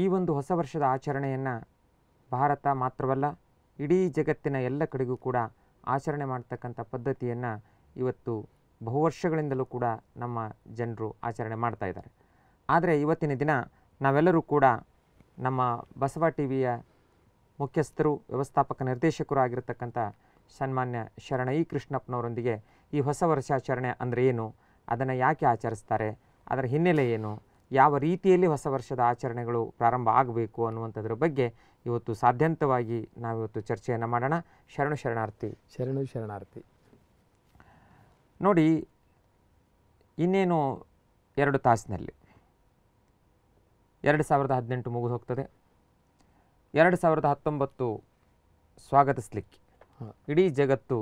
ಈ ಒಂದು ಹೊಸ ವರ್ಷದ ಆಚರಣೆಯನ್ನು ಭಾರತ ಮಾತ್ರವಲ್ಲ ಇಡೀ ಜಗತ್ತಿನ ಎಲ್ಲ ಕಡೆಗೂ ಕೂಡ ಆಚರಣೆ ಮಾಡ್ತಕ್ಕಂಥ ಪದ್ಧತಿಯನ್ನು ಇವತ್ತು ಬಹು ವರ್ಷಗಳಿಂದಲೂ ಕೂಡ ನಮ್ಮ ಜನರು ಆಚರಣೆ ಮಾಡ್ತಾ ಇದ್ದಾರೆ ಆದರೆ ಇವತ್ತಿನ ದಿನ ನಾವೆಲ್ಲರೂ ಕೂಡ ನಮ್ಮ ಬಸವ ಟಿ ವಿಯ ಮುಖ್ಯಸ್ಥರು ವ್ಯವಸ್ಥಾಪಕ ನಿರ್ದೇಶಕರು ಆಗಿರತಕ್ಕಂಥ ಸನ್ಮಾನ್ಯ ಶರಣ ಈ ಕೃಷ್ಣಪ್ಪನವರೊಂದಿಗೆ ಈ ಹೊಸ ವರ್ಷಾಚರಣೆ ಅಂದರೆ ಏನು ಅದನ್ನು ಯಾಕೆ ಆಚರಿಸ್ತಾರೆ ಅದರ ಹಿನ್ನೆಲೆ ಏನು ಯಾವ ರೀತಿಯಲ್ಲಿ ಹೊಸ ವರ್ಷದ ಆಚರಣೆಗಳು ಪ್ರಾರಂಭ ಆಗಬೇಕು ಅನ್ನುವಂಥದ್ರ ಬಗ್ಗೆ ಇವತ್ತು ಸಾಧ್ಯಂತವಾಗಿ ನಾವಿವತ್ತು ಚರ್ಚೆಯನ್ನು ಮಾಡೋಣ ಶರಣು ಶರಣಾರ್ಥಿ ಶರಣು ಶರಣಾರ್ಥಿ ನೋಡಿ ಇನ್ನೇನು ಎರಡು ತಾಸಿನಲ್ಲಿ ಎರಡು ಸಾವಿರದ ಹದಿನೆಂಟು ಮುಗಿದು ಹೋಗ್ತದೆ ಎರಡು ಸಾವಿರದ ಹತ್ತೊಂಬತ್ತು ಸ್ವಾಗತಿಸ್ಲಿಕ್ಕೆ ಇಡೀ ಜಗತ್ತು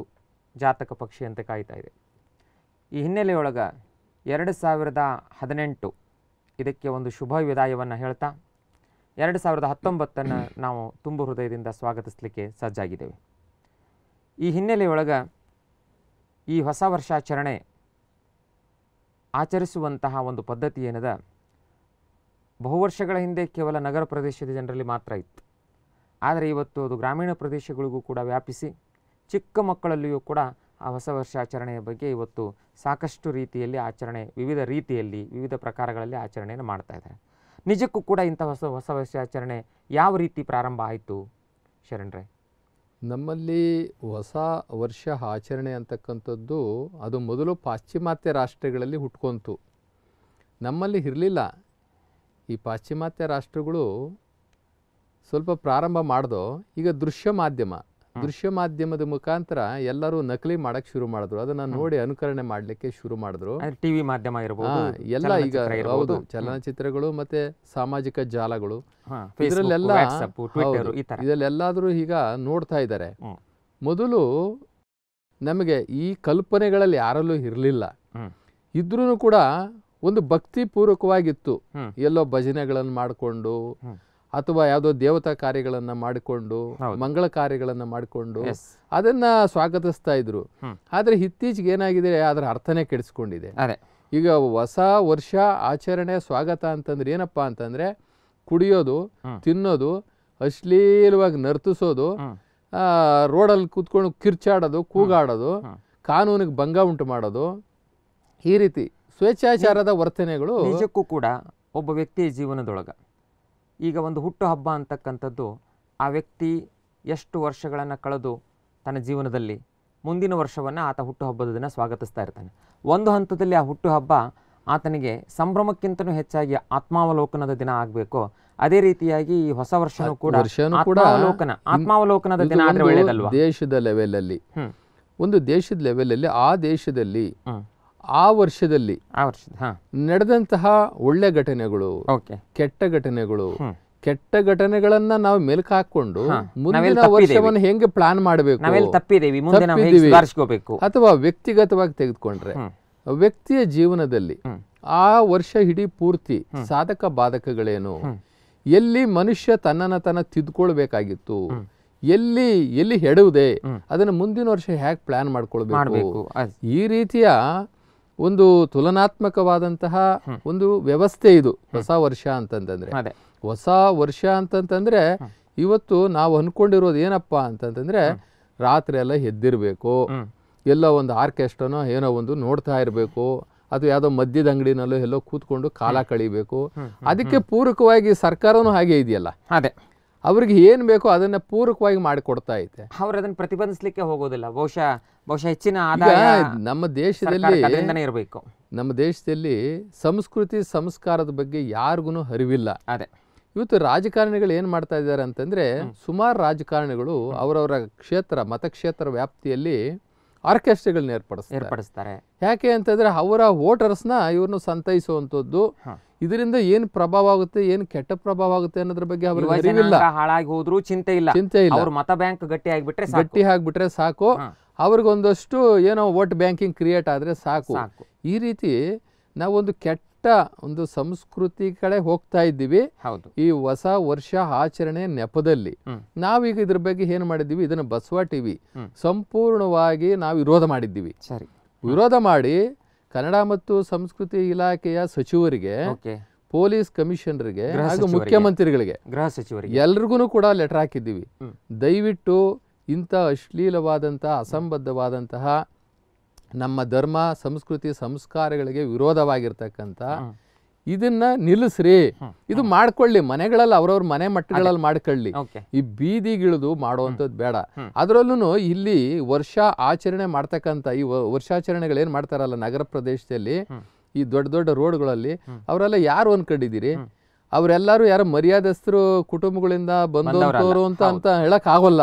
ಜಾತಕ ಅಂತ ಕಾಯ್ತಾ ಇದೆ ಈ ಹಿನ್ನೆಲೆಯೊಳಗೆ ಎರಡು ಸಾವಿರದ ಹದಿನೆಂಟು ಇದಕ್ಕೆ ಒಂದು ಶುಭ ವಿದಾಯವನ್ನು ಹೇಳ್ತಾ ಎರಡು ಸಾವಿರದ ಹತ್ತೊಂಬತ್ತನ್ನು ನಾವು ತುಂಬ ಹೃದಯದಿಂದ ಸ್ವಾಗತಿಸಲಿಕ್ಕೆ ಸಜ್ಜಾಗಿದ್ದೇವೆ ಈ ಹಿನ್ನೆಲೆಯೊಳಗೆ ಈ ಹೊಸ ವರ್ಷಾಚರಣೆ ಆಚರಿಸುವಂತಹ ಒಂದು ಪದ್ಧತಿ ಏನದ ಬಹು ವರ್ಷಗಳ ಹಿಂದೆ ಕೇವಲ ನಗರ ಪ್ರದೇಶದ ಜನರಲ್ಲಿ ಮಾತ್ರ ಇತ್ತು ಆದರೆ ಇವತ್ತು ಅದು ಗ್ರಾಮೀಣ ಪ್ರದೇಶಗಳಿಗೂ ಕೂಡ ವ್ಯಾಪಿಸಿ ಚಿಕ್ಕ ಮಕ್ಕಳಲ್ಲಿಯೂ ಕೂಡ ಆ ಹೊಸ ಆಚರಣೆಯ ಬಗ್ಗೆ ಇವತ್ತು ಸಾಕಷ್ಟು ರೀತಿಯಲ್ಲಿ ಆಚರಣೆ ವಿವಿಧ ರೀತಿಯಲ್ಲಿ ವಿವಿಧ ಪ್ರಕಾರಗಳಲ್ಲಿ ಆಚರಣೆಯನ್ನು ಮಾಡ್ತಾ ಇದ್ದಾರೆ ನಿಜಕ್ಕೂ ಕೂಡ ಇಂಥ ಹೊಸ ಹೊಸ ಆಚರಣೆ ಯಾವ ರೀತಿ ಪ್ರಾರಂಭ ಆಯಿತು ಶರಣರೇ ನಮ್ಮಲ್ಲಿ ಹೊಸ ವರ್ಷ ಆಚರಣೆ ಅಂತಕ್ಕಂಥದ್ದು ಅದು ಮೊದಲು ಪಾಶ್ಚಿಮಾತ್ಯ ರಾಷ್ಟ್ರಗಳಲ್ಲಿ ಹುಟ್ಕೊಂತು ನಮ್ಮಲ್ಲಿ ಇರಲಿಲ್ಲ ಈ ಪಾಶ್ಚಿಮಾತ್ಯ ರಾಷ್ಟ್ರಗಳು ಸ್ವಲ್ಪ ಪ್ರಾರಂಭ ಮಾಡ್ದೋ ಈಗ ದೃಶ್ಯ ಮಾಧ್ಯಮ ದೃಶ್ಯ ಮಾಧ್ಯಮದ ಮುಖಾಂತರ ಎಲ್ಲರೂ ನಕಲಿ ಮಾಡಕ್ ಶುರು ಮಾಡಿದ್ರು ಅದನ್ನ ನೋಡಿ ಅನುಕರಣೆ ಮಾಡ್ಲಿಕ್ಕೆ ಶುರು ಮಾಡಿದ್ರು ಟಿವಿ ಮಾಧ್ಯಮ ಎಲ್ಲ ಈಗ ಹೌದು ಚಲನಚಿತ್ರಗಳು ಮತ್ತೆ ಸಾಮಾಜಿಕ ಜಾಲಗಳು ಇದರಲ್ಲೆಲ್ಲ ಇದರಲ್ಲೆಲ್ಲಾದ್ರೂ ಈಗ ನೋಡ್ತಾ ಇದ್ದಾರೆ ಮೊದಲು ನಮಗೆ ಈ ಕಲ್ಪನೆಗಳಲ್ಲಿ ಯಾರಲ್ಲೂ ಇರಲಿಲ್ಲ ಇದ್ರೂ ಕೂಡ ಒಂದು ಭಕ್ತಿ ಪೂರ್ವಕವಾಗಿತ್ತು ಎಲ್ಲೋ ಭಜನೆಗಳನ್ನು ಮಾಡಿಕೊಂಡು ಅಥವಾ ಯಾವುದೋ ದೇವತಾ ಕಾರ್ಯಗಳನ್ನ ಮಾಡಿಕೊಂಡು ಮಂಗಳ ಕಾರ್ಯಗಳನ್ನ ಮಾಡಿಕೊಂಡು ಅದನ್ನ ಸ್ವಾಗತಿಸ್ತಾ ಇದ್ರು ಆದ್ರೆ ಇತ್ತೀಚೆಗೆ ಏನಾಗಿದೆ ಅದರ ಅರ್ಥನೇ ಕೆಡಿಸ್ಕೊಂಡಿದೆ ಈಗ ಹೊಸ ವರ್ಷ ಆಚರಣೆ ಸ್ವಾಗತ ಅಂತಂದ್ರೆ ಏನಪ್ಪಾ ಅಂತಂದ್ರೆ ಕುಡಿಯೋದು ತಿನ್ನೋದು ಅಶ್ಲೀಲವಾಗಿ ನರ್ತಿಸೋದು ರೋಡಲ್ಲಿ ಕೂತ್ಕೊಂಡು ಕಿರ್ಚಾಡೋದು ಕೂಗಾಡೋದು ಕಾನೂನಿಗೆ ಭಂಗ ಉಂಟು ಮಾಡೋದು ಈ ರೀತಿ ಸ್ವೇಚ್ಛಾಚಾರದ ವರ್ತನೆಗಳು ನಿಜಕ್ಕೂ ಕೂಡ ಒಬ್ಬ ವ್ಯಕ್ತಿಯ ಜೀವನದೊಳಗ ಈಗ ಒಂದು ಹುಟ್ಟುಹಬ್ಬ ಅಂತಕ್ಕಂಥದ್ದು ಆ ವ್ಯಕ್ತಿ ಎಷ್ಟು ವರ್ಷಗಳನ್ನು ಕಳೆದು ತನ್ನ ಜೀವನದಲ್ಲಿ ಮುಂದಿನ ವರ್ಷವನ್ನು ಆತ ಹುಟ್ಟುಹಬ್ಬದ ದಿನ ಸ್ವಾಗತಿಸ್ತಾ ಇರ್ತಾನೆ ಒಂದು ಹಂತದಲ್ಲಿ ಆ ಹುಟ್ಟುಹಬ್ಬ ಆತನಿಗೆ ಸಂಭ್ರಮಕ್ಕಿಂತಲೂ ಹೆಚ್ಚಾಗಿ ಆತ್ಮಾವಲೋಕನದ ದಿನ ಆಗಬೇಕು ಅದೇ ರೀತಿಯಾಗಿ ಈ ಹೊಸ ವರ್ಷನೂ ಕೂಡ ಆತ್ಮಾವಲೋಕನ ಆತ್ಮಾವಲೋಕನದ ದಿನ ಆದರೆ ಒಳ್ಳೆಯದಲ್ವಾ ದೇಶದ ಲೆವೆಲಲ್ಲಿ ಒಂದು ದೇಶದ ಲೆವೆಲಲ್ಲಿ ಆ ದೇಶದಲ್ಲಿ ಆ ವರ್ಷದಲ್ಲಿ ನಡೆದಂತಹ ಒಳ್ಳೆ ಘಟನೆಗಳು ಕೆಟ್ಟ ಘಟನೆಗಳು ಕೆಟ್ಟ ಘಟನೆಗಳನ್ನ ನಾವು ಮೆಲುಕು ಹಾಕೊಂಡು ಮುಂದಿನ ವರ್ಷವನ್ನು ಹೆಂಗೆ ಪ್ಲಾನ್ ಮಾಡಬೇಕು ಅಥವಾ ವ್ಯಕ್ತಿಗತವಾಗಿ ತೆಗೆದುಕೊಂಡ್ರೆ ವ್ಯಕ್ತಿಯ ಜೀವನದಲ್ಲಿ ಆ ವರ್ಷ ಇಡೀ ಪೂರ್ತಿ ಸಾಧಕ ಬಾಧಕಗಳೇನು ಎಲ್ಲಿ ಮನುಷ್ಯ ತನ್ನ ತನ್ನ ತಿದ್ಕೊಳ್ಬೇಕಾಗಿತ್ತು ಎಲ್ಲಿ ಎಲ್ಲಿ ಹೆಡುವುದೇ ಅದನ್ನು ಮುಂದಿನ ವರ್ಷ ಹೇಗೆ ಪ್ಲಾನ್ ಮಾಡ್ಕೊಳ್ಬೇಕು ಈ ರೀತಿಯ ಒಂದು ತುಲನಾತ್ಮಕವಾದಂತಹ ಒಂದು ವ್ಯವಸ್ಥೆ ಇದು ಹೊಸ ವರ್ಷ ಅಂತಂತಂದ್ರೆ ಹೊಸ ವರ್ಷ ಅಂತಂತಂದ್ರೆ ಇವತ್ತು ನಾವು ಅನ್ಕೊಂಡಿರೋದು ಏನಪ್ಪ ಅಂತಂತಂದ್ರೆ ರಾತ್ರಿ ಎಲ್ಲ ಎದ್ದಿರಬೇಕು ಎಲ್ಲ ಒಂದು ಆರ್ಕೆಸ್ಟ್ರಾನ ಏನೋ ಒಂದು ನೋಡ್ತಾ ಇರಬೇಕು ಅಥವಾ ಯಾವುದೋ ಮದ್ಯದ ಅಂಗಡಿನಲ್ಲೋ ಎಲ್ಲೋ ಕೂತ್ಕೊಂಡು ಕಾಲ ಕಳಿಬೇಕು ಅದಕ್ಕೆ ಪೂರಕವಾಗಿ ಸರ್ಕಾರನೂ ಹಾಗೆ ಇದೆಯಲ್ಲ ಅದೇ ಅವ್ರಿಗೆ ಏನು ಬೇಕೋ ಅದನ್ನ ಪೂರಕವಾಗಿ ಮಾಡಿಕೊಡ್ತಾ ಐತೆ ಅವ್ರು ಅದನ್ನ ಪ್ರತಿಬಂಧಿಸಲಿಕ್ಕೆ ಹೋಗೋದಿಲ್ಲ ಬಹುಶಃ ಬಹುಶಃ ಹೆಚ್ಚಿನ ಆದಾಯ ನಮ್ಮ ದೇಶದಲ್ಲಿ ಇರಬೇಕು ನಮ್ಮ ದೇಶದಲ್ಲಿ ಸಂಸ್ಕೃತಿ ಸಂಸ್ಕಾರದ ಬಗ್ಗೆ ಯಾರಿಗೂ ಅರಿವಿಲ್ಲ ಅದೇ ಇವತ್ತು ರಾಜಕಾರಣಿಗಳು ಏನು ಮಾಡ್ತಾ ಇದ್ದಾರೆ ಅಂತಂದರೆ ಸುಮಾರು ರಾಜಕಾರಣಿಗಳು ಅವರವರ ಕ್ಷೇತ್ರ ಮತಕ್ಷೇತ್ರ ವ್ಯಾಪ್ತಿಯಲ್ಲಿ ಆರ್ಕೆಸ್ಟ್ರಾಗಳನ್ನ ಏರ್ಪಡಿಸ್ತಾರೆ ಯಾಕೆ ಅಂತಂದ್ರೆ ಅವರ ವೋಟರ್ಸ್ನ ಇವ್ರನ್ನ ಸಂತೈಸುವಂಥದ್ದು ಇದರಿಂದ ಏನ್ ಪ್ರಭಾವ ಆಗುತ್ತೆ ಏನ್ ಕೆಟ್ಟ ಪ್ರಭಾವ ಆಗುತ್ತೆ ಅನ್ನೋದ್ರ ಬಗ್ಗೆ ಹಾಳಾಗಿ ಹೋದ್ರು ಚಿಂತೆ ಇಲ್ಲ ಚಿಂತೆ ಇಲ್ಲ ಮತ ಬ್ಯಾಂಕ್ ಗಟ್ಟಿ ಆಗಿಬಿಟ್ರೆ ಗಟ್ಟಿ ಆಗಿಬಿಟ್ರೆ ಸಾಕು ಅವ್ರಿಗೊಂದಷ್ಟು ಏನೋ ವೋಟ್ ಬ್ಯಾಂಕಿಂಗ್ ಕ್ರಿಯೇಟ್ ಆದ್ರೆ ಸಾಕು ಈ ರೀತಿ ನಾವೊಂದು ಕೆಟ್ಟ ಒಂದು ಸಂಸ್ಕೃತಿ ಕಡೆ ಹೋಗ್ತಾ ಇದ್ದೀವಿ ಈ ಹೊಸ ವರ್ಷ ಆಚರಣೆ ನೆಪದಲ್ಲಿ ನಾವೀಗ ಇದ್ರ ಬಗ್ಗೆ ಏನ್ ಮಾಡಿದ್ದೀವಿ ಇದನ್ನ ಬಸವ ಟಿವಿ ಸಂಪೂರ್ಣವಾಗಿ ನಾವು ವಿರೋಧ ಮಾಡಿದ್ದೀವಿ ವಿರೋಧ ಮಾಡಿ ಕನ್ನಡ ಮತ್ತು ಸಂಸ್ಕೃತಿ ಇಲಾಖೆಯ ಸಚಿವರಿಗೆ ಪೊಲೀಸ್ ಕಮಿಷನರ್ಗೆ ಹಾಗೂ ಮುಖ್ಯಮಂತ್ರಿಗಳಿಗೆ ಗೃಹ ಸಚಿವರಿಗೆ ಎಲ್ರಿಗೂ ಕೂಡ ಲೆಟರ್ ಹಾಕಿದ್ದೀವಿ ದಯವಿಟ್ಟು ಇಂಥ ಅಶ್ಲೀಲವಾದಂತಹ ಅಸಂಬದ್ಧವಾದಂತಹ ನಮ್ಮ ಧರ್ಮ ಸಂಸ್ಕೃತಿ ಸಂಸ್ಕಾರಗಳಿಗೆ ವಿರೋಧವಾಗಿರ್ತಕ್ಕಂಥ ಇದನ್ನ ನಿಲ್ಲಿಸ್ರಿ ಇದು ಮಾಡ್ಕೊಳ್ಳಿ ಮನೆಗಳಲ್ಲಿ ಅವ್ರವ್ರ ಮನೆ ಮಟ್ಟಗಳಲ್ಲಿ ಮಾಡ್ಕೊಳ್ಳಿ ಈ ಬೀದಿಗಿಳಿದು ಮಾಡುವಂಥದ್ದು ಬೇಡ ಅದರಲ್ಲೂ ಇಲ್ಲಿ ವರ್ಷ ಆಚರಣೆ ಮಾಡ್ತಕ್ಕಂತ ಈ ವರ್ಷಾಚರಣೆಗಳು ಏನ್ ಮಾಡ್ತಾರಲ್ಲ ನಗರ ಪ್ರದೇಶದಲ್ಲಿ ಈ ದೊಡ್ಡ ದೊಡ್ಡ ರೋಡ್ಗಳಲ್ಲಿ ಅವರೆಲ್ಲ ಯಾರು ಅನ್ಕೊಂಡಿದ್ದೀರಿ ಅವರೆಲ್ಲರೂ ಯಾರು ಮರ್ಯಾದಸ್ಥರು ಕುಟುಂಬಗಳಿಂದ ಬಂದವರು ಅಂತ ಅಂತ ಹೇಳಕ್ ಆಗೋಲ್ಲ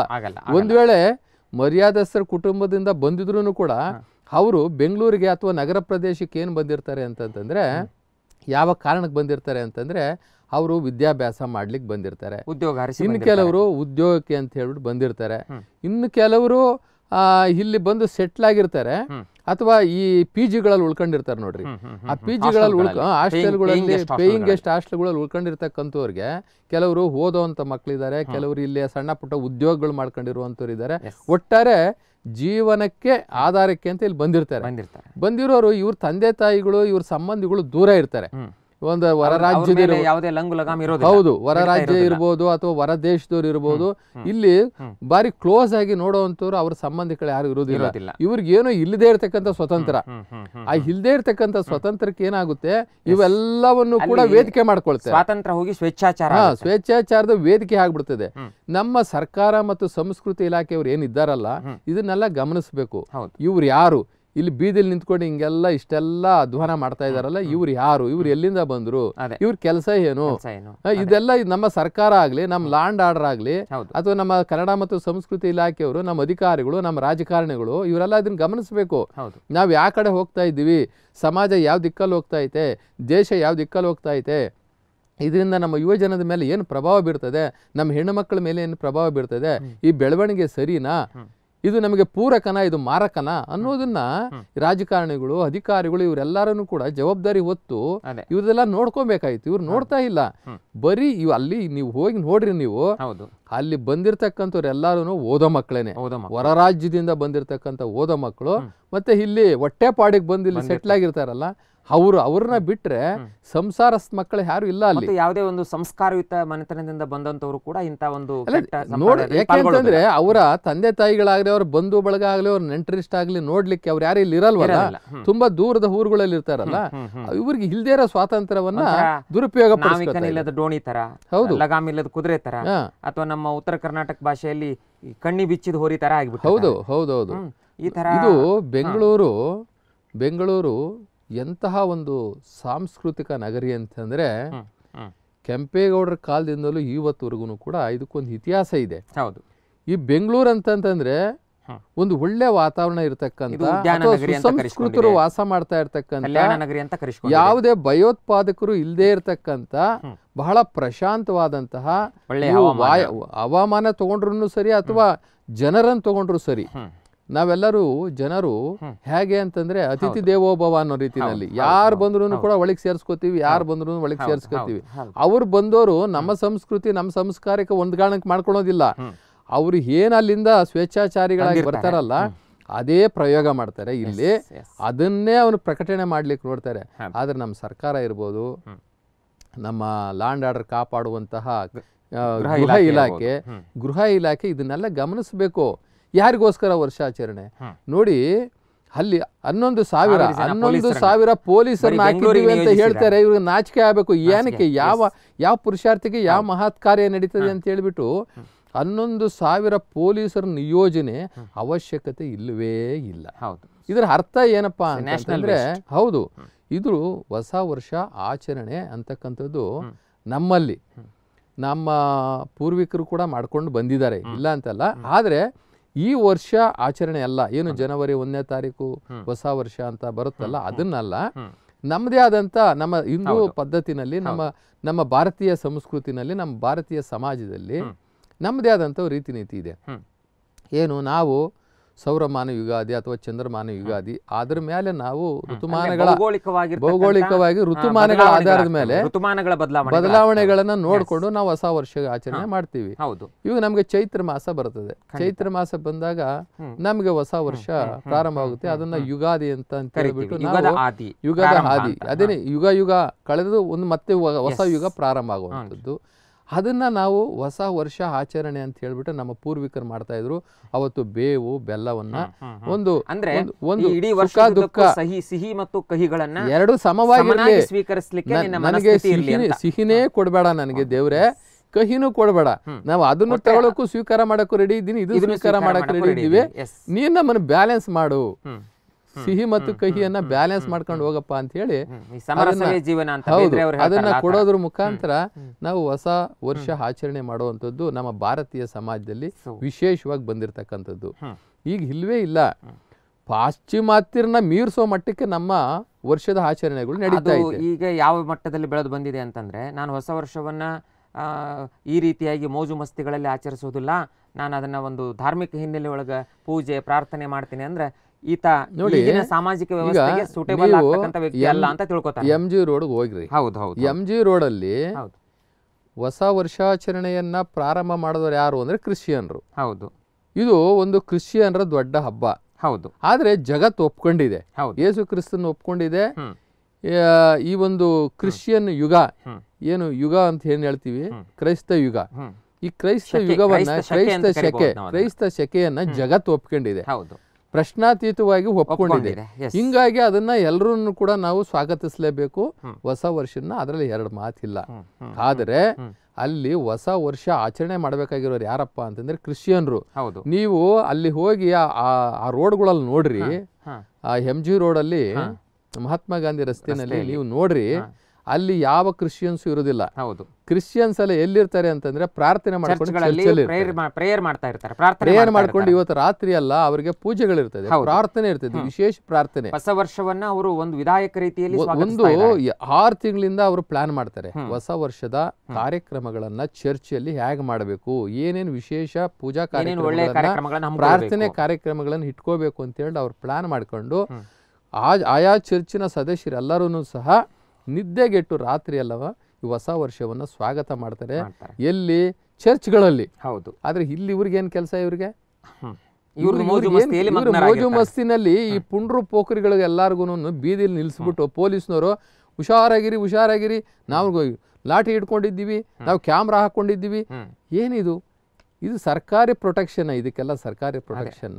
ಒಂದ್ ವೇಳೆ ಮರ್ಯಾದಸ್ಥರ ಕುಟುಂಬದಿಂದ ಬಂದಿದ್ರು ಕೂಡ ಅವರು ಬೆಂಗಳೂರಿಗೆ ಅಥವಾ ನಗರ ಪ್ರದೇಶಕ್ಕೆ ಏನ್ ಬಂದಿರ್ತಾರೆ ಅಂತಂತಂದ್ರೆ ಯಾವ ಕಾರಣಕ್ಕೆ ಬಂದಿರ್ತಾರೆ ಅಂತಂದರೆ ಅವರು ವಿದ್ಯಾಭ್ಯಾಸ ಮಾಡ್ಲಿಕ್ಕೆ ಬಂದಿರ್ತಾರೆ ಉದ್ಯೋಗ ಇನ್ನು ಕೆಲವರು ಉದ್ಯೋಗಕ್ಕೆ ಅಂತ ಹೇಳ್ಬಿಟ್ಟು ಬಂದಿರ್ತಾರೆ ಇನ್ನು ಕೆಲವರು ಇಲ್ಲಿ ಬಂದು ಸೆಟ್ಲ್ ಆಗಿರ್ತಾರೆ ಅಥವಾ ಈ ಪಿ ಜಿಗಳಲ್ಲಿ ಉಳ್ಕೊಂಡಿರ್ತಾರೆ ನೋಡ್ರಿ ಆ ಪಿ ಜಿಗಳಲ್ಲಿ ಉಳ್ಕ ಹಾಸ್ಟೆಲ್ಗಳಲ್ಲಿ ಪೇಯಿಂಗ್ ಗೆಸ್ಟ್ ಹಾಸ್ಟೆಲ್ಗಳಲ್ಲಿ ಉಳ್ಕೊಂಡಿರ್ತಕ್ಕಂಥವ್ರಿಗೆ ಕೆಲವರು ಓದೋವಂಥ ಮಕ್ಕಳಿದ್ದಾರೆ ಕೆಲವರು ಇಲ್ಲಿ ಸಣ್ಣ ಪುಟ್ಟ ಉದ್ಯೋಗಗಳು ಮಾಡ್ಕೊಂಡಿರುವಂಥವ್ರು ಇದ್ದಾರೆ ಒಟ್ಟಾರೆ ಜೀವನಕ್ಕೆ ಆಧಾರಕ್ಕೆ ಅಂತ ಇಲ್ಲಿ ಬಂದಿರ್ತಾರೆ ಬಂದಿರೋರು ಇವ್ರ ತಂದೆ ತಾಯಿಗಳು ಇವ್ರ ಸಂಬಂಧಿಗಳು ದೂರ ಇರ್ತಾರೆ ಒಂದು ಹೊರ ರಾಜ್ಯದ ಯಾವುದೇ ಲಂಗು ಹೌದು ಹೊರ ರಾಜ್ಯ ಇರ್ಬೋದು ಅಥವಾ ಹೊರ ದೇಶದವ್ರು ಇರ್ಬೋದು ಇಲ್ಲಿ ಬಾರಿ ಕ್ಲೋಸ್ ಆಗಿ ನೋಡುವಂತವ್ರು ಅವ್ರ ಸಂಬಂಧಿಗಳು ಯಾರು ಇರೋದಿಲ್ಲ ಏನೋ ಇಲ್ಲದೆ ಇರತಕ್ಕಂಥ ಸ್ವತಂತ್ರ ಆ ಇಲ್ಲದೇ ಇರತಕ್ಕಂಥ ಸ್ವತಂತ್ರಕ್ಕೆ ಏನಾಗುತ್ತೆ ಇವೆಲ್ಲವನ್ನು ಕೂಡ ವೇದಿಕೆ ಮಾಡ್ಕೊಳ್ತಾರೆ ಸ್ವಾತಂತ್ರ್ಯ ಹೋಗಿ ಸ್ವೇಚ್ಛಾಚಾರ ಸ್ವೇಚ್ಛಾಚಾರದ ವೇದಿಕೆ ಆಗ್ಬಿಡ್ತದೆ ನಮ್ಮ ಸರ್ಕಾರ ಮತ್ತು ಸಂಸ್ಕೃತಿ ಇಲಾಖೆಯವರು ಏನಿದ್ದಾರಲ್ಲ ಇದನ್ನೆಲ್ಲ ಗಮನಿಸಬೇಕು ಇವ್ರು ಯಾರು ಇಲ್ಲಿ ಬೀದಿಲಿ ನಿಂತ್ಕೊಂಡು ಹಿಂಗೆಲ್ಲ ಇಷ್ಟೆಲ್ಲ ಅಧ್ವಾನ ಮಾಡ್ತಾ ಇದಾರಲ್ಲ ಇವ್ರು ಯಾರು ಇವ್ರು ಎಲ್ಲಿಂದ ಬಂದ್ರು ಇವ್ರ ಕೆಲಸ ಏನು ಇದೆಲ್ಲ ನಮ್ಮ ಸರ್ಕಾರ ಆಗ್ಲಿ ನಮ್ಮ ಲ್ಯಾಂಡ್ ಆರ್ಡರ್ ಆಗ್ಲಿ ಅಥವಾ ನಮ್ಮ ಕನ್ನಡ ಮತ್ತು ಸಂಸ್ಕೃತಿ ಇಲಾಖೆಯವರು ನಮ್ಮ ಅಧಿಕಾರಿಗಳು ನಮ್ಮ ರಾಜಕಾರಣಿಗಳು ಇವರೆಲ್ಲ ಇದನ್ನ ಗಮನಿಸಬೇಕು ನಾವು ಯಾವ ಕಡೆ ಹೋಗ್ತಾ ಇದ್ದೀವಿ ಸಮಾಜ ಯಾವ ದಿಕ್ಕಲ್ಲಿ ಹೋಗ್ತಾ ಐತೆ ದೇಶ ಯಾವ ದಿಕ್ಕಲ್ಲಿ ಹೋಗ್ತಾ ಐತೆ ಇದರಿಂದ ನಮ್ಮ ಯುವಜನದ ಮೇಲೆ ಏನು ಪ್ರಭಾವ ಬೀರ್ತದೆ ನಮ್ಮ ಹೆಣ್ಣು ಮಕ್ಕಳ ಮೇಲೆ ಏನು ಪ್ರಭಾವ ಬೀರ್ತದೆ ಈ ಬೆಳವಣಿಗೆ ಸರಿನಾ ಇದು ನಮಗೆ ಪೂರಕನ ಇದು ಮಾರಕನ ಅನ್ನೋದನ್ನ ರಾಜಕಾರಣಿಗಳು ಅಧಿಕಾರಿಗಳು ಇವರೆಲ್ಲರೂ ಕೂಡ ಜವಾಬ್ದಾರಿ ಹೊತ್ತು ಇವರೆಲ್ಲ ನೋಡ್ಕೊಬೇಕಾಯ್ತು ಇವ್ರು ನೋಡ್ತಾ ಇಲ್ಲ ಬರೀ ಇವ್ ಅಲ್ಲಿ ನೀವು ಹೋಗಿ ನೋಡ್ರಿ ನೀವು ಅಲ್ಲಿ ಬಂದಿರತಕ್ಕಂಥವ್ರೆಲ್ಲಾರು ಓದ ಮಕ್ಕಳೇನೆ ಹೊರ ರಾಜ್ಯದಿಂದ ಬಂದಿರತಕ್ಕಂಥ ಓದ ಮಕ್ಕಳು ಮತ್ತೆ ಇಲ್ಲಿ ಹೊಟ್ಟೆ ಪಾಡಿಗೆ ಬಂದು ಇಲ್ಲಿ ಸೆಟ್ಲ್ ಆಗಿರ್ತಾರಲ್ಲ ಅವರು ಅವ್ರನ್ನ ಬಿಟ್ರೆ ಸಂಸಾರಸ್ಥ ಮಕ್ಕಳು ಯಾರು ಇಲ್ಲ ಅಲ್ಲಿ ಯಾವುದೇ ಒಂದು ಸಂಸ್ಕಾರಯುತ ಮನೆತನದಿಂದ ಬಂದಂತವ್ರು ಕೂಡ ಇಂತ ಒಂದು ನೋಡಿ ಯಾಕೆಂತಂದ್ರೆ ಅವರ ತಂದೆ ತಾಯಿಗಳಾಗ್ಲಿ ಅವ್ರ ಬಂಧು ಬಳಗ ಆಗ್ಲಿ ಅವ್ರ ನೆಂಟರಿಷ್ಟ ಆಗ್ಲಿ ನೋಡ್ಲಿಕ್ಕೆ ಅವ್ರು ಯಾರು ಇಲ್ಲಿ ಇರಲ್ವಲ್ಲ ತುಂಬಾ ದೂರದ ಊರುಗಳಲ್ಲಿ ಇರ್ತಾರಲ್ಲ ಇವ್ರಿಗೆ ಇಲ್ದೇ ಇರೋ ಸ್ವಾತಂತ್ರ್ಯವನ್ನ ದುರುಪಯೋಗ ಇಲ್ಲದ ಡೋಣಿ ತರ ಹೌದು ಲಗಾಮ್ ಇಲ್ಲದ ಕುದುರೆ ತರ ಅಥವಾ ನಮ್ಮ ಉತ್ತರ ಕರ್ನಾಟಕ ಭಾಷೆಯಲ್ಲಿ ಕಣ್ಣಿ ಬಿಚ್ಚಿದ ಹೋರಿ ತರ ಆಗ್ಬಿಟ್ಟು ಹೌದು ಹೌದು ಹೌದು ಈ ತರ ಇದು ಬೆಂಗಳೂರು ಬೆಂಗಳೂರು ಎಂತಹ ಒಂದು ಸಾಂಸ್ಕೃತಿಕ ನಗರಿ ಅಂತಂದ್ರೆ ಕೆಂಪೇಗೌಡರ ಕಾಲದಿಂದಲೂ ಇವತ್ತುವರೆಗೂ ಕೂಡ ಇದಕ್ಕೊಂದು ಇತಿಹಾಸ ಇದೆ ಹೌದು ಈ ಬೆಂಗಳೂರು ಅಂತಂತಂದ್ರೆ ಒಂದು ಒಳ್ಳೆ ವಾತಾವರಣ ಇರತಕ್ಕಂಥರು ಸಂಸ್ಕೃತರು ವಾಸ ಮಾಡ್ತಾ ಇರ್ತಕ್ಕಂಥ ಯಾವುದೇ ಭಯೋತ್ಪಾದಕರು ಇಲ್ಲದೆ ಇರತಕ್ಕಂತ ಬಹಳ ಪ್ರಶಾಂತವಾದಂತಹ ಹವಾಮಾನ ತಗೊಂಡ್ರು ಸರಿ ಅಥವಾ ಜನರನ್ನು ತಗೊಂಡ್ರು ಸರಿ ನಾವೆಲ್ಲರೂ ಜನರು ಹೇಗೆ ಅಂತಂದ್ರೆ ಅತಿಥಿ ದೇವೋಭವ ಅನ್ನೋ ರೀತಿನಲ್ಲಿ ಯಾರು ಬಂದ್ರು ಕೂಡ ಒಳಗೆ ಸೇರಿಸ್ಕೋತೀವಿ ಯಾರು ಬಂದ್ರು ಒಳಗೆ ಸೇರಿಸ್ಕೋತೀವಿ ಅವ್ರು ಬಂದವರು ನಮ್ಮ ಸಂಸ್ಕೃತಿ ನಮ್ಮ ಸಂಸ್ಕಾರಕ್ಕೆ ಹೊಂದ್ಗಾಣಕ್ಕೆ ಮಾಡ್ಕೊಳ್ಳೋದಿಲ್ಲ ಅವ್ರು ಏನ್ ಅಲ್ಲಿಂದ ಸ್ವೇಚ್ಛಾಚಾರಿಗಳಾಗಿ ಬರ್ತಾರಲ್ಲ ಅದೇ ಪ್ರಯೋಗ ಮಾಡ್ತಾರೆ ಇಲ್ಲಿ ಅದನ್ನೇ ಅವ್ರು ಪ್ರಕಟಣೆ ಮಾಡ್ಲಿಕ್ಕೆ ನೋಡ್ತಾರೆ ಆದ್ರೆ ನಮ್ಮ ಸರ್ಕಾರ ಇರ್ಬೋದು ನಮ್ಮ ಲ್ಯಾಂಡ್ ಆರ್ಡರ್ ಕಾಪಾಡುವಂತಹ ಗೃಹ ಇಲಾಖೆ ಗೃಹ ಇಲಾಖೆ ಇದನ್ನೆಲ್ಲ ಗಮನಿಸಬೇಕು ಯಾರಿಗೋಸ್ಕರ ವರ್ಷಾಚರಣೆ ನೋಡಿ ಅಲ್ಲಿ ಹನ್ನೊಂದು ಸಾವಿರ ಹನ್ನೊಂದು ಸಾವಿರ ಪೊಲೀಸರನ್ನ ಹಾಕಿದ್ದೀವಿ ಅಂತ ಹೇಳ್ತಾರೆ ಇವ್ರಿಗೆ ನಾಚಿಕೆ ಆಗಬೇಕು ಏನಕ್ಕೆ ಯಾವ ಯಾವ ಪುರುಷಾರ್ಥಿಗೆ ಯಾವ ಮಹತ್ ಕಾರ್ಯ ನಡೀತದೆ ಅಂತ ಹೇಳ್ಬಿಟ್ಟು ಹನ್ನೊಂದು ಸಾವಿರ ಪೊಲೀಸರ ನಿಯೋಜನೆ ಅವಶ್ಯಕತೆ ಇಲ್ಲವೇ ಇಲ್ಲ ಹೌದು ಇದರ ಅರ್ಥ ಏನಪ್ಪಾ ಅಂತಂದ್ರೆ ಹೌದು ಇದು ಹೊಸ ವರ್ಷ ಆಚರಣೆ ಅಂತಕ್ಕಂಥದ್ದು ನಮ್ಮಲ್ಲಿ ನಮ್ಮ ಪೂರ್ವಿಕರು ಕೂಡ ಮಾಡ್ಕೊಂಡು ಬಂದಿದ್ದಾರೆ ಇಲ್ಲ ಅಂತಲ್ಲ ಆದರೆ ಈ ವರ್ಷ ಆಚರಣೆ ಅಲ್ಲ ಏನು ಜನವರಿ ಒಂದನೇ ತಾರೀಕು ಹೊಸ ವರ್ಷ ಅಂತ ಬರುತ್ತಲ್ಲ ಅದನ್ನಲ್ಲ ನಮ್ಮದೇ ಆದಂಥ ನಮ್ಮ ಹಿಂದೂ ಪದ್ಧತಿನಲ್ಲಿ ನಮ್ಮ ನಮ್ಮ ಭಾರತೀಯ ಸಂಸ್ಕೃತಿನಲ್ಲಿ ನಮ್ಮ ಭಾರತೀಯ ಸಮಾಜದಲ್ಲಿ ನಮ್ಮದೇ ಆದಂಥ ರೀತಿ ನೀತಿ ಇದೆ ಏನು ನಾವು ಸೌರಮಾನ ಯುಗಾದಿ ಅಥವಾ ಚಂದ್ರಮಾನ ಯುಗಾದಿ ಅದ್ರ ಮೇಲೆ ನಾವು ಋತುಮಾನಗಳ ಭೌಗೋಳಿಕವಾಗಿ ಋತುಮಾನಗಳ ಆಧಾರದ ಮೇಲೆ ಋತುಮಾನಗಳ ಬದಲಾವಣೆಗಳನ್ನ ನೋಡಿಕೊಂಡು ನಾವು ಹೊಸ ವರ್ಷ ಆಚರಣೆ ಮಾಡ್ತೀವಿ ಇವಾಗ ನಮ್ಗೆ ಚೈತ್ರ ಮಾಸ ಬರ್ತದೆ ಚೈತ್ರ ಮಾಸ ಬಂದಾಗ ನಮ್ಗೆ ಹೊಸ ವರ್ಷ ಪ್ರಾರಂಭ ಆಗುತ್ತೆ ಅದನ್ನ ಯುಗಾದಿ ಅಂತ ಅಂತ ಹೇಳ್ಬಿಟ್ಟು ನಾವು ಯುಗದ ಹಾದಿ ಅದೇನೆ ಯುಗ ಯುಗ ಕಳೆದು ಒಂದು ಮತ್ತೆ ಹೊಸ ಯುಗ ಪ್ರಾರಂಭ ಆಗುವಂಥದ್ದು ಅದನ್ನು ನಾವು ಹೊಸ ವರ್ಷ ಆಚರಣೆ ಅಂತ ಹೇಳ್ಬಿಟ್ಟು ನಮ್ಮ ಪೂರ್ವಿಕರು ಮಾಡ್ತಾ ಇದ್ರು ಅವತ್ತು ಬೇವು ಬೆಲ್ಲವನ್ನ ಒಂದು ಅಂದ್ರೆ ಒಂದು ಇಡೀ ವರ್ಷ ದುಃಖ ಸಹಿ ಸಿಹಿ ಮತ್ತು ಕಹಿಗಳನ್ನ ಎರಡು ಸಮವಾಗಿ ಸ್ವೀಕರಿಸಲಿಕ್ಕೆ ನನಗೆ ಸಿಹಿನೇ ಕೊಡಬೇಡ ನನಗೆ ದೇವ್ರೆ ಕಹಿನೂ ಕೊಡಬೇಡ ನಾವು ಅದನ್ನು ತಗೊಳಕ್ಕೂ ಸ್ವೀಕಾರ ಮಾಡಕ್ಕೂ ರೆಡಿ ಇದ್ದೀನಿ ಇದು ಸ್ವೀಕಾರ ಮಾಡಕ್ಕೂ ರೆಡಿ ಇದ್ದೀವಿ ನೀನ್ ನಮ್ಮನ್ನು ಬ್ಯಾಲೆನ್ಸ್ ಮಾಡು ಸಿಹಿ ಮತ್ತು ಕಹಿಯನ್ನ ಬ್ಯಾಲೆನ್ಸ್ ಮಾಡ್ಕೊಂಡು ಹೋಗಪ್ಪ ಅಂತ ಹೇಳಿ ಅದನ್ನ ಕೊಡೋದ್ರ ಮುಖಾಂತರ ನಾವು ಹೊಸ ವರ್ಷ ಆಚರಣೆ ಮಾಡುವಂಥದ್ದು ನಮ್ಮ ಭಾರತೀಯ ಸಮಾಜದಲ್ಲಿ ವಿಶೇಷವಾಗಿ ಬಂದಿರತಕ್ಕಂಥದ್ದು ಈಗ ಇಲ್ವೇ ಇಲ್ಲ ಪಾಶ್ಚಿಮಾತ್ಯರನ್ನ ಮೀರಿಸುವ ಮಟ್ಟಕ್ಕೆ ನಮ್ಮ ವರ್ಷದ ಆಚರಣೆಗಳು ನಡೀತಾ ಇದೆ ಈಗ ಯಾವ ಮಟ್ಟದಲ್ಲಿ ಬೆಳೆದು ಬಂದಿದೆ ಅಂತಂದ್ರೆ ನಾನು ಹೊಸ ವರ್ಷವನ್ನ ಈ ರೀತಿಯಾಗಿ ಮೋಜು ಮಸ್ತಿಗಳಲ್ಲಿ ಆಚರಿಸೋದಿಲ್ಲ ನಾನು ಅದನ್ನ ಒಂದು ಧಾರ್ಮಿಕ ಹಿನ್ನೆಲೆ ಒಳಗೆ ಪೂಜೆ ಪ್ರಾರ್ಥನೆ ಮಾಡ್ತೀನಿ ಅಂದ್ರೆ ಈತ ನೋಡಿ ಸಾಮಾಜಿಕ ಎಂ ಜಿ ರೋಡ್ ಹೌದು ಹೌದು ರೋಡ್ ಅಲ್ಲಿ ಹೊಸ ವರ್ಷಾಚರಣೆಯನ್ನ ಪ್ರಾರಂಭ ಮಾಡಿದವರು ಯಾರು ಅಂದ್ರೆ ಕ್ರಿಶ್ಚಿಯನ್ರು ಹೌದು ಇದು ಒಂದು ಕ್ರಿಶ್ಚಿಯನ್ರ ದೊಡ್ಡ ಹಬ್ಬ ಹೌದು ಆದ್ರೆ ಜಗತ್ ಒಪ್ಕೊಂಡಿದೆ ಯೇಸು ಕ್ರಿಸ್ತನ್ ಒಪ್ಕೊಂಡಿದೆ ಈ ಒಂದು ಕ್ರಿಶ್ಚಿಯನ್ ಯುಗ ಏನು ಯುಗ ಅಂತ ಏನ್ ಹೇಳ್ತೀವಿ ಕ್ರೈಸ್ತ ಯುಗ ಈ ಕ್ರೈಸ್ತ ಯುಗವನ್ನ ಕ್ರೈಸ್ತ ಶಕೆ ಕ್ರೈಸ್ತ ಶಕೆಯನ್ನ ಜಗತ್ ಒಪ್ಕೊಂಡಿದೆ ಹೌದು ಪ್ರಶ್ನಾತೀತವಾಗಿ ಒಪ್ಪಿಕೊಂಡಿದೆ ಹಿಂಗಾಗಿ ಅದನ್ನ ಎಲ್ಲರೂ ಕೂಡ ನಾವು ಸ್ವಾಗತಿಸಲೇಬೇಕು ಹೊಸ ವರ್ಷನ ಅದರಲ್ಲಿ ಎರಡು ಮಾತಿಲ್ಲ ಆದರೆ ಅಲ್ಲಿ ಹೊಸ ವರ್ಷ ಆಚರಣೆ ಮಾಡಬೇಕಾಗಿರೋರು ಯಾರಪ್ಪ ಅಂತಂದ್ರೆ ಕ್ರಿಶ್ಚಿಯನ್ರು ನೀವು ಅಲ್ಲಿ ಹೋಗಿ ಆ ರೋಡ್ಗಳಲ್ಲಿ ನೋಡ್ರಿ ಆ ಎಂ ಜಿ ರೋಡಲ್ಲಿ ಮಹಾತ್ಮ ಗಾಂಧಿ ರಸ್ತೆಯಲ್ಲಿ ನೀವು ನೋಡ್ರಿ ಅಲ್ಲಿ ಯಾವ ಕ್ರಿಶ್ಚಿಯನ್ಸ್ ಇರುವುದಿಲ್ಲ ಹೌದು ಕ್ರಿಶ್ಚಿಯನ್ಸ್ ಎಲ್ಲ ಎಲ್ಲಿರ್ತಾರೆ ಅಂತಂದ್ರೆ ಪ್ರಾರ್ಥನೆ ಮಾಡ್ಕೊಂಡು ಪ್ರೇಯರ್ ಮಾಡ್ತಾ ಇರ್ತಾರೆ ಪ್ರೇಯರ್ ಮಾಡ್ಕೊಂಡು ಇವತ್ತು ರಾತ್ರಿ ಅಲ್ಲ ಅವರಿಗೆ ಪೂಜೆಗಳಿರ್ತದೆ ಪ್ರಾರ್ಥನೆ ಇರ್ತದೆ ವಿಶೇಷ ಪ್ರಾರ್ಥನೆ ಹೊಸ ವರ್ಷವನ್ನ ಅವರು ಒಂದು ವಿಧಾಯಕ ರೀತಿಯಲ್ಲಿ ಒಂದು ಆರು ತಿಂಗಳಿಂದ ಅವರು ಪ್ಲಾನ್ ಮಾಡ್ತಾರೆ ಹೊಸ ವರ್ಷದ ಕಾರ್ಯಕ್ರಮಗಳನ್ನ ಅಲ್ಲಿ ಹೇಗೆ ಮಾಡಬೇಕು ಏನೇನು ವಿಶೇಷ ಪೂಜಾ ಕಾರ್ಯಕ್ರಮಗಳನ್ನ ಪ್ರಾರ್ಥನೆ ಕಾರ್ಯಕ್ರಮಗಳನ್ನ ಇಟ್ಕೋಬೇಕು ಅಂತ ಹೇಳಿ ಅವ್ರು ಪ್ಲಾನ್ ಮಾಡ್ಕೊಂಡು ಆಯಾ ಚರ್ಚಿನ ಸದಸ್ಯರೆಲ್ಲರೂ ಸಹ ನಿದ್ದೆಗೆಟ್ಟು ರಾತ್ರಿ ಅಲ್ಲವ ಈ ಹೊಸ ವರ್ಷವನ್ನು ಸ್ವಾಗತ ಮಾಡ್ತಾರೆ ಎಲ್ಲಿ ಚರ್ಚ್ಗಳಲ್ಲಿ ಹೌದು ಆದರೆ ಇಲ್ಲಿ ಇವ್ರಿಗೆ ಏನು ಕೆಲಸ ಇವ್ರಿಗೆ ಮೋಜು ಮಸ್ತಿನಲ್ಲಿ ಈ ಪುಂಡ್ರು ಪೋಖರಿಗಳಿಗೆ ಎಲ್ಲಾರ್ಗು ಬೀದಿಲಿ ನಿಲ್ಲಿಸ್ಬಿಟ್ಟು ಪೊಲೀಸ್ನವರು ಹುಷಾರಾಗಿರಿ ಹುಷಾರಾಗಿರಿ ನಾವು ಲಾಠಿ ಇಟ್ಕೊಂಡಿದ್ದೀವಿ ನಾವು ಕ್ಯಾಮ್ರಾ ಹಾಕೊಂಡಿದ್ದೀವಿ ಏನಿದು ಇದು ಸರ್ಕಾರಿ ಪ್ರೊಟೆಕ್ಷನ್ ಇದಕ್ಕೆಲ್ಲ ಸರ್ಕಾರಿ ಪ್ರೊಟೆಕ್ಷನ್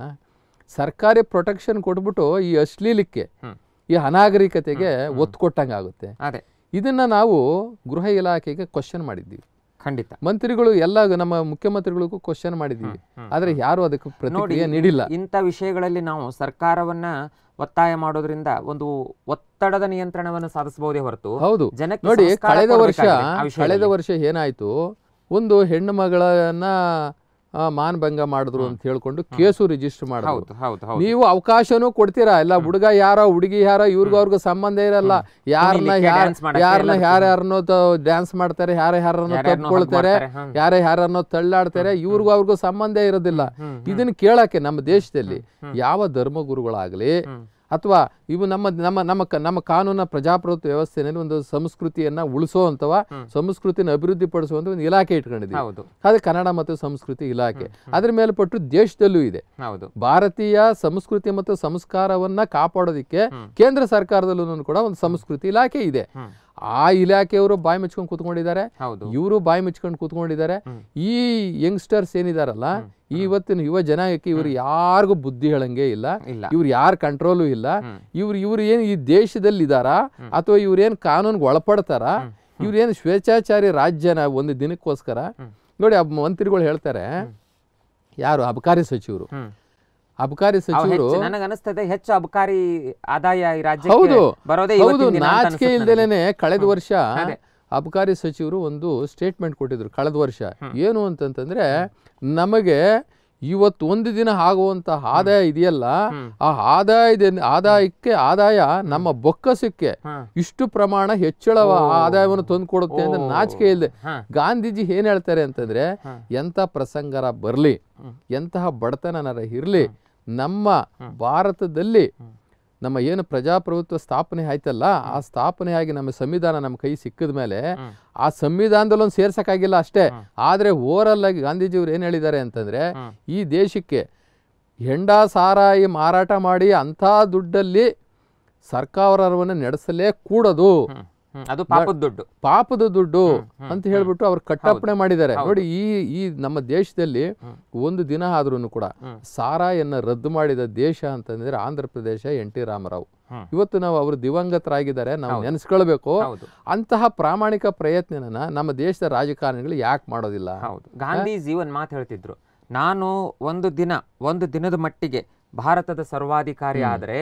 ಸರ್ಕಾರಿ ಪ್ರೊಟೆಕ್ಷನ್ ಕೊಟ್ಬಿಟ್ಟು ಈ ಅಶ್ಲೀಲಕ್ಕೆ ಈ ಅನಾಗರಿಕತೆಗೆ ಒತ್ತು ಕೊಟ್ಟಂಗೆ ಆಗುತ್ತೆ ಅದೇ ನಾವು ಗೃಹ ಇಲಾಖೆಗೆ ಕ್ವಶನ್ ಮಾಡಿದ್ದೀವಿ ಖಂಡಿತ ಮಂತ್ರಿಗಳು ಎಲ್ಲ ನಮ್ಮ ಮುಖ್ಯಮಂತ್ರಿಗಳಿಗೂ ಕ್ವಶನ್ ಮಾಡಿದ್ದೀವಿ ಆದ್ರೆ ಯಾರು ಅದಕ್ಕೆ ಪ್ರತಿಕ್ರಿಯೆ ನೀಡಿಲ್ಲ ಇಂಥ ವಿಷಯಗಳಲ್ಲಿ ನಾವು ಸರ್ಕಾರವನ್ನ ಒತ್ತಾಯ ಮಾಡೋದ್ರಿಂದ ಒಂದು ಒತ್ತಡದ ನಿಯಂತ್ರಣವನ್ನು ಸಾಧಿಸಬಹುದೇ ಹೊರತು ಹೌದು ನೋಡಿ ಕಳೆದ ವರ್ಷ ಕಳೆದ ವರ್ಷ ಏನಾಯ್ತು ಒಂದು ಹೆಣ್ಣು ಮಗಳನ್ನ ಮಾನಭಂಗ ಮಾಡಿದ್ರು ಅಂತ ಹೇಳ್ಕೊಂಡು ಕೇಸು ರಿಜಿಸ್ಟರ್ ಮಾಡಿದ್ರು ನೀವು ಅವಕಾಶನೂ ಕೊಡ್ತೀರಾ ಎಲ್ಲ ಹುಡುಗ ಯಾರ ಹುಡುಗಿ ಯಾರ ಇವ್ರಿಗೂ ಅವ್ರಿಗೂ ಸಂಬಂಧ ಇರಲ್ಲ ಯಾರನ್ನ ಯಾರನ್ನ ಯಾರ್ಯಾರನ್ನೋ ಡ್ಯಾನ್ಸ್ ಮಾಡ್ತಾರೆ ಯಾರ ಯಾರನ್ನೋ ತಪ್ಕೊಳ್ತಾರೆ ಯಾರ ಯಾರನ್ನೋ ತಳ್ಳಾಡ್ತಾರೆ ಇವ್ರಿಗೂ ಅವ್ರಿಗೂ ಸಂಬಂಧ ಇರೋದಿಲ್ಲ ಇದನ್ನ ಕೇಳಕ್ಕೆ ನಮ್ಮ ದೇಶದಲ್ಲಿ ಯಾವ ಧರ್ಮಗುರುಗಳಾಗ್ಲಿ ಅಥವಾ ಇವು ನಮ್ಮ ನಮ್ಮ ನಮ್ಮ ನಮ್ಮ ಕಾನೂನ ಪ್ರಜಾಪ್ರಭುತ್ವ ವ್ಯವಸ್ಥೆನಲ್ಲಿ ಒಂದು ಸಂಸ್ಕೃತಿಯನ್ನ ಅಂತವ ಸಂಸ್ಕೃತಿನ ಅಭಿವೃದ್ಧಿ ಪಡಿಸುವಂತ ಒಂದು ಇಲಾಖೆ ಇಟ್ಕೊಂಡಿದ್ದೀವಿ ಅದೇ ಕನ್ನಡ ಮತ್ತು ಸಂಸ್ಕೃತಿ ಇಲಾಖೆ ಅದ್ರ ಮೇಲ್ಪಟ್ಟು ದೇಶದಲ್ಲೂ ಇದೆ ಹೌದು ಭಾರತೀಯ ಸಂಸ್ಕೃತಿ ಮತ್ತು ಸಂಸ್ಕಾರವನ್ನ ಕಾಪಾಡೋದಿಕ್ಕೆ ಕೇಂದ್ರ ಸರ್ಕಾರದಲ್ಲೂ ಕೂಡ ಒಂದು ಸಂಸ್ಕೃತಿ ಇಲಾಖೆ ಇದೆ ಆ ಇಲಾಖೆಯವರು ಬಾಯಿ ಮುಚ್ಕೊಂಡು ಕೂತ್ಕೊಂಡಿದ್ದಾರೆ ಇವರು ಬಾಯಿ ಮುಚ್ಕೊಂಡು ಕೂತ್ಕೊಂಡಿದ್ದಾರೆ ಈ ಯಂಗ್ಸ್ಟರ್ಸ್ ಏನಿದಾರಲ್ಲ ಇವತ್ತಿನ ಯುವ ಜನಾಂಗಕ್ಕೆ ಇವ್ರು ಯಾರಿಗೂ ಬುದ್ಧಿ ಹೇಳಂಗೆ ಇಲ್ಲ ಇವ್ರು ಯಾರ ಕಂಟ್ರೋಲು ಇಲ್ಲ ಇವ್ರು ಇವ್ರು ಏನು ಈ ದೇಶದಲ್ಲಿ ಇದಾರಾ ಅಥವಾ ಇವ್ರೇನು ಕಾನೂನ್ಗೆ ಒಳಪಡ್ತಾರ ಇವ್ರೇನು ಸ್ವೇಚ್ಛಾಚಾರಿ ರಾಜ್ಯನ ಒಂದು ದಿನಕ್ಕೋಸ್ಕರ ನೋಡಿ ಮಂತ್ರಿಗಳು ಹೇಳ್ತಾರೆ ಯಾರು ಅಬಕಾರಿ ಸಚಿವರು ಅಬಕಾರಿ ಸಚಿವರು ಹೆಚ್ಚು ಅಬಕಾರಿ ಆದಾಯ ಈ ಬರೋದೇ ನಾಚಿಕೆ ಇಲ್ದೇನೆ ಕಳೆದ ವರ್ಷ ಅಬಕಾರಿ ಸಚಿವರು ಒಂದು ಸ್ಟೇಟ್ಮೆಂಟ್ ಕೊಟ್ಟಿದ್ರು ಕಳೆದ ವರ್ಷ ಏನು ಅಂತಂತಂದ್ರೆ ನಮಗೆ ಇವತ್ತು ಒಂದು ದಿನ ಆಗುವಂತಹ ಆದಾಯ ಇದೆಯಲ್ಲ ಆ ಆದಾಯ ಆದಾಯಕ್ಕೆ ಆದಾಯ ನಮ್ಮ ಬೊಕ್ಕಸಕ್ಕೆ ಇಷ್ಟು ಪ್ರಮಾಣ ಹೆಚ್ಚಳ ಆದಾಯವನ್ನು ತಂದು ಕೊಡುತ್ತೆ ಅಂತ ನಾಚಿಕೆ ಇಲ್ಲದೆ ಗಾಂಧೀಜಿ ಏನ್ ಹೇಳ್ತಾರೆ ಅಂತಂದ್ರೆ ಎಂಥ ಪ್ರಸಂಗರ ಬರಲಿ ಎಂತಹ ಬಡತನ ಇರಲಿ ನಮ್ಮ ಭಾರತದಲ್ಲಿ ನಮ್ಮ ಏನು ಪ್ರಜಾಪ್ರಭುತ್ವ ಸ್ಥಾಪನೆ ಆಯ್ತಲ್ಲ ಆ ಸ್ಥಾಪನೆಯಾಗಿ ನಮ್ಮ ಸಂವಿಧಾನ ನಮ್ಮ ಕೈ ಸಿಕ್ಕಿದ ಮೇಲೆ ಆ ಸಂವಿಧಾನದಲ್ಲೊಂದು ಸೇರ್ಸೋಕ್ಕಾಗಿಲ್ಲ ಸೇರ್ಸಕ್ಕಾಗಿಲ್ಲ ಅಷ್ಟೇ ಆದರೆ ಓವರಲ್ ಆಗಿ ಗಾಂಧೀಜಿಯವ್ರು ಏನು ಹೇಳಿದ್ದಾರೆ ಅಂತಂದರೆ ಈ ದೇಶಕ್ಕೆ ಹೆಂಡ ಸಾರಾಯಿ ಮಾರಾಟ ಮಾಡಿ ಅಂಥ ದುಡ್ಡಲ್ಲಿ ಸರ್ಕಾರವನ್ನು ನಡೆಸಲೇ ಕೂಡದು ಅದು ಪಾಪದ ದುಡ್ಡು ಪಾಪದ ದುಡ್ಡು ಅಂತ ಹೇಳ್ಬಿಟ್ಟು ಅವ್ರು ಕಟ್ಟಪ್ಪಣೆ ಮಾಡಿದ್ದಾರೆ ನೋಡಿ ಈ ಈ ನಮ್ಮ ದೇಶದಲ್ಲಿ ಒಂದು ದಿನ ಆದ್ರೂ ಕೂಡ ಸಾರಾಯನ್ನ ರದ್ದು ಮಾಡಿದ ದೇಶ ಅಂತಂದ್ರೆ ಆಂಧ್ರ ಪ್ರದೇಶ ಎನ್ ಟಿ ರಾಮರಾವ್ ಇವತ್ತು ನಾವು ಅವರು ದಿವಂಗತರಾಗಿದ್ದಾರೆ ನಾವು ನೆನೆಸ್ಕೊಳ್ಬೇಕು ಅಂತಹ ಪ್ರಾಮಾಣಿಕ ಪ್ರಯತ್ನನ ನಮ್ಮ ದೇಶದ ರಾಜಕಾರಣಿಗಳು ಯಾಕೆ ಮಾಡೋದಿಲ್ಲ ಹೌದು ಗಾಂಧಿ ಮಾತು ಹೇಳ್ತಿದ್ರು ನಾನು ಒಂದು ದಿನ ಒಂದು ದಿನದ ಮಟ್ಟಿಗೆ ಭಾರತದ ಸರ್ವಾಧಿಕಾರಿ ಆದರೆ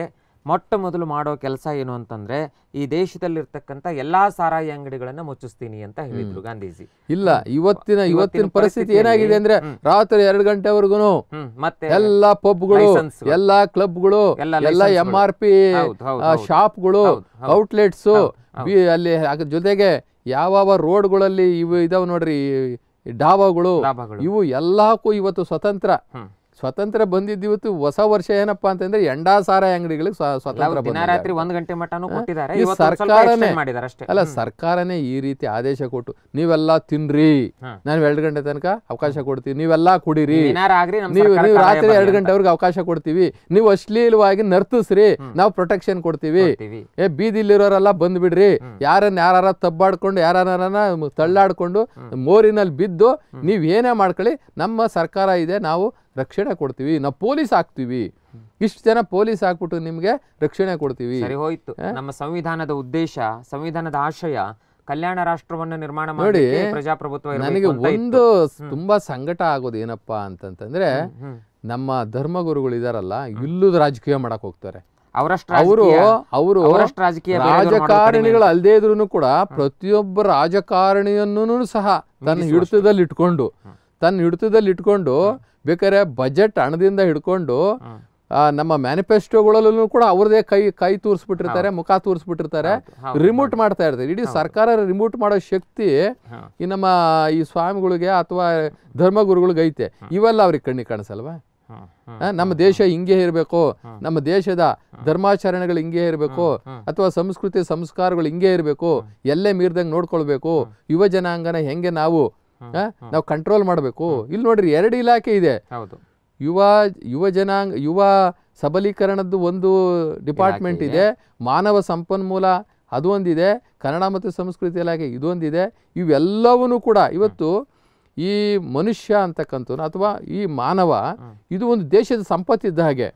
ಮೊಟ್ಟ ಮೊದಲು ಮಾಡೋ ಕೆಲಸ ಏನು ಅಂತಂದ್ರೆ ಈ ದೇಶದಲ್ಲಿರ್ತಕ್ಕಂಥ ಎಲ್ಲಾ ಸಾರಾಯಿ ಅಂಗಡಿಗಳನ್ನ ಮುಚ್ಚಿಸ್ತೀನಿ ಅಂತ ಹೇಳಿದ್ರು ಗಾಂಧೀಜಿ ಇಲ್ಲ ಇವತ್ತಿನ ಇವತ್ತಿನ ಪರಿಸ್ಥಿತಿ ಏನಾಗಿದೆ ಅಂದ್ರೆ ರಾತ್ರಿ ಎರಡು ಗಂಟೆವರೆಗೂ ಮತ್ತೆ ಎಲ್ಲಾ ಪಬ್ಗಳು ಎಲ್ಲಾ ಕ್ಲಬ್ಗಳು ಎಲ್ಲಾ ಎಂ ಆರ್ ಪಿ ಶಾಪ್ಗಳು ಔಟ್ಲೆಟ್ಸ್ ಅಲ್ಲಿ ಜೊತೆಗೆ ಯಾವ ರೋಡ್ಗಳಲ್ಲಿ ಇವು ಇದಾವ ನೋಡ್ರಿ ಡಾಬಾಗಳು ಇವು ಎಲ್ಲಕ್ಕೂ ಇವತ್ತು ಸ್ವತಂತ್ರ ಸ್ವತಂತ್ರ ಬಂದಿದ್ದ ಹೊಸ ವರ್ಷ ಏನಪ್ಪ ಅಂತಂದ್ರೆ ಎಂಡಾ ಸಾರಾಯಿ ಅಂಗಡಿಗಳಿಗೆ ಸ್ವತಂತ್ರ ಒಂದು ಗಂಟೆ ಮಟ್ಟನೂ ಕೊಟ್ಟಿದ್ದಾರೆ ಸರ್ಕಾರನೇ ಅಷ್ಟೇ ಅಲ್ಲ ಸರ್ಕಾರನೇ ಈ ರೀತಿ ಆದೇಶ ಕೊಟ್ಟು ನೀವೆಲ್ಲ ತಿನ್ರಿ ನಾನು ಎರಡು ಗಂಟೆ ತನಕ ಅವಕಾಶ ಕೊಡ್ತೀವಿ ನೀವೆಲ್ಲ ಕುಡಿರಿ ನೀವು ನೀವು ರಾತ್ರಿ ಎರಡು ಗಂಟೆವರೆಗೆ ಅವಕಾಶ ಕೊಡ್ತೀವಿ ನೀವು ಅಶ್ಲೀಲವಾಗಿ ನರ್ತಿಸ್ರಿ ನಾವು ಪ್ರೊಟೆಕ್ಷನ್ ಕೊಡ್ತೀವಿ ಏ ಬೀದಿಲಿರೋರೆಲ್ಲ ಬಂದ್ಬಿಡ್ರಿ ಯಾರನ್ನ ಯಾರ ತಬ್ಬಾಡ್ಕೊಂಡು ಯಾರ ತಳ್ಳಾಡ್ಕೊಂಡು ಮೋರಿನಲ್ಲಿ ಬಿದ್ದು ನೀವೇನೇ ಮಾಡ್ಕೊಳ್ಳಿ ನಮ್ಮ ಸರ್ಕಾರ ಇದೆ ನಾವು ರಕ್ಷಣೆ ಕೊಡ್ತೀವಿ ನಾವು ಪೊಲೀಸ್ ಹಾಕ್ತಿವಿ ಇಷ್ಟು ಜನ ಪೊಲೀಸ್ ಹಾಕ್ಬಿಟ್ಟು ನಿಮಗೆ ರಕ್ಷಣೆ ಕೊಡ್ತೀವಿ ಸರಿ ಹೋಯ್ತು ನಮ್ಮ ಸಂವಿಧಾನದ ಉದ್ದೇಶ ಸಂವಿಧಾನದ ಆಶಯ ಕಲ್ಯಾಣ ರಾಷ್ಟ್ರವನ್ನು ನಿರ್ಮಾಣ ಮಾಡಿ ಪ್ರಜಾಪ್ರಭುತ್ವ ನನಗೆ ಒಂದು ತುಂಬಾ ಸಂಕಟ ಆಗೋದು ಏನಪ್ಪಾ ಅಂತಂತಂದ್ರೆ ನಮ್ಮ ಧರ್ಮಗುರುಗಳು ಇದಾರಲ್ಲ ಇಲ್ಲೂ ರಾಜಕೀಯ ಮಾಡಕ್ ಹೋಗ್ತಾರೆ ಅವರು ಅವರು ರಾಜಕಾರಣಿಗಳು ಅಲ್ಲದೆ ಇದ್ರು ಕೂಡ ಪ್ರತಿಯೊಬ್ಬ ರಾಜಕಾರಣಿಯನ್ನು ಸಹ ತನ್ನ ಹಿಡಿತದಲ್ಲಿ ಇಟ್ಕೊಂಡು ತನ್ನ ಹಿಡಿತದಲ್ಲಿ ಇಟ್ಕೊಂಡು ಬೇಕಾದ್ರೆ ಬಜೆಟ್ ಹಣದಿಂದ ಹಿಡ್ಕೊಂಡು ನಮ್ಮ ಮ್ಯಾನಿಫೆಸ್ಟೋಗಳಲ್ಲೂ ಕೂಡ ಅವ್ರದೇ ಕೈ ಕೈ ತೋರಿಸ್ಬಿಟ್ಟಿರ್ತಾರೆ ಮುಖ ತೋರಿಸ್ಬಿಟ್ಟಿರ್ತಾರೆ ರಿಮೋಟ್ ಮಾಡ್ತಾ ಇರ್ತಾರೆ ಇಡೀ ಸರ್ಕಾರ ರಿಮೋಟ್ ಮಾಡೋ ಶಕ್ತಿ ಈ ನಮ್ಮ ಈ ಸ್ವಾಮಿಗಳಿಗೆ ಅಥವಾ ಧರ್ಮಗುರುಗಳಿಗೆ ಐತೆ ಇವೆಲ್ಲ ಅವ್ರಿಗೆ ಕಣ್ಣಿಗೆ ಕಾಣಿಸಲ್ವಾ ನಮ್ಮ ದೇಶ ಹಿಂಗೆ ಇರಬೇಕು ನಮ್ಮ ದೇಶದ ಧರ್ಮಾಚರಣೆಗಳು ಹಿಂಗೆ ಇರಬೇಕು ಅಥವಾ ಸಂಸ್ಕೃತಿ ಸಂಸ್ಕಾರಗಳು ಹಿಂಗೆ ಇರಬೇಕು ಎಲ್ಲೇ ಮೀರಿದಂಗೆ ನೋಡ್ಕೊಳ್ಬೇಕು ಯುವ ಜನಾಂಗನ ಹೆಂಗೆ ನಾವು ನಾವು ಕಂಟ್ರೋಲ್ ಮಾಡಬೇಕು ಇಲ್ಲಿ ನೋಡ್ರಿ ಎರಡು ಇಲಾಖೆ ಇದೆ ಯುವ ಯುವ ಜನಾಂಗ ಯುವ ಸಬಲೀಕರಣದ್ದು ಒಂದು ಡಿಪಾರ್ಟ್ಮೆಂಟ್ ಇದೆ ಮಾನವ ಸಂಪನ್ಮೂಲ ಅದು ಒಂದಿದೆ ಕನ್ನಡ ಮತ್ತು ಸಂಸ್ಕೃತಿ ಇಲಾಖೆ ಇದೊಂದಿದೆ ಇವೆಲ್ಲವನ್ನೂ ಕೂಡ ಇವತ್ತು ಈ ಮನುಷ್ಯ ಅಂತಕ್ಕಂಥ ಅಥವಾ ಈ ಮಾನವ ಇದು ಒಂದು ದೇಶದ ಸಂಪತ್ತಿದ್ದ ಹಾಗೆ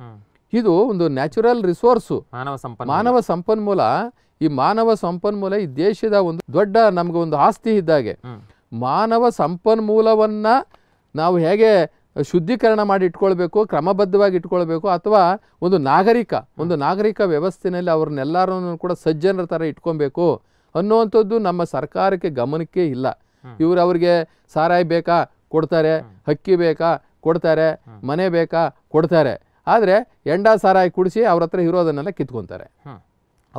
ಇದು ಒಂದು ನ್ಯಾಚುರಲ್ ರಿಸೋರ್ಸು ಮಾನವ ಸಂಪನ್ಮೂಲ ಈ ಮಾನವ ಸಂಪನ್ಮೂಲ ಈ ದೇಶದ ಒಂದು ದೊಡ್ಡ ನಮ್ಗೆ ಒಂದು ಆಸ್ತಿ ಇದ್ದ ಹಾಗೆ ಮಾನವ ಸಂಪನ್ಮೂಲವನ್ನು ನಾವು ಹೇಗೆ ಶುದ್ಧೀಕರಣ ಮಾಡಿ ಇಟ್ಕೊಳ್ಬೇಕು ಕ್ರಮಬದ್ಧವಾಗಿ ಇಟ್ಕೊಳ್ಬೇಕು ಅಥವಾ ಒಂದು ನಾಗರಿಕ ಒಂದು ನಾಗರಿಕ ವ್ಯವಸ್ಥೆಯಲ್ಲಿ ಅವ್ರನ್ನೆಲ್ಲರನ್ನು ಕೂಡ ಸಜ್ಜನರ ಥರ ಇಟ್ಕೊಬೇಕು ಅನ್ನುವಂಥದ್ದು ನಮ್ಮ ಸರ್ಕಾರಕ್ಕೆ ಗಮನಕ್ಕೆ ಇಲ್ಲ ಇವರು ಅವ್ರಿಗೆ ಸಾರಾಯಿ ಬೇಕಾ ಕೊಡ್ತಾರೆ ಹಕ್ಕಿ ಬೇಕಾ ಕೊಡ್ತಾರೆ ಮನೆ ಬೇಕಾ ಕೊಡ್ತಾರೆ ಆದರೆ ಎಂಡ ಸಾರಾಯಿ ಕುಡಿಸಿ ಅವ್ರ ಹತ್ರ ಇರೋದನ್ನೆಲ್ಲ ಕಿತ್ಕೊತಾರೆ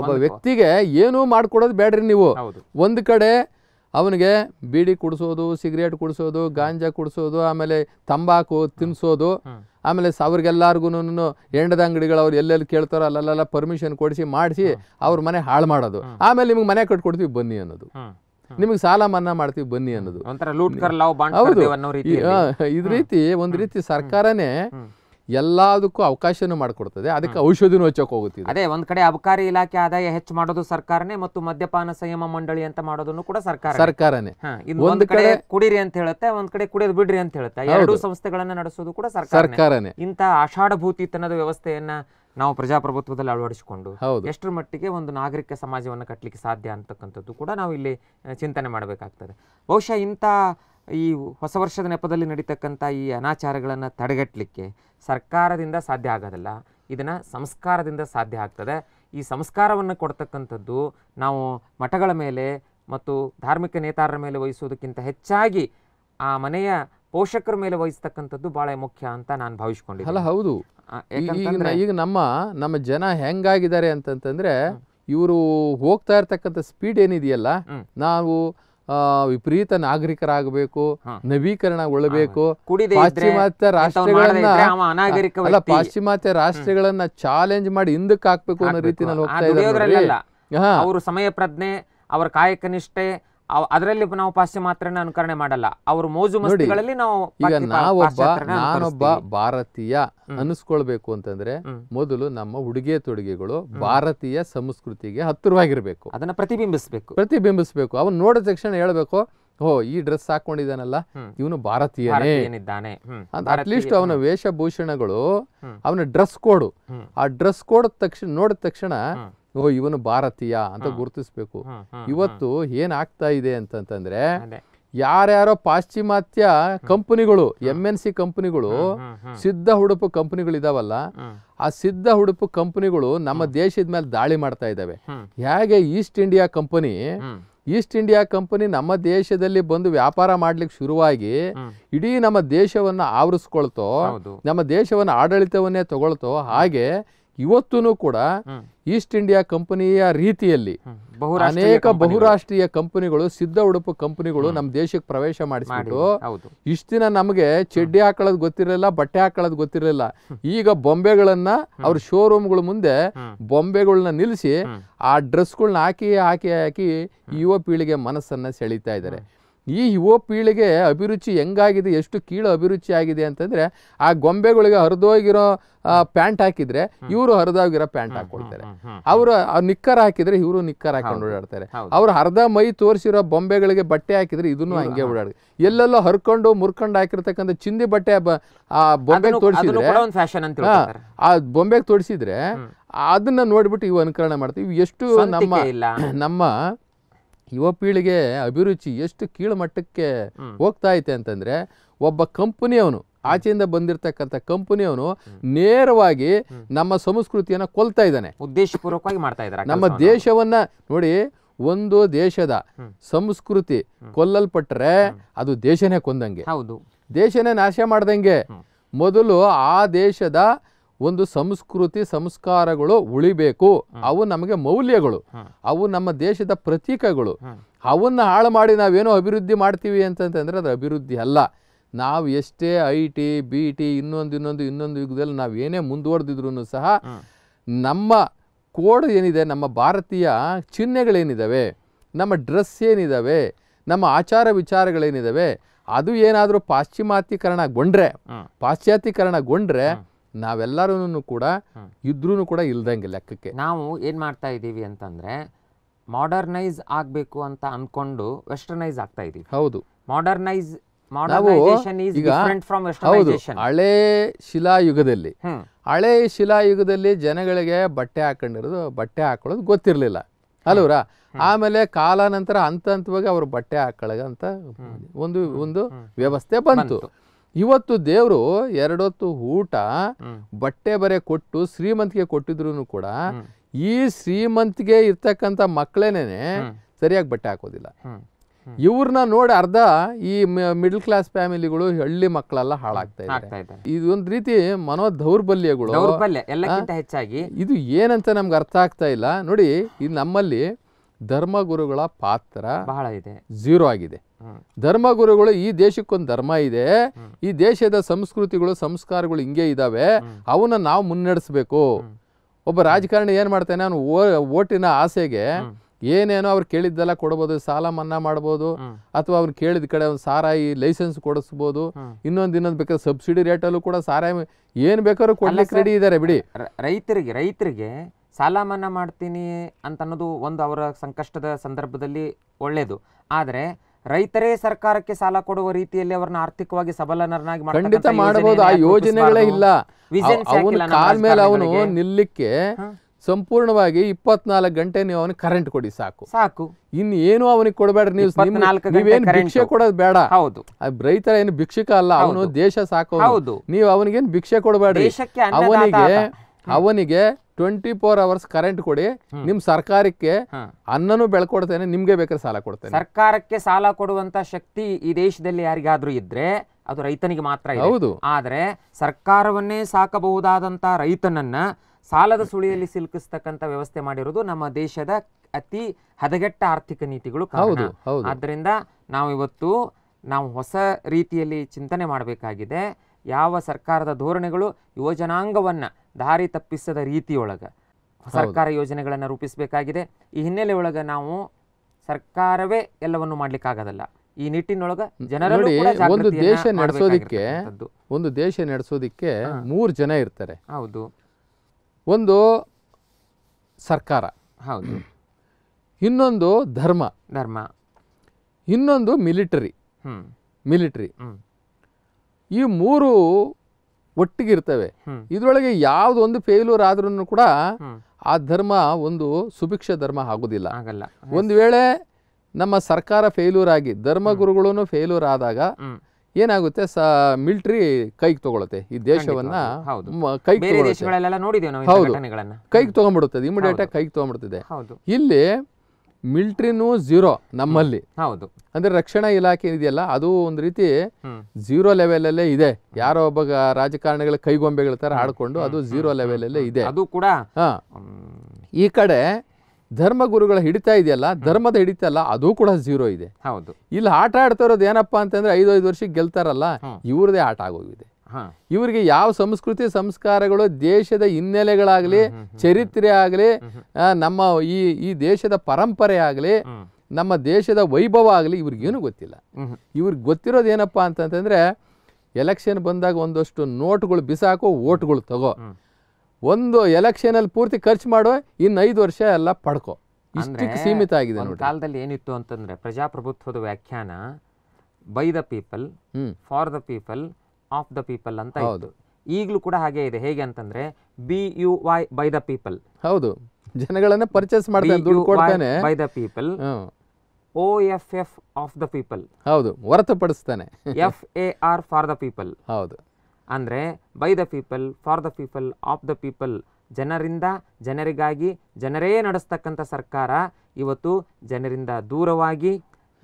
ಒಬ್ಬ ವ್ಯಕ್ತಿಗೆ ಏನೂ ಮಾಡಿಕೊಡೋದು ಬೇಡ್ರಿ ನೀವು ಒಂದು ಕಡೆ ಅವನಿಗೆ ಬೀಡಿ ಕುಡಿಸೋದು ಸಿಗರೇಟ್ ಕುಡಿಸೋದು ಗಾಂಜಾ ಕುಡಿಸೋದು ಆಮೇಲೆ ತಂಬಾಕು ತಿನ್ಸೋದು ಆಮೇಲೆ ಅವ್ರಿಗೆಲ್ಲರಿಗೂ ಎಂಡದ ಅಂಗಡಿಗಳು ಅವ್ರು ಎಲ್ಲೆಲ್ಲಿ ಕೇಳ್ತಾರೋ ಅಲ್ಲೆಲ್ಲ ಪರ್ಮಿಷನ್ ಕೊಡಿಸಿ ಮಾಡಿಸಿ ಅವ್ರ ಮನೆ ಹಾಳು ಮಾಡೋದು ಆಮೇಲೆ ನಿಮ್ಗೆ ಮನೆ ಕಟ್ಕೊಡ್ತೀವಿ ಬನ್ನಿ ಅನ್ನೋದು ನಿಮಗೆ ಸಾಲ ಮನ್ನಾ ಮಾಡ್ತೀವಿ ಬನ್ನಿ ಅನ್ನೋದು ಹೌದು ರೀತಿ ಒಂದು ರೀತಿ ಸರ್ಕಾರನೇ ಎಲ್ಲದಕ್ಕೂ ಅವಕಾಶನೂ ಮಾಡಿಕೊಡ್ತದೆ ಅದಕ್ಕೆ ಔಷಧಿನೂ ಹೆಚ್ಚಕ್ಕೆ ಹೋಗುತ್ತೆ ಅದೇ ಒಂದ್ ಕಡೆ ಅಬಕಾರಿ ಇಲಾಖೆ ಆದಾಯ ಹೆಚ್ಚು ಮಾಡೋದು ಸರ್ಕಾರನೇ ಮತ್ತು ಮದ್ಯಪಾನ ಸಂಯಮ ಮಂಡಳಿ ಅಂತ ಮಾಡೋದನ್ನು ಕೂಡ ಸರ್ಕಾರ ಸರ್ಕಾರನೇ ಒಂದ್ ಕಡೆ ಕುಡಿರಿ ಅಂತ ಹೇಳುತ್ತೆ ಒಂದ್ ಕಡೆ ಕುಡಿಯೋದು ಬಿಡ್ರಿ ಅಂತ ಹೇಳುತ್ತೆ ಎರಡು ಸಂಸ್ಥೆಗಳನ್ನ ನಡೆಸೋದು ಕೂಡ ಸರ್ಕಾರನೇ ಇಂತ ಆಷಾಢಭೂತಿತನದ ವ್ಯವಸ್ಥೆಯನ್ನ ನಾವು ಪ್ರಜಾಪ್ರಭುತ್ವದಲ್ಲಿ ಅಳವಡಿಸಿಕೊಂಡು ಎಷ್ಟರ ಮಟ್ಟಿಗೆ ಒಂದು ನಾಗರಿಕ ಸಮಾಜವನ್ನು ಕಟ್ಟಲಿಕ್ಕೆ ಸಾಧ್ಯ ಅಂತಕ್ಕಂಥದ್ದು ಕೂಡ ನಾವು ಇಲ್ಲಿ ಚಿಂತನೆ ಮಾಡಬೇಕಾಗ್ತದೆ ಬಹುಶಃ ಇಂಥ ಈ ಹೊಸ ವರ್ಷದ ನೆಪದಲ್ಲಿ ನಡೀತಕ್ಕಂಥ ಈ ಅನಾಚಾರಗಳನ್ನು ತಡೆಗಟ್ಟಲಿಕ್ಕೆ ಸರ್ಕಾರದಿಂದ ಸಾಧ್ಯ ಆಗೋದಿಲ್ಲ ಇದನ್ನು ಸಂಸ್ಕಾರದಿಂದ ಸಾಧ್ಯ ಆಗ್ತದೆ ಈ ಸಂಸ್ಕಾರವನ್ನು ಕೊಡ್ತಕ್ಕಂಥದ್ದು ನಾವು ಮಠಗಳ ಮೇಲೆ ಮತ್ತು ಧಾರ್ಮಿಕ ನೇತಾರರ ಮೇಲೆ ವಹಿಸೋದಕ್ಕಿಂತ ಹೆಚ್ಚಾಗಿ ಆ ಮನೆಯ ಪೋಷಕರ ಮೇಲೆ ವಹಿಸ್ತಕ್ಕಂಥದ್ದು ಬಹಳ ಮುಖ್ಯ ಅಂತ ನಾನು ಭಾವಿಸ್ಕೊಂಡೆ ಅಲ್ಲ ಹೌದು ಈಗ ನಮ್ಮ ನಮ್ಮ ಜನ ಹೆಂಗಾಗಿದ್ದಾರೆ ಅಂತಂತಂದ್ರೆ ಇವರು ಹೋಗ್ತಾ ಇರ್ತಕ್ಕಂಥ ಸ್ಪೀಡ್ ಏನಿದೆಯಲ್ಲ ನಾವು ವಿಪರೀತ ನಾಗರಿಕರಾಗಬೇಕು ನವೀಕರಣಗೊಳ್ಳಬೇಕು ಪಾಶ್ಚಿಮಾತ್ಯ ರಾಷ್ಟ್ರಗಳನ್ನ ಪಾಶ್ಚಿಮಾತ್ಯ ರಾಷ್ಟ್ರಗಳನ್ನ ಚಾಲೆಂಜ್ ಮಾಡಿ ಹಿಂದಕ್ಕೆ ಹಾಕ್ಬೇಕು ಅನ್ನೋ ರೀತಿ ಹೋಗ್ತಾ ಸಮಯ ಪ್ರಜ್ಞೆ ಅವರ ನಿಷ್ಠೆ ಅದರಲ್ಲಿ ನಾವು ಪಾಶ್ಚಿಮಾತ್ರ ಅನುಕರಣೆ ಮಾಡಲ್ಲ ಅವರು ಮೋಜು ಮಸ್ತಿಗಳಲ್ಲಿ ನಾವು ಈಗ ನಾವೊಬ್ಬ ನಾನೊಬ್ಬ ಭಾರತೀಯ ಅನಿಸ್ಕೊಳ್ಬೇಕು ಅಂತಂದ್ರೆ ಮೊದಲು ನಮ್ಮ ಉಡುಗೆ ತೊಡುಗೆಗಳು ಭಾರತೀಯ ಸಂಸ್ಕೃತಿಗೆ ಹತ್ತಿರವಾಗಿರ್ಬೇಕು ಅದನ್ನ ಪ್ರತಿಬಿಂಬಿಸಬೇಕು ಪ್ರತಿಬಿಂಬಿಸಬೇಕು ಅವನು ನೋಡಿದ ತಕ್ಷಣ ಹೇಳ್ಬೇಕು ಓ ಈ ಡ್ರೆಸ್ ಹಾಕೊಂಡಿದ್ದಾನಲ್ಲ ಇವನು ಭಾರತೀಯನೇ ಅಟ್ಲೀಸ್ಟ್ ಅವನ ವೇಷಭೂಷಣಗಳು ಅವನ ಡ್ರೆಸ್ ಕೋಡ್ ಆ ಡ್ರೆಸ್ ಕೋಡ್ ತಕ್ಷಣ ನೋಡಿದ ತಕ್ಷಣ ಓ ಇವನು ಭಾರತೀಯ ಅಂತ ಗುರುತಿಸ್ಬೇಕು ಇವತ್ತು ಏನಾಗ್ತಾ ಇದೆ ಅಂತಂದ್ರೆ ಯಾರ್ಯಾರೋ ಪಾಶ್ಚಿಮಾತ್ಯ ಕಂಪನಿಗಳು ಎಮ್ ಎನ್ ಸಿ ಕಂಪನಿಗಳು ಸಿದ್ಧ ಹುಡುಪು ಕಂಪನಿಗಳಿದಾವಲ್ಲ ಆ ಸಿದ್ಧ ಹುಡುಪು ಕಂಪನಿಗಳು ನಮ್ಮ ದೇಶದ ಮೇಲೆ ದಾಳಿ ಮಾಡ್ತಾ ಇದ್ದಾವೆ ಹೇಗೆ East India Company East India Company ನಮ್ಮ ದೇಶದಲ್ಲಿ ಬಂದು ವ್ಯಾಪಾರ ಮಾಡ್ಲಿಕ್ಕೆ ಶುರುವಾಗಿ ಇಡೀ ನಮ್ಮ ದೇಶವನ್ನು ಆವರಿಸ್ಕೊಳ್ತೋ ನಮ್ಮ ದೇಶವನ್ನು ಆಡಳಿತವನ್ನೇ ತಗೊಳ್ತೋ ಹಾಗೆ ಇವತ್ತೂ ಕೂಡ ಈಸ್ಟ್ ಇಂಡಿಯಾ ಕಂಪನಿಯ ರೀತಿಯಲ್ಲಿ ಅನೇಕ ಬಹುರಾಷ್ಟ್ರೀಯ ಕಂಪನಿಗಳು ಸಿದ್ಧ ಉಡುಪು ಕಂಪನಿಗಳು ನಮ್ಮ ದೇಶಕ್ಕೆ ಪ್ರವೇಶ ಮಾಡಿಸ್ಬಿಟ್ಟು ಇಷ್ಟ ದಿನ ನಮಗೆ ಚಡ್ಡಿ ಹಾಕೊಳ್ಳೋದು ಗೊತ್ತಿರಲಿಲ್ಲ ಬಟ್ಟೆ ಹಾಕೊಳ್ಳೋದು ಗೊತ್ತಿರಲಿಲ್ಲ ಈಗ ಬೊಂಬೆಗಳನ್ನ ಅವ್ರ ಶೋರೂಮ್ಗಳ ಮುಂದೆ ಬೊಂಬೆಗಳನ್ನ ನಿಲ್ಲಿಸಿ ಆ ಡ್ರೆಸ್ಗಳನ್ನ ಹಾಕಿ ಹಾಕಿ ಹಾಕಿ ಯುವ ಪೀಳಿಗೆ ಮನಸ್ಸನ್ನ ಸೆಳೀತಾ ಇದ್ದಾರೆ ಈ ಯುವ ಪೀಳಿಗೆ ಅಭಿರುಚಿ ಹೆಂಗಾಗಿದೆ ಎಷ್ಟು ಕೀಳು ಅಭಿರುಚಿ ಆಗಿದೆ ಅಂತಂದರೆ ಆ ಗೊಂಬೆಗಳಿಗೆ ಹರಿದೋಗಿರೋ ಪ್ಯಾಂಟ್ ಹಾಕಿದ್ರೆ ಇವರು ಹರಿದೋಗಿರೋ ಪ್ಯಾಂಟ್ ಹಾಕೊಳ್ತಾರೆ ಅವರು ನಿಕ್ಕರ್ ಹಾಕಿದ್ರೆ ಇವರು ನಿಕ್ಕರ್ ಹಾಕೊಂಡು ಓಡಾಡ್ತಾರೆ ಅವ್ರ ಅರ್ಧ ಮೈ ತೋರಿಸಿರೋ ಬೊಂಬೆಗಳಿಗೆ ಬಟ್ಟೆ ಹಾಕಿದ್ರೆ ಇದನ್ನು ಹಂಗೆ ಓಡಾಡಿ ಎಲ್ಲೆಲ್ಲೋ ಹರ್ಕೊಂಡು ಮುರ್ಕೊಂಡು ಹಾಕಿರ್ತಕ್ಕಂಥ ಚಿಂದಿ ಬಟ್ಟೆ ಆ ಬೊಂಬೆಗೆ ತೋರಿಸಿದ್ರೆ ಆ ಬೊಂಬೆಗೆ ತೋರಿಸಿದ್ರೆ ಅದನ್ನ ನೋಡ್ಬಿಟ್ಟು ಇವು ಅನುಕರಣೆ ಮಾಡ್ತೀವಿ ಎಷ್ಟು ನಮ್ಮ ನಮ್ಮ ಯುವ ಪೀಳಿಗೆ ಅಭಿರುಚಿ ಎಷ್ಟು ಕೀಳು ಮಟ್ಟಕ್ಕೆ ಹೋಗ್ತಾ ಐತೆ ಅಂತಂದ್ರೆ ಒಬ್ಬ ಕಂಪನಿಯವನು ಆಚೆಯಿಂದ ಬಂದಿರತಕ್ಕಂಥ ಕಂಪನಿಯವನು ನೇರವಾಗಿ ನಮ್ಮ ಸಂಸ್ಕೃತಿಯನ್ನು ಕೊಲ್ತಾ ಇದ್ದಾನೆ ಉದ್ದೇಶಪೂರ್ವಕವಾಗಿ ಮಾಡ್ತಾ ಇದ್ದಾರೆ ನಮ್ಮ ದೇಶವನ್ನ ನೋಡಿ ಒಂದು ದೇಶದ ಸಂಸ್ಕೃತಿ ಕೊಲ್ಲಲ್ಪಟ್ಟರೆ ಅದು ದೇಶನೇ ಕೊಂದಂಗೆ ಹೌದು ದೇಶನೇ ನಾಶ ಮಾಡ್ದಂಗೆ ಮೊದಲು ಆ ದೇಶದ ಒಂದು ಸಂಸ್ಕೃತಿ ಸಂಸ್ಕಾರಗಳು ಉಳಿಬೇಕು ಅವು ನಮಗೆ ಮೌಲ್ಯಗಳು ಅವು ನಮ್ಮ ದೇಶದ ಪ್ರತೀಕಗಳು ಅವನ್ನ ಹಾಳು ಮಾಡಿ ನಾವೇನೋ ಅಭಿವೃದ್ಧಿ ಮಾಡ್ತೀವಿ ಅಂತಂತಂದರೆ ಅದು ಅಭಿವೃದ್ಧಿ ಅಲ್ಲ ನಾವು ಎಷ್ಟೇ ಐ ಟಿ ಬಿ ಟಿ ಇನ್ನೊಂದು ಇನ್ನೊಂದು ಇನ್ನೊಂದು ಯುಗದಲ್ಲಿ ಏನೇ ಮುಂದುವರೆದಿದ್ರು ಸಹ ನಮ್ಮ ಕೋಡ್ ಏನಿದೆ ನಮ್ಮ ಭಾರತೀಯ ಚಿಹ್ನೆಗಳೇನಿದ್ದಾವೆ ನಮ್ಮ ಡ್ರೆಸ್ ಏನಿದ್ದಾವೆ ನಮ್ಮ ಆಚಾರ ವಿಚಾರಗಳೇನಿದ್ದಾವೆ ಅದು ಏನಾದರೂ ಪಾಶ್ಚಿಮಾತ್ಯೀಕರಣಗೊಂಡ್ರೆ ಪಾಶ್ಚಾತ್ಯೀಕರಣಗೊಂಡ್ರೆ ನಾವೆಲ್ಲರೂ ಕೂಡ ಇದ್ರೂ ಕೂಡ ಇಲ್ದಂಗೆ ಲೆಕ್ಕಕ್ಕೆ ನಾವು ಏನು ಮಾಡ್ತಾ ಇದ್ದೀವಿ ಅಂತಂದರೆ ಮಾಡರ್ನೈಸ್ ಆಗಬೇಕು ಅಂತ ಅಂದ್ಕೊಂಡು ವೆಸ್ಟರ್ನೈಸ್ ಆಗ್ತಾ ಇದ್ದೀವಿ ಹೌದು ಮಾಡರ್ನೈಸ್ ಹಳೆ ಶಿಲಾಯುಗದಲ್ಲಿ ಹಳೆ ಶಿಲಾಯುಗದಲ್ಲಿ ಜನಗಳಿಗೆ ಬಟ್ಟೆ ಹಾಕೊಂಡಿರೋದು ಬಟ್ಟೆ ಹಾಕೊಳ್ಳೋದು ಗೊತ್ತಿರಲಿಲ್ಲ ಅಲ್ವರ ಆಮೇಲೆ ಕಾಲಾನಂತರ ಹಂತ ಹಂತವಾಗಿ ಅವರು ಬಟ್ಟೆ ಹಾಕೊಳ್ಳೋ ಅಂತ ಒಂದು ಒಂದು ವ್ಯವಸ್ಥೆ ಬಂತು ಇವತ್ತು ದೇವರು ಎರಡೊತ್ತು ಊಟ ಬಟ್ಟೆ ಬರೆ ಕೊಟ್ಟು ಶ್ರೀಮಂತಿಗೆ ಕೊಟ್ಟಿದ್ರು ಕೂಡ ಈ ಶ್ರೀಮಂತಿಗೆ ಇರ್ತಕ್ಕಂತ ಮಕ್ಕಳೇನೆ ಸರಿಯಾಗಿ ಬಟ್ಟೆ ಹಾಕೋದಿಲ್ಲ ಇವ್ರನ್ನ ನೋಡಿ ಅರ್ಧ ಈ ಮಿಡಲ್ ಕ್ಲಾಸ್ ಫ್ಯಾಮಿಲಿಗಳು ಹಳ್ಳಿ ಮಕ್ಕಳೆಲ್ಲ ಹಾಳಾಗ್ತಾ ಇದೆ ಇದೊಂದು ರೀತಿ ಮನೋ ದೌರ್ಬಲ್ಯಗಳು ಹೆಚ್ಚಾಗಿ ಇದು ಏನಂತ ನಮ್ಗೆ ಅರ್ಥ ಆಗ್ತಾ ಇಲ್ಲ ನೋಡಿ ಇದು ನಮ್ಮಲ್ಲಿ ಧರ್ಮಗುರುಗಳ ಪಾತ್ರ ಬಹಳ ಇದೆ ಜೀರೋ ಆಗಿದೆ ಧರ್ಮಗುರುಗಳು ಈ ದೇಶಕ್ಕೊಂದು ಧರ್ಮ ಇದೆ ಈ ದೇಶದ ಸಂಸ್ಕೃತಿಗಳು ಸಂಸ್ಕಾರಗಳು ಹಿಂಗೆ ಇದ್ದಾವೆ ಅವನ್ನ ನಾವು ಮುನ್ನಡೆಸಬೇಕು ಒಬ್ಬ ರಾಜಕಾರಣಿ ಏನು ಮಾಡ್ತಾನೆ ಅವನು ಓಟಿನ ಆಸೆಗೆ ಏನೇನೋ ಅವ್ರು ಕೇಳಿದ್ದೆಲ್ಲ ಕೊಡ್ಬೋದು ಸಾಲ ಮನ್ನಾ ಮಾಡ್ಬೋದು ಅಥವಾ ಅವ್ರು ಕೇಳಿದ ಕಡೆ ಒಂದು ಸಾರಾಯಿ ಲೈಸೆನ್ಸ್ ಕೊಡಿಸ್ಬೋದು ಇನ್ನೊಂದು ಇನ್ನೊಂದು ಬೇಕಾದ್ರೆ ಸಬ್ಸಿಡಿ ರೇಟಲ್ಲೂ ಕೂಡ ಸಾರಾಯಿ ಏನು ಬೇಕಾದ್ರೂ ಕೊಡ್ಲಿಕ್ಕೆ ರೆಡಿ ಇದ್ದಾರೆ ಬಿಡಿ ರೈತರಿಗೆ ರೈತರಿಗೆ ಸಾಲ ಮನ್ನಾ ಮಾಡ್ತೀನಿ ಅಂತ ಅನ್ನೋದು ಒಂದು ಅವರ ಸಂಕಷ್ಟದ ಸಂದರ್ಭದಲ್ಲಿ ಒಳ್ಳೆಯದು ಆದರೆ ರೈತರೇ ಸರ್ಕಾರಕ್ಕೆ ಸಾಲ ಕೊಡುವ ರೀತಿಯಲ್ಲಿ ಅವ್ರನ್ನ ಆರ್ಥಿಕವಾಗಿ ಸಬಲನರನ್ನಾಗಿ ಖಂಡಿತ ಮಾಡಬಹುದು ಆ ಯೋಜನೆಗಳೇ ಇಲ್ಲ ಕಾಲ್ ಮೇಲೆ ಅವನು ನಿಲ್ಲಕ್ಕೆ ಸಂಪೂರ್ಣವಾಗಿ ಇಪ್ಪತ್ನಾಲ್ಕು ಗಂಟೆ ನೀವು ಅವನಿಗೆ ಕರೆಂಟ್ ಕೊಡಿ ಸಾಕು ಸಾಕು ಇನ್ನು ಏನು ಅವನಿಗೆ ಕೊಡಬೇಡ್ರಿ ನೀವು ನೀವೇನು ಭಿಕ್ಷೆ ಕೊಡೋದು ಬೇಡ ಹೌದು ರೈತರ ಏನು ಭಿಕ್ಷಕ ಅಲ್ಲ ಅವನು ದೇಶ ಸಾಕು ಹೌದು ನೀವು ಅವನಿಗೇನು ಭಿಕ್ಷೆ ಕೊಡಬೇಡ್ರಿ ಅವನಿಗೆ ಅವನಿಗೆ ಟ್ವೆಂಟಿ ಫೋರ್ ಅವರ್ಸ್ ಕರೆಂಟ್ ಕೊಡಿ ನಿಮ್ ಸರ್ಕಾರಕ್ಕೆ ಅನ್ನನು ಬೆಳ್ಕೊಡ್ತೇನೆ ನಿಮ್ಗೆ ಬೇಕಾದ್ರೆ ಸಾಲ ಕೊಡ್ತೇನೆ ಸರ್ಕಾರಕ್ಕೆ ಸಾಲ ಕೊಡುವಂತ ಶಕ್ತಿ ಈ ದೇಶದಲ್ಲಿ ಯಾರಿಗಾದ್ರೂ ಇದ್ರೆ ಅದು ರೈತನಿಗೆ ಮಾತ್ರ ಹೌದು ಆದ್ರೆ ಸರ್ಕಾರವನ್ನೇ ಸಾಕಬಹುದಾದಂತ ರೈತನನ್ನ ಸಾಲದ ಸುಳಿಯಲ್ಲಿ ಸಿಲುಕಿಸ್ತಕ್ಕಂಥ ವ್ಯವಸ್ಥೆ ಮಾಡಿರೋದು ನಮ್ಮ ದೇಶದ ಅತಿ ಹದಗೆಟ್ಟ ಆರ್ಥಿಕ ನೀತಿಗಳು ಹೌದು ಆದ್ದರಿಂದ ನಾವು ಇವತ್ತು ನಾವು ಹೊಸ ರೀತಿಯಲ್ಲಿ ಚಿಂತನೆ ಮಾಡಬೇಕಾಗಿದೆ ಯಾವ ಸರ್ಕಾರದ ಧೋರಣೆಗಳು ಯುವಜನಾಂಗವನ್ನು ದಾರಿ ತಪ್ಪಿಸದ ರೀತಿಯೊಳಗೆ ಸರ್ಕಾರ ಯೋಜನೆಗಳನ್ನು ರೂಪಿಸಬೇಕಾಗಿದೆ ಈ ಹಿನ್ನೆಲೆ ಒಳಗೆ ನಾವು ಸರ್ಕಾರವೇ ಎಲ್ಲವನ್ನು ಮಾಡ್ಲಿಕ್ಕಾಗದಲ್ಲ ಈ ನಿಟ್ಟಿನೊಳಗೆ ಜನರ ಒಂದು ದೇಶ ನಡೆಸೋದಿಕ್ಕೆ ಒಂದು ದೇಶ ನಡೆಸೋದಿಕ್ಕೆ ಮೂರು ಜನ ಇರ್ತಾರೆ ಹೌದು ಒಂದು ಸರ್ಕಾರ ಹೌದು ಇನ್ನೊಂದು ಧರ್ಮ ಧರ್ಮ ಇನ್ನೊಂದು ಮಿಲಿಟರಿ ಮಿಲಿಟರಿ ಈ ಮೂರು ಒಟ್ಟಿಗೆ ಇದ್ರೊಳಗೆ ಇದರೊಳಗೆ ಒಂದು ಫೇಲ್ಯೂರ್ ಆದ್ರೂ ಕೂಡ ಆ ಧರ್ಮ ಒಂದು ಸುಭಿಕ್ಷ ಧರ್ಮ ಆಗುದಿಲ್ಲ ಒಂದು ವೇಳೆ ನಮ್ಮ ಸರ್ಕಾರ ಫೇಲ್ಯೂರ್ ಆಗಿ ಧರ್ಮಗುರುಗಳು ಫೇಲ್ಯೂರ್ ಆದಾಗ ಏನಾಗುತ್ತೆ ಸ ಮಿಲಿಟರಿ ಕೈಗೆ ತಗೊಳುತ್ತೆ ಈ ದೇಶವನ್ನ ಕೈಗೆ ಹೌದು ಕೈಗೆ ತಗೊಂಡ್ಬಿಡುತ್ತದೆ ಇಮಿಡಿಯೇಟ್ ಆಗಿ ಕೈಗೆ ತಗೊಂಡ್ಬಿಡ್ತದೆ ಇಲ್ಲಿ ಮಿಲ್ಟ್ರಿನೂ ಝೀರೋ ನಮ್ಮಲ್ಲಿ ಹೌದು ಅಂದ್ರೆ ರಕ್ಷಣಾ ಇಲಾಖೆ ಇದೆಯಲ್ಲ ಅದು ಒಂದು ರೀತಿ ಝೀರೋ ಲೆವೆಲ್ ಅಲ್ಲೇ ಇದೆ ಯಾರೋ ಒಬ್ಬ ರಾಜಕಾರಣಿಗಳ ಕೈಗೊಂಬೆಗಳ ತರ ಆಡ್ಕೊಂಡು ಅದು ಝೀರೋ ಲೆವೆಲ್ ಅಲ್ಲೇ ಇದೆ ಅದು ಕೂಡ ಹಾ ಈ ಕಡೆ ಧರ್ಮಗುರುಗಳ ಹಿಡಿತ ಇದೆಯಲ್ಲ ಧರ್ಮದ ಹಿಡಿತ ಅಲ್ಲ ಅದು ಕೂಡ ಝೀರೋ ಇದೆ ಹೌದು ಇಲ್ಲಿ ಆಟ ಆಡ್ತಾ ಇರೋದು ಏನಪ್ಪಾ ಅಂತಂದ್ರೆ ಐದು ಐದು ವರ್ಷಕ್ಕೆ ಗೆಲ್ತಾರಲ್ಲ ಇವ್ರದೇ ಆಟ ಆಗೋಗಿದೆ ಇವರಿಗೆ ಯಾವ ಸಂಸ್ಕೃತಿ ಸಂಸ್ಕಾರಗಳು ದೇಶದ ಹಿನ್ನೆಲೆಗಳಾಗಲಿ ಚರಿತ್ರೆ ಆಗಲಿ ನಮ್ಮ ಈ ಈ ದೇಶದ ಪರಂಪರೆ ಆಗಲಿ ನಮ್ಮ ದೇಶದ ವೈಭವ ಆಗಲಿ ಇವ್ರಿಗೇನು ಗೊತ್ತಿಲ್ಲ ಇವ್ರಿಗೆ ಗೊತ್ತಿರೋದು ಏನಪ್ಪ ಅಂತಂತಂದರೆ ಎಲೆಕ್ಷನ್ ಬಂದಾಗ ಒಂದಷ್ಟು ನೋಟ್ಗಳು ಬಿಸಾಕೋ ಓಟ್ಗಳು ತಗೋ ಒಂದು ಎಲೆಕ್ಷನಲ್ಲಿ ಪೂರ್ತಿ ಖರ್ಚು ಮಾಡೋ ಇನ್ನು ಐದು ವರ್ಷ ಎಲ್ಲ ಪಡ್ಕೋ ಇಷ್ಟಕ್ಕೆ ಸೀಮಿತ ಆಗಿದೆ ಕಾಲದಲ್ಲಿ ಏನಿತ್ತು ಅಂತಂದ್ರೆ ಪ್ರಜಾಪ್ರಭುತ್ವದ ವ್ಯಾಖ್ಯಾನ by the people for the people of the people ಅಂತ ಹೌದು ಈಗಲೂ ಕೂಡ ಹಾಗೆ ಇದೆ ಹೇಗೆ ಅಂತಂದ್ರೆ B U Y by the people ಹೌದು ಜನಗಳನ್ನ ಪರ್ಚೇಸ್ ಮಾಡ್ತಾನೆ by the people O F F of the people ಹೌದು ಹೊರತುಪಡಿಸ್ತಾನೆ F A R for the people ಹೌದು ಅಂದ್ರೆ by the people for the people of the people ಜನರಿಂದ ಜನರಿಗಾಗಿ ಜನರೇ ನಡೆಸ್ತಕ್ಕಂತ ಸರ್ಕಾರ ಇವತ್ತು ಜನರಿಂದ ದೂರವಾಗಿ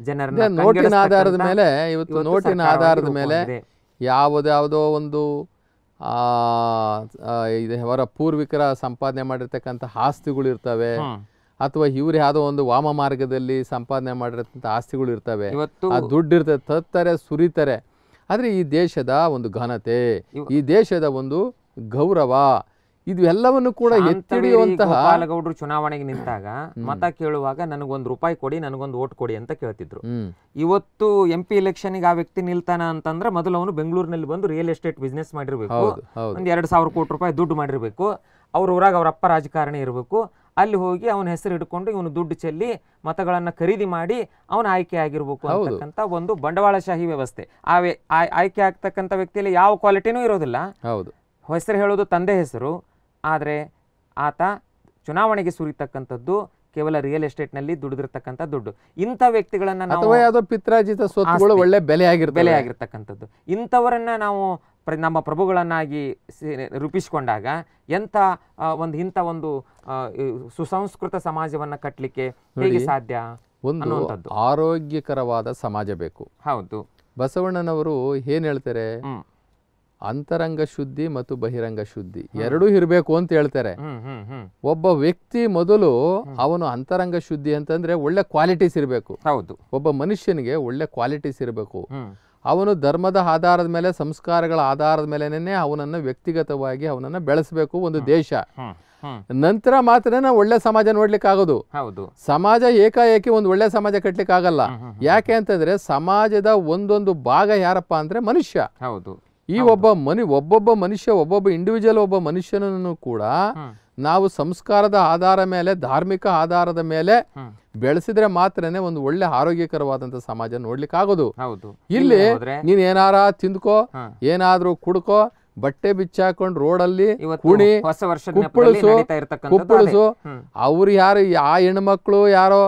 ಜನರ ನೋಟಿನ ಆಧಾರದ ಮೇಲೆ ಇವತ್ತು ನೋಟಿನ ಆಧಾರದ ಮೇಲೆ ಯಾವುದ್ಯಾವುದೋ ಒಂದು ಇದು ಅವರ ಪೂರ್ವಿಕರ ಸಂಪಾದನೆ ಮಾಡಿರ್ತಕ್ಕಂಥ ಆಸ್ತಿಗಳು ಇರ್ತವೆ ಅಥವಾ ಇವ್ರು ಯಾವುದೋ ಒಂದು ವಾಮ ಮಾರ್ಗದಲ್ಲಿ ಸಂಪಾದನೆ ಮಾಡಿರ್ತಕ್ಕಂಥ ಆಸ್ತಿಗಳು ಇರ್ತವೆ ಆ ದುಡ್ಡು ಇರ್ತದೆ ತತ್ತರೆ ಸುರಿತಾರೆ ಆದರೆ ಈ ದೇಶದ ಒಂದು ಘನತೆ ಈ ದೇಶದ ಒಂದು ಗೌರವ ಇದು ಎಲ್ಲವನ್ನು ಕೂಡ ಎತ್ತಿಡಿಯುವಂತಹ ಪಾಲಗೌಡರು ಚುನಾವಣೆಗೆ ನಿಂತಾಗ ಮತ ಕೇಳುವಾಗ ನನಗೊಂದು ರೂಪಾಯಿ ಕೊಡಿ ನನಗೊಂದು ಓಟ್ ಕೊಡಿ ಅಂತ ಕೇಳ್ತಿದ್ರು ಇವತ್ತು ಎಂ ಪಿ ಎಲೆಕ್ಷನ್ಗೆ ಆ ವ್ಯಕ್ತಿ ನಿಲ್ತಾನ ಅಂತಂದ್ರೆ ಮೊದಲು ಅವನು ಬೆಂಗಳೂರಿನಲ್ಲಿ ಬಂದು ರಿಯಲ್ ಎಸ್ಟೇಟ್ ಬಿಸ್ನೆಸ್ ಮಾಡಿರ್ಬೇಕು ಒಂದು ಎರಡು ಸಾವಿರ ಕೋಟಿ ರೂಪಾಯಿ ದುಡ್ಡು ಮಾಡಿರ್ಬೇಕು ಅವ್ರ ಊರಾಗ ಅವ್ರ ಅಪ್ಪ ರಾಜಕಾರಣಿ ಇರಬೇಕು ಅಲ್ಲಿ ಹೋಗಿ ಅವನ ಹೆಸರು ಇಟ್ಕೊಂಡು ಇವನು ದುಡ್ಡು ಚೆಲ್ಲಿ ಮತಗಳನ್ನ ಖರೀದಿ ಮಾಡಿ ಅವನ ಆಯ್ಕೆ ಆಗಿರ್ಬೇಕು ಅಂತಕ್ಕಂಥ ಒಂದು ಬಂಡವಾಳಶಾಹಿ ವ್ಯವಸ್ಥೆ ಆ ಆಯ್ಕೆ ಆಗ್ತಕ್ಕಂಥ ವ್ಯಕ್ತಿಯಲ್ಲಿ ಯಾವ ಕ್ವಾಲಿಟಿನೂ ಇರೋದಿಲ್ಲ ಹೌದು ಹೆಸರು ಹೇಳೋದು ತಂದೆ ಹೆಸರು ಆದರೆ ಆತ ಚುನಾವಣೆಗೆ ಸುರಿತಕ್ಕಂಥದ್ದು ಕೇವಲ ರಿಯಲ್ ಎಸ್ಟೇಟ್ ನಲ್ಲಿ ದುಡಿದಿರ್ತಕ್ಕಂಥ ದುಡ್ಡು ಇಂಥ ವ್ಯಕ್ತಿಗಳನ್ನ ನಾವು ಪಿತ್ರಾಜಿತ ಸ್ವತ್ತುಗಳು ಒಳ್ಳೆ ಬೆಲೆ ಆಗಿರ್ ಬೆಲೆ ಆಗಿರ್ತಕ್ಕಂಥದ್ದು ಇಂಥವರನ್ನ ನಾವು ನಮ್ಮ ಪ್ರಭುಗಳನ್ನಾಗಿ ರೂಪಿಸಿಕೊಂಡಾಗ ಎಂಥ ಒಂದು ಇಂಥ ಒಂದು ಸುಸಂಸ್ಕೃತ ಸಮಾಜವನ್ನ ಕಟ್ಟಲಿಕ್ಕೆ ಹೇಗೆ ಸಾಧ್ಯ ಒಂದು ಆರೋಗ್ಯಕರವಾದ ಸಮಾಜ ಬೇಕು ಹೌದು ಬಸವಣ್ಣನವರು ಏನ್ ಹೇಳ್ತಾರೆ ಅಂತರಂಗ ಶುದ್ಧಿ ಮತ್ತು ಬಹಿರಂಗ ಶುದ್ಧಿ ಎರಡೂ ಇರಬೇಕು ಅಂತ ಹೇಳ್ತಾರೆ ಒಬ್ಬ ವ್ಯಕ್ತಿ ಮೊದಲು ಅವನು ಅಂತರಂಗ ಶುದ್ಧಿ ಅಂತಂದ್ರೆ ಒಳ್ಳೆ ಕ್ವಾಲಿಟೀಸ್ ಇರಬೇಕು ಹೌದು ಒಬ್ಬ ಮನುಷ್ಯನಿಗೆ ಒಳ್ಳೆ ಕ್ವಾಲಿಟೀಸ್ ಇರಬೇಕು ಅವನು ಧರ್ಮದ ಆಧಾರದ ಮೇಲೆ ಸಂಸ್ಕಾರಗಳ ಆಧಾರದ ಮೇಲೆನೇ ಅವನನ್ನ ವ್ಯಕ್ತಿಗತವಾಗಿ ಅವನನ್ನ ಬೆಳೆಸಬೇಕು ಒಂದು ದೇಶ ನಂತರ ಮಾತ್ರ ಒಳ್ಳೆ ಸಮಾಜ ನೋಡ್ಲಿಕ್ಕೆ ಆಗೋದು ಹೌದು ಸಮಾಜ ಏಕಾಏಕಿ ಒಂದು ಒಳ್ಳೆ ಸಮಾಜ ಕಟ್ಲಿಕ್ಕೆ ಆಗಲ್ಲ ಯಾಕೆ ಅಂತಂದ್ರೆ ಸಮಾಜದ ಒಂದೊಂದು ಭಾಗ ಯಾರಪ್ಪ ಅಂದ್ರೆ ಮನುಷ್ಯ ಹೌದು ಈ ಒಬ್ಬ ಮನಿ ಒಬ್ಬೊಬ್ಬ ಮನುಷ್ಯ ಒಬ್ಬೊಬ್ಬ ಇಂಡಿವಿಜುವಲ್ ಒಬ್ಬ ಮನುಷ್ಯನನ್ನು ಕೂಡ ನಾವು ಸಂಸ್ಕಾರದ ಆಧಾರ ಮೇಲೆ ಧಾರ್ಮಿಕ ಆಧಾರದ ಮೇಲೆ ಬೆಳೆಸಿದ್ರೆ ಮಾತ್ರನೇ ಒಂದು ಒಳ್ಳೆ ಆರೋಗ್ಯಕರವಾದಂತ ಸಮಾಜ ನೋಡ್ಲಿಕ್ಕೆ ಆಗೋದು ಇಲ್ಲಿ ನೀನ್ ಏನಾರ ತಿಂದ್ಕೋ ಏನಾದ್ರೂ ಕುಡ್ಕೋ ಬಟ್ಟೆ ಬಿಚ್ಚಾಕೊಂಡು ರೋಡಲ್ಲಿ ಕುಣಿ ಕುಪ್ಪಳಿಸು ಕುಪ್ಪಳಿಸು ಅವ್ರು ಯಾರು ಆ ಹೆಣ್ಮಕ್ಳು ಯಾರೋ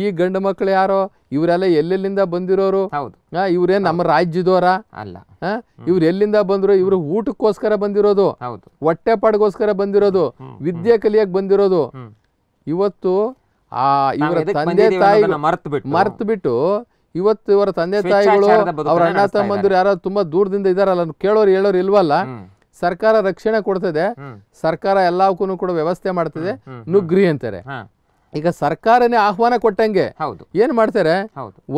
ಈ ಗಂಡು ಮಕ್ಳು ಯಾರೋ ಇವರೆಲ್ಲ ಎಲ್ಲೆಲ್ಲಿಂದ ಬಂದಿರೋರು ಇವ್ರೇನ್ ನಮ್ಮ ರಾಜ್ಯದವರ ಅಲ್ಲ ಇವ್ರು ಎಲ್ಲಿಂದ ಬಂದ್ರು ಇವರು ಊಟಕ್ಕೋಸ್ಕರ ಬಂದಿರೋದು ಹೊಟ್ಟೆ ಪಾಡ್ಗೋಸ್ಕರ ಬಂದಿರೋದು ವಿದ್ಯೆ ಕಲಿಯಕ್ ಬಂದಿರೋದು ಇವತ್ತು ಆ ಇವರ ತಂದೆ ತಾಯಿ ಮರ್ತ್ ಬಿಟ್ಟು ಇವತ್ತು ಇವರ ತಂದೆ ತಾಯಿಗಳು ಅವ್ರ ಅಣ್ಣ ತಮ್ಮಂದಿರು ಯಾರೋ ತುಂಬಾ ದೂರದಿಂದ ಇದಾರಲ್ಲ ಕೇಳೋರು ಹೇಳೋರು ಇಲ್ವಲ್ಲ ಸರ್ಕಾರ ರಕ್ಷಣೆ ಕೊಡ್ತದೆ ಸರ್ಕಾರ ಎಲ್ಲಕ್ಕೂ ಕೂಡ ವ್ಯವಸ್ಥೆ ಮಾಡ್ತದೆ ನುಗ್ರಿ ಅಂತಾರೆ ಈಗ ಸರ್ಕಾರನೇ ಆಹ್ವಾನ ಕೊಟ್ಟಂಗೆ ಹೌದು ಏನ್ ಮಾಡ್ತಾರೆ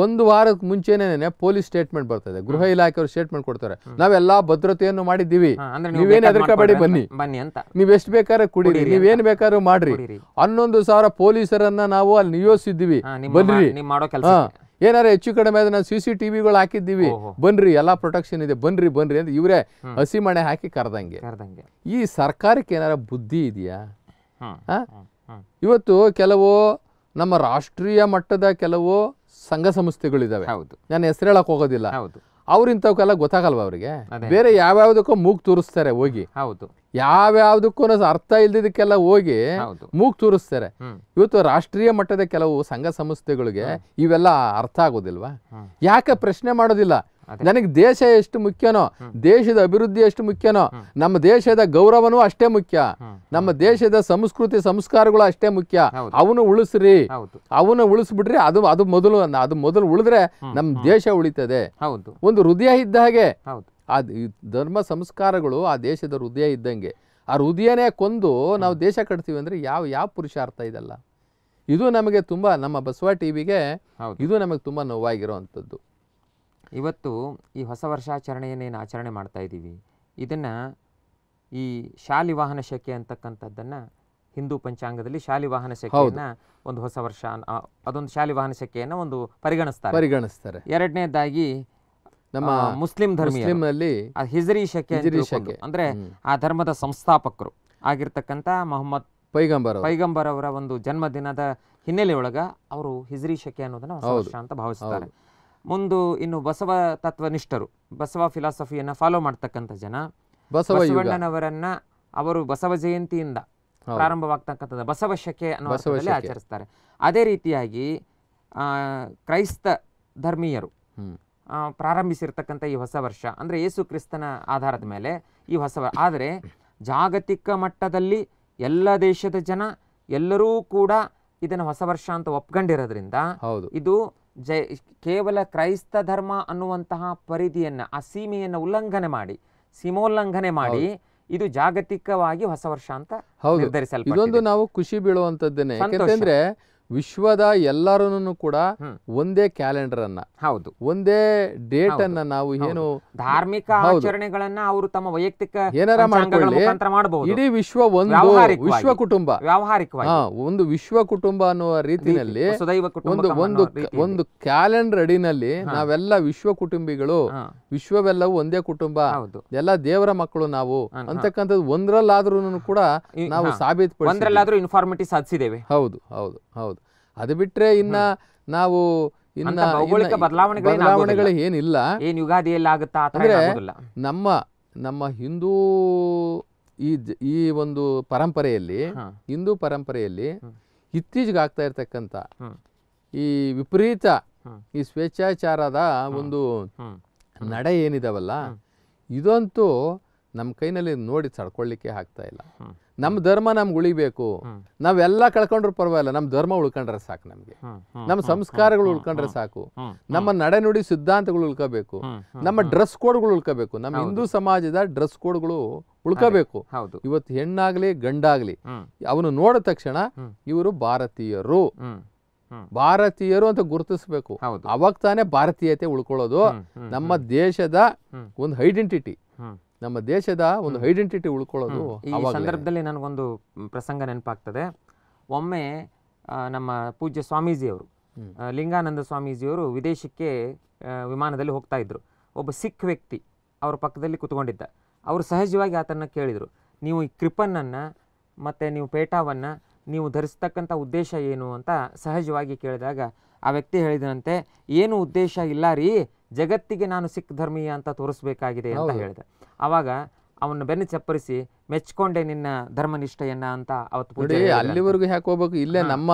ಒಂದು ವಾರಕ್ಕೆ ಮುಂಚೆನೆ ಪೊಲೀಸ್ ಸ್ಟೇಟ್ಮೆಂಟ್ ಬರ್ತದೆ ಗೃಹ ಅವರು ಸ್ಟೇಟ್ಮೆಂಟ್ ಕೊಡ್ತಾರೆ ನಾವೆಲ್ಲಾ ಭದ್ರತೆಯನ್ನು ಮಾಡಿದ್ದೀವಿ ನೀವೇನ್ ಹೆದರ್ಕಬೇಡಿ ಬನ್ನಿ ಬನ್ನಿ ಅಂತ ನೀವ್ ಎಷ್ಟು ಬೇಕಾದ್ರೆ ಕುಡಿರಿ ನೀವೇನ್ ಬೇಕಾದ್ರೂ ಮಾಡ್ರಿ ಹನ್ನೊಂದು ಸಾವಿರ ಪೊಲೀಸರನ್ನ ನಾವು ಅಲ್ಲಿ ನಿಯೋಜಿಸಿದ್ದೀವಿ ಬನ್ರಿ ಏನಾರ ಹೆಚ್ಚು ಕಡಿಮೆ ಅದನ್ನ ಸಿ ಸಿ ಟಿವಿಗಳು ಹಾಕಿದ್ದೀವಿ ಬನ್ರಿ ಎಲ್ಲಾ ಪ್ರೊಟೆಕ್ಷನ್ ಇದೆ ಬನ್ರಿ ಬನ್ರಿ ಅಂತ ಇವರೇ ಹಸಿ ಮಣೆ ಹಾಕಿ ಕರೆದಂಗೆ ಈ ಸರ್ಕಾರಕ್ಕೆ ಏನಾರ ಬುದ್ಧಿ ಇದೆಯಾ ಇವತ್ತು ಕೆಲವು ನಮ್ಮ ರಾಷ್ಟ್ರೀಯ ಮಟ್ಟದ ಕೆಲವು ಸಂಘ ಸಂಸ್ಥೆಗಳಿದಾವೆ ನಾನು ಹೆಸರು ಹೇಳಕ್ ಹೋಗೋದಿಲ್ಲ ಅವ್ರ ಇಂಥವಕ್ಕೆಲ್ಲ ಗೊತ್ತಾಗಲ್ವಾ ಅವರಿಗೆ ಬೇರೆ ಯಾವ್ಯಾವ್ದಕ್ಕೂ ಮೂಗ್ ತೂರಿಸ್ತಾರೆ ಹೋಗಿ ಹೌದು ಯಾವ್ಯಾವ್ದಕ್ಕೂ ಅರ್ಥ ಇಲ್ದಿದ್ದಕ್ಕೆಲ್ಲ ಹೋಗಿ ಮೂಗ್ ತೂರಿಸ್ತಾರೆ ಇವತ್ತು ರಾಷ್ಟ್ರೀಯ ಮಟ್ಟದ ಕೆಲವು ಸಂಘ ಸಂಸ್ಥೆಗಳಿಗೆ ಇವೆಲ್ಲ ಅರ್ಥ ಆಗೋದಿಲ್ವಾ ಯಾಕೆ ಪ್ರಶ್ನೆ ಮಾಡೋದಿಲ್ಲ ನನಗೆ ದೇಶ ಎಷ್ಟು ಮುಖ್ಯನೋ ದೇಶದ ಅಭಿವೃದ್ಧಿ ಎಷ್ಟು ಮುಖ್ಯನೋ ನಮ್ಮ ದೇಶದ ಗೌರವನೂ ಅಷ್ಟೇ ಮುಖ್ಯ ನಮ್ಮ ದೇಶದ ಸಂಸ್ಕೃತಿ ಸಂಸ್ಕಾರಗಳು ಅಷ್ಟೇ ಮುಖ್ಯ ಅವನು ಉಳಿಸ್ರಿ ಅವನು ಉಳಿಸ್ಬಿಟ್ರಿ ಅದು ಅದು ಮೊದಲು ಅದು ಮೊದಲು ಉಳಿದ್ರೆ ನಮ್ಮ ದೇಶ ಉಳಿತದೆ ಒಂದು ಹೃದಯ ಇದ್ದ ಹಾಗೆ ಆ ಧರ್ಮ ಸಂಸ್ಕಾರಗಳು ಆ ದೇಶದ ಹೃದಯ ಇದ್ದಂಗೆ ಆ ಹೃದಯನೇ ಕೊಂದು ನಾವು ದೇಶ ಕಟ್ತೀವಿ ಅಂದ್ರೆ ಯಾವ ಯಾವ ಪುರುಷಾರ್ಥ ಇದಲ್ಲ ಇದು ನಮಗೆ ತುಂಬಾ ನಮ್ಮ ಬಸವ ಟಿವಿಗೆ ಇದು ನಮಗೆ ತುಂಬಾ ನೋವಾಗಿರೋವಂಥದ್ದು ಇವತ್ತು ಈ ಹೊಸ ವರ್ಷಾಚರಣೆಯನ್ನೇನು ಆಚರಣೆ ಮಾಡ್ತಾ ಇದ್ದೀವಿ ಇದನ್ನು ಈ ಶಾಲಿವಾಹನ ಶಕೆ ಅಂತಕ್ಕಂಥದ್ದನ್ನು ಹಿಂದೂ ಪಂಚಾಂಗದಲ್ಲಿ ಶಾಲಿವಾಹನ ಶಕೆಯನ್ನು ಒಂದು ಹೊಸ ವರ್ಷ ಅದೊಂದು ಶಾಲಿವಾಹನ ಶಕೆಯನ್ನು ಒಂದು ಪರಿಗಣಿಸ್ತಾರೆ ಪರಿಗಣಿಸ್ತಾರೆ ಎರಡನೇದಾಗಿ ನಮ್ಮ ಮುಸ್ಲಿಂ ಧರ್ಮದಲ್ಲಿ ಹಿಜರಿ ಶಕೆ ಅಂದ್ರೆ ಆ ಧರ್ಮದ ಸಂಸ್ಥಾಪಕರು ಆಗಿರ್ತಕ್ಕಂತ ಮೊಹಮ್ಮದ್ ಪೈಗಂಬರ್ ಪೈಗಂಬರ್ ಅವರ ಒಂದು ಜನ್ಮದಿನದ ದಿನದ ಹಿನ್ನೆಲೆಯೊಳಗ ಅವರು ಹಿಜರಿ ಶಕೆ ಅನ್ನೋದನ್ನ ಹೊಸ ವರ್ಷ ಅಂತ ಭಾವಿಸ್ತಾರೆ ಮುಂದು ಇನ್ನು ಬಸವ ತತ್ವನಿಷ್ಠರು ಬಸವ ಫಿಲಾಸಫಿಯನ್ನು ಫಾಲೋ ಮಾಡ್ತಕ್ಕಂಥ ಜನ ಬಸವಣ್ಣನವರನ್ನ ಅವರು ಬಸವ ಜಯಂತಿಯಿಂದ ಪ್ರಾರಂಭವಾಗ್ತಕ್ಕಂಥದ್ದು ಬಸವ ಶಕೆ ಅನ್ನೋ ಆಚರಿಸ್ತಾರೆ ಅದೇ ರೀತಿಯಾಗಿ ಕ್ರೈಸ್ತ ಧರ್ಮೀಯರು ಪ್ರಾರಂಭಿಸಿರ್ತಕ್ಕಂಥ ಈ ಹೊಸ ವರ್ಷ ಅಂದರೆ ಯೇಸು ಕ್ರಿಸ್ತನ ಆಧಾರದ ಮೇಲೆ ಈ ಹೊಸ ಆದರೆ ಜಾಗತಿಕ ಮಟ್ಟದಲ್ಲಿ ಎಲ್ಲ ದೇಶದ ಜನ ಎಲ್ಲರೂ ಕೂಡ ಇದನ್ನು ಹೊಸ ವರ್ಷ ಅಂತ ಒಪ್ಕೊಂಡಿರೋದ್ರಿಂದ ಇದು ಜೈ ಕೇವಲ ಕ್ರೈಸ್ತ ಧರ್ಮ ಅನ್ನುವಂತಹ ಪರಿಧಿಯನ್ನು ಆ ಸೀಮೆಯನ್ನು ಉಲ್ಲಂಘನೆ ಮಾಡಿ ಸೀಮೋಲ್ಲಂಘನೆ ಮಾಡಿ ಇದು ಜಾಗತಿಕವಾಗಿ ಹೊಸ ವರ್ಷ ಅಂತ ಹೌದು ಇದೊಂದು ನಾವು ಖುಷಿ ಬೀಳುವಂತದ್ದೇನೆ ಯಾಕಂತಂದ್ರೆ ವಿಶ್ವದ ಎಲ್ಲರನ್ನು ಕೂಡ ಒಂದೇ ಕ್ಯಾಲೆಂಡರ್ ಅನ್ನ ಹೌದು ಒಂದೇ ಡೇಟ್ ಅನ್ನ ನಾವು ಏನು ಧಾರ್ಮಿಕ ಆಚರಣೆಗಳನ್ನ ಅವರು ತಮ್ಮ ವೈಯಕ್ತಿಕ ಏನಾರ ಮಾಡ್ಕೊಳ್ಳಿ ಇಡೀ ವಿಶ್ವ ಒಂದು ವಿಶ್ವ ಕುಟುಂಬ ವ್ಯಾವಹಾರಿಕ ಒಂದು ವಿಶ್ವ ಕುಟುಂಬ ಅನ್ನುವ ರೀತಿಯಲ್ಲಿ ಒಂದು ಒಂದು ಒಂದು ಕ್ಯಾಲೆಂಡರ್ ಅಡಿನಲ್ಲಿ ನಾವೆಲ್ಲ ವಿಶ್ವ ಕುಟುಂಬಿಗಳು ವಿಶ್ವವೆಲ್ಲವೂ ಒಂದೇ ಕುಟುಂಬ ಎಲ್ಲ ದೇವರ ಮಕ್ಕಳು ನಾವು ಅಂತಕ್ಕಂಥದ್ದು ಒಂದ್ರಲ್ಲಾದ್ರೂ ಕೂಡ ನಾವು ಸಾಬೀತು ಒಂದ್ರಲ್ಲಾದ್ರೂ ಇನ್ಫಾರ್ಮಿಟಿ ಸಾಧಿಸಿದ್ದೇವೆ ಹೌದು ಹೌದು ಹೌದು ಅದು ಬಿಟ್ರೆ ಇನ್ನ ನಾವು ಇನ್ನ ಭೌಗೋಳಿಕ ಬದಲಾವಣೆಗಳು ಏನಿಲ್ಲ ಏನು ಯುಗಾದಿಯಲ್ಲಿ ಆಗುತ್ತಾ ಅಂದ್ರೆ ನಮ್ಮ ನಮ್ಮ ಹಿಂದೂ ಈ ಈ ಒಂದು ಪರಂಪರೆಯಲ್ಲಿ ಹಿಂದೂ ಪರಂಪರೆಯಲ್ಲಿ ಇತ್ತೀಚೆಗೆ ಆಗ್ತಾ ಇರ್ತಕ್ಕಂಥ ಈ ವಿಪರೀತ ಈ ಸ್ವೇಚ್ಛಾಚಾರದ ಒಂದು ನಡೆ ಏನಿದಾವಲ್ಲ ಇದಂತೂ ನಮ್ಮ ಕೈನಲ್ಲಿ ನೋಡಿ ಸಡ್ಕೊಳ್ಳಿಕ್ಕೆ ಆಗ್ತಾ ಇಲ್ಲ ನಮ್ಮ ಧರ್ಮ ನಮ್ಗೆ ಉಳಿಬೇಕು ನಾವೆಲ್ಲ ಕಳ್ಕೊಂಡ್ರು ಪರವಾಗಿಲ್ಲ ನಮ್ಮ ಧರ್ಮ ಉಳ್ಕೊಂಡ್ರೆ ಸಾಕು ನಮಗೆ ನಮ್ಮ ಸಂಸ್ಕಾರಗಳು ಉಳ್ಕೊಂಡ್ರೆ ಸಾಕು ನಮ್ಮ ನಡೆನುಡಿ ಸಿದ್ಧಾಂತಗಳು ಉಳ್ಕೋಬೇಕು ನಮ್ಮ ಡ್ರೆಸ್ ಕೋಡ್ಗಳು ಉಳ್ಕೋಬೇಕು ನಮ್ಮ ಹಿಂದೂ ಸಮಾಜದ ಡ್ರೆಸ್ ಕೋಡ್ಗಳು ಉಳ್ಕೋಬೇಕು ಇವತ್ತು ಹೆಣ್ಣಾಗ್ಲಿ ಗಂಡಾಗ್ಲಿ ಅವನು ನೋಡಿದ ತಕ್ಷಣ ಇವರು ಭಾರತೀಯರು ಭಾರತೀಯರು ಅಂತ ಗುರುತಿಸ್ಬೇಕು ಅವಾಗ ತಾನೇ ಭಾರತೀಯತೆ ಉಳ್ಕೊಳ್ಳೋದು ನಮ್ಮ ದೇಶದ ಒಂದು ಐಡೆಂಟಿಟಿ ನಮ್ಮ ದೇಶದ ಒಂದು ಐಡೆಂಟಿಟಿ ಉಳ್ಕೊಳ್ಳೋದು ಈ ಸಂದರ್ಭದಲ್ಲಿ ನನಗೊಂದು ಪ್ರಸಂಗ ನೆನಪಾಗ್ತದೆ ಒಮ್ಮೆ ನಮ್ಮ ಪೂಜ್ಯ ಸ್ವಾಮೀಜಿಯವರು ಲಿಂಗಾನಂದ ಸ್ವಾಮೀಜಿಯವರು ವಿದೇಶಕ್ಕೆ ವಿಮಾನದಲ್ಲಿ ಹೋಗ್ತಾ ಇದ್ರು ಒಬ್ಬ ಸಿಖ್ ವ್ಯಕ್ತಿ ಅವ್ರ ಪಕ್ಕದಲ್ಲಿ ಕುತ್ಕೊಂಡಿದ್ದ ಅವರು ಸಹಜವಾಗಿ ಆತನ ಕೇಳಿದರು ನೀವು ಈ ಕ್ರಿಪನ್ನನ್ನು ಮತ್ತು ನೀವು ಪೇಟಾವನ್ನು ನೀವು ಧರಿಸ್ತಕ್ಕಂಥ ಉದ್ದೇಶ ಏನು ಅಂತ ಸಹಜವಾಗಿ ಕೇಳಿದಾಗ ಆ ವ್ಯಕ್ತಿ ಹೇಳಿದನಂತೆ ಏನು ಉದ್ದೇಶ ಇಲ್ಲ ರೀ ಜಗತ್ತಿಗೆ ನಾನು ಸಿಖ್ ಧರ್ಮೀಯ ಅಂತ ತೋರಿಸ್ಬೇಕಾಗಿದೆ ಅಂತ ಹೇಳಿದೆ ಅವಾಗ ಅವನ್ನ ಬೆನ್ನು ಚಪ್ಪರಿಸಿ ಮೆಚ್ಕೊಂಡೆ ನಿನ್ನ ಧರ್ಮನಿಷ್ಠೆಯನ್ನ ಅಂತ ಅವತ್ತು ಪೂಜೆ ಅಲ್ಲಿವರೆಗೂ ಯಾಕೆ ಹೋಗ್ಬೇಕು ಇಲ್ಲೇ ನಮ್ಮ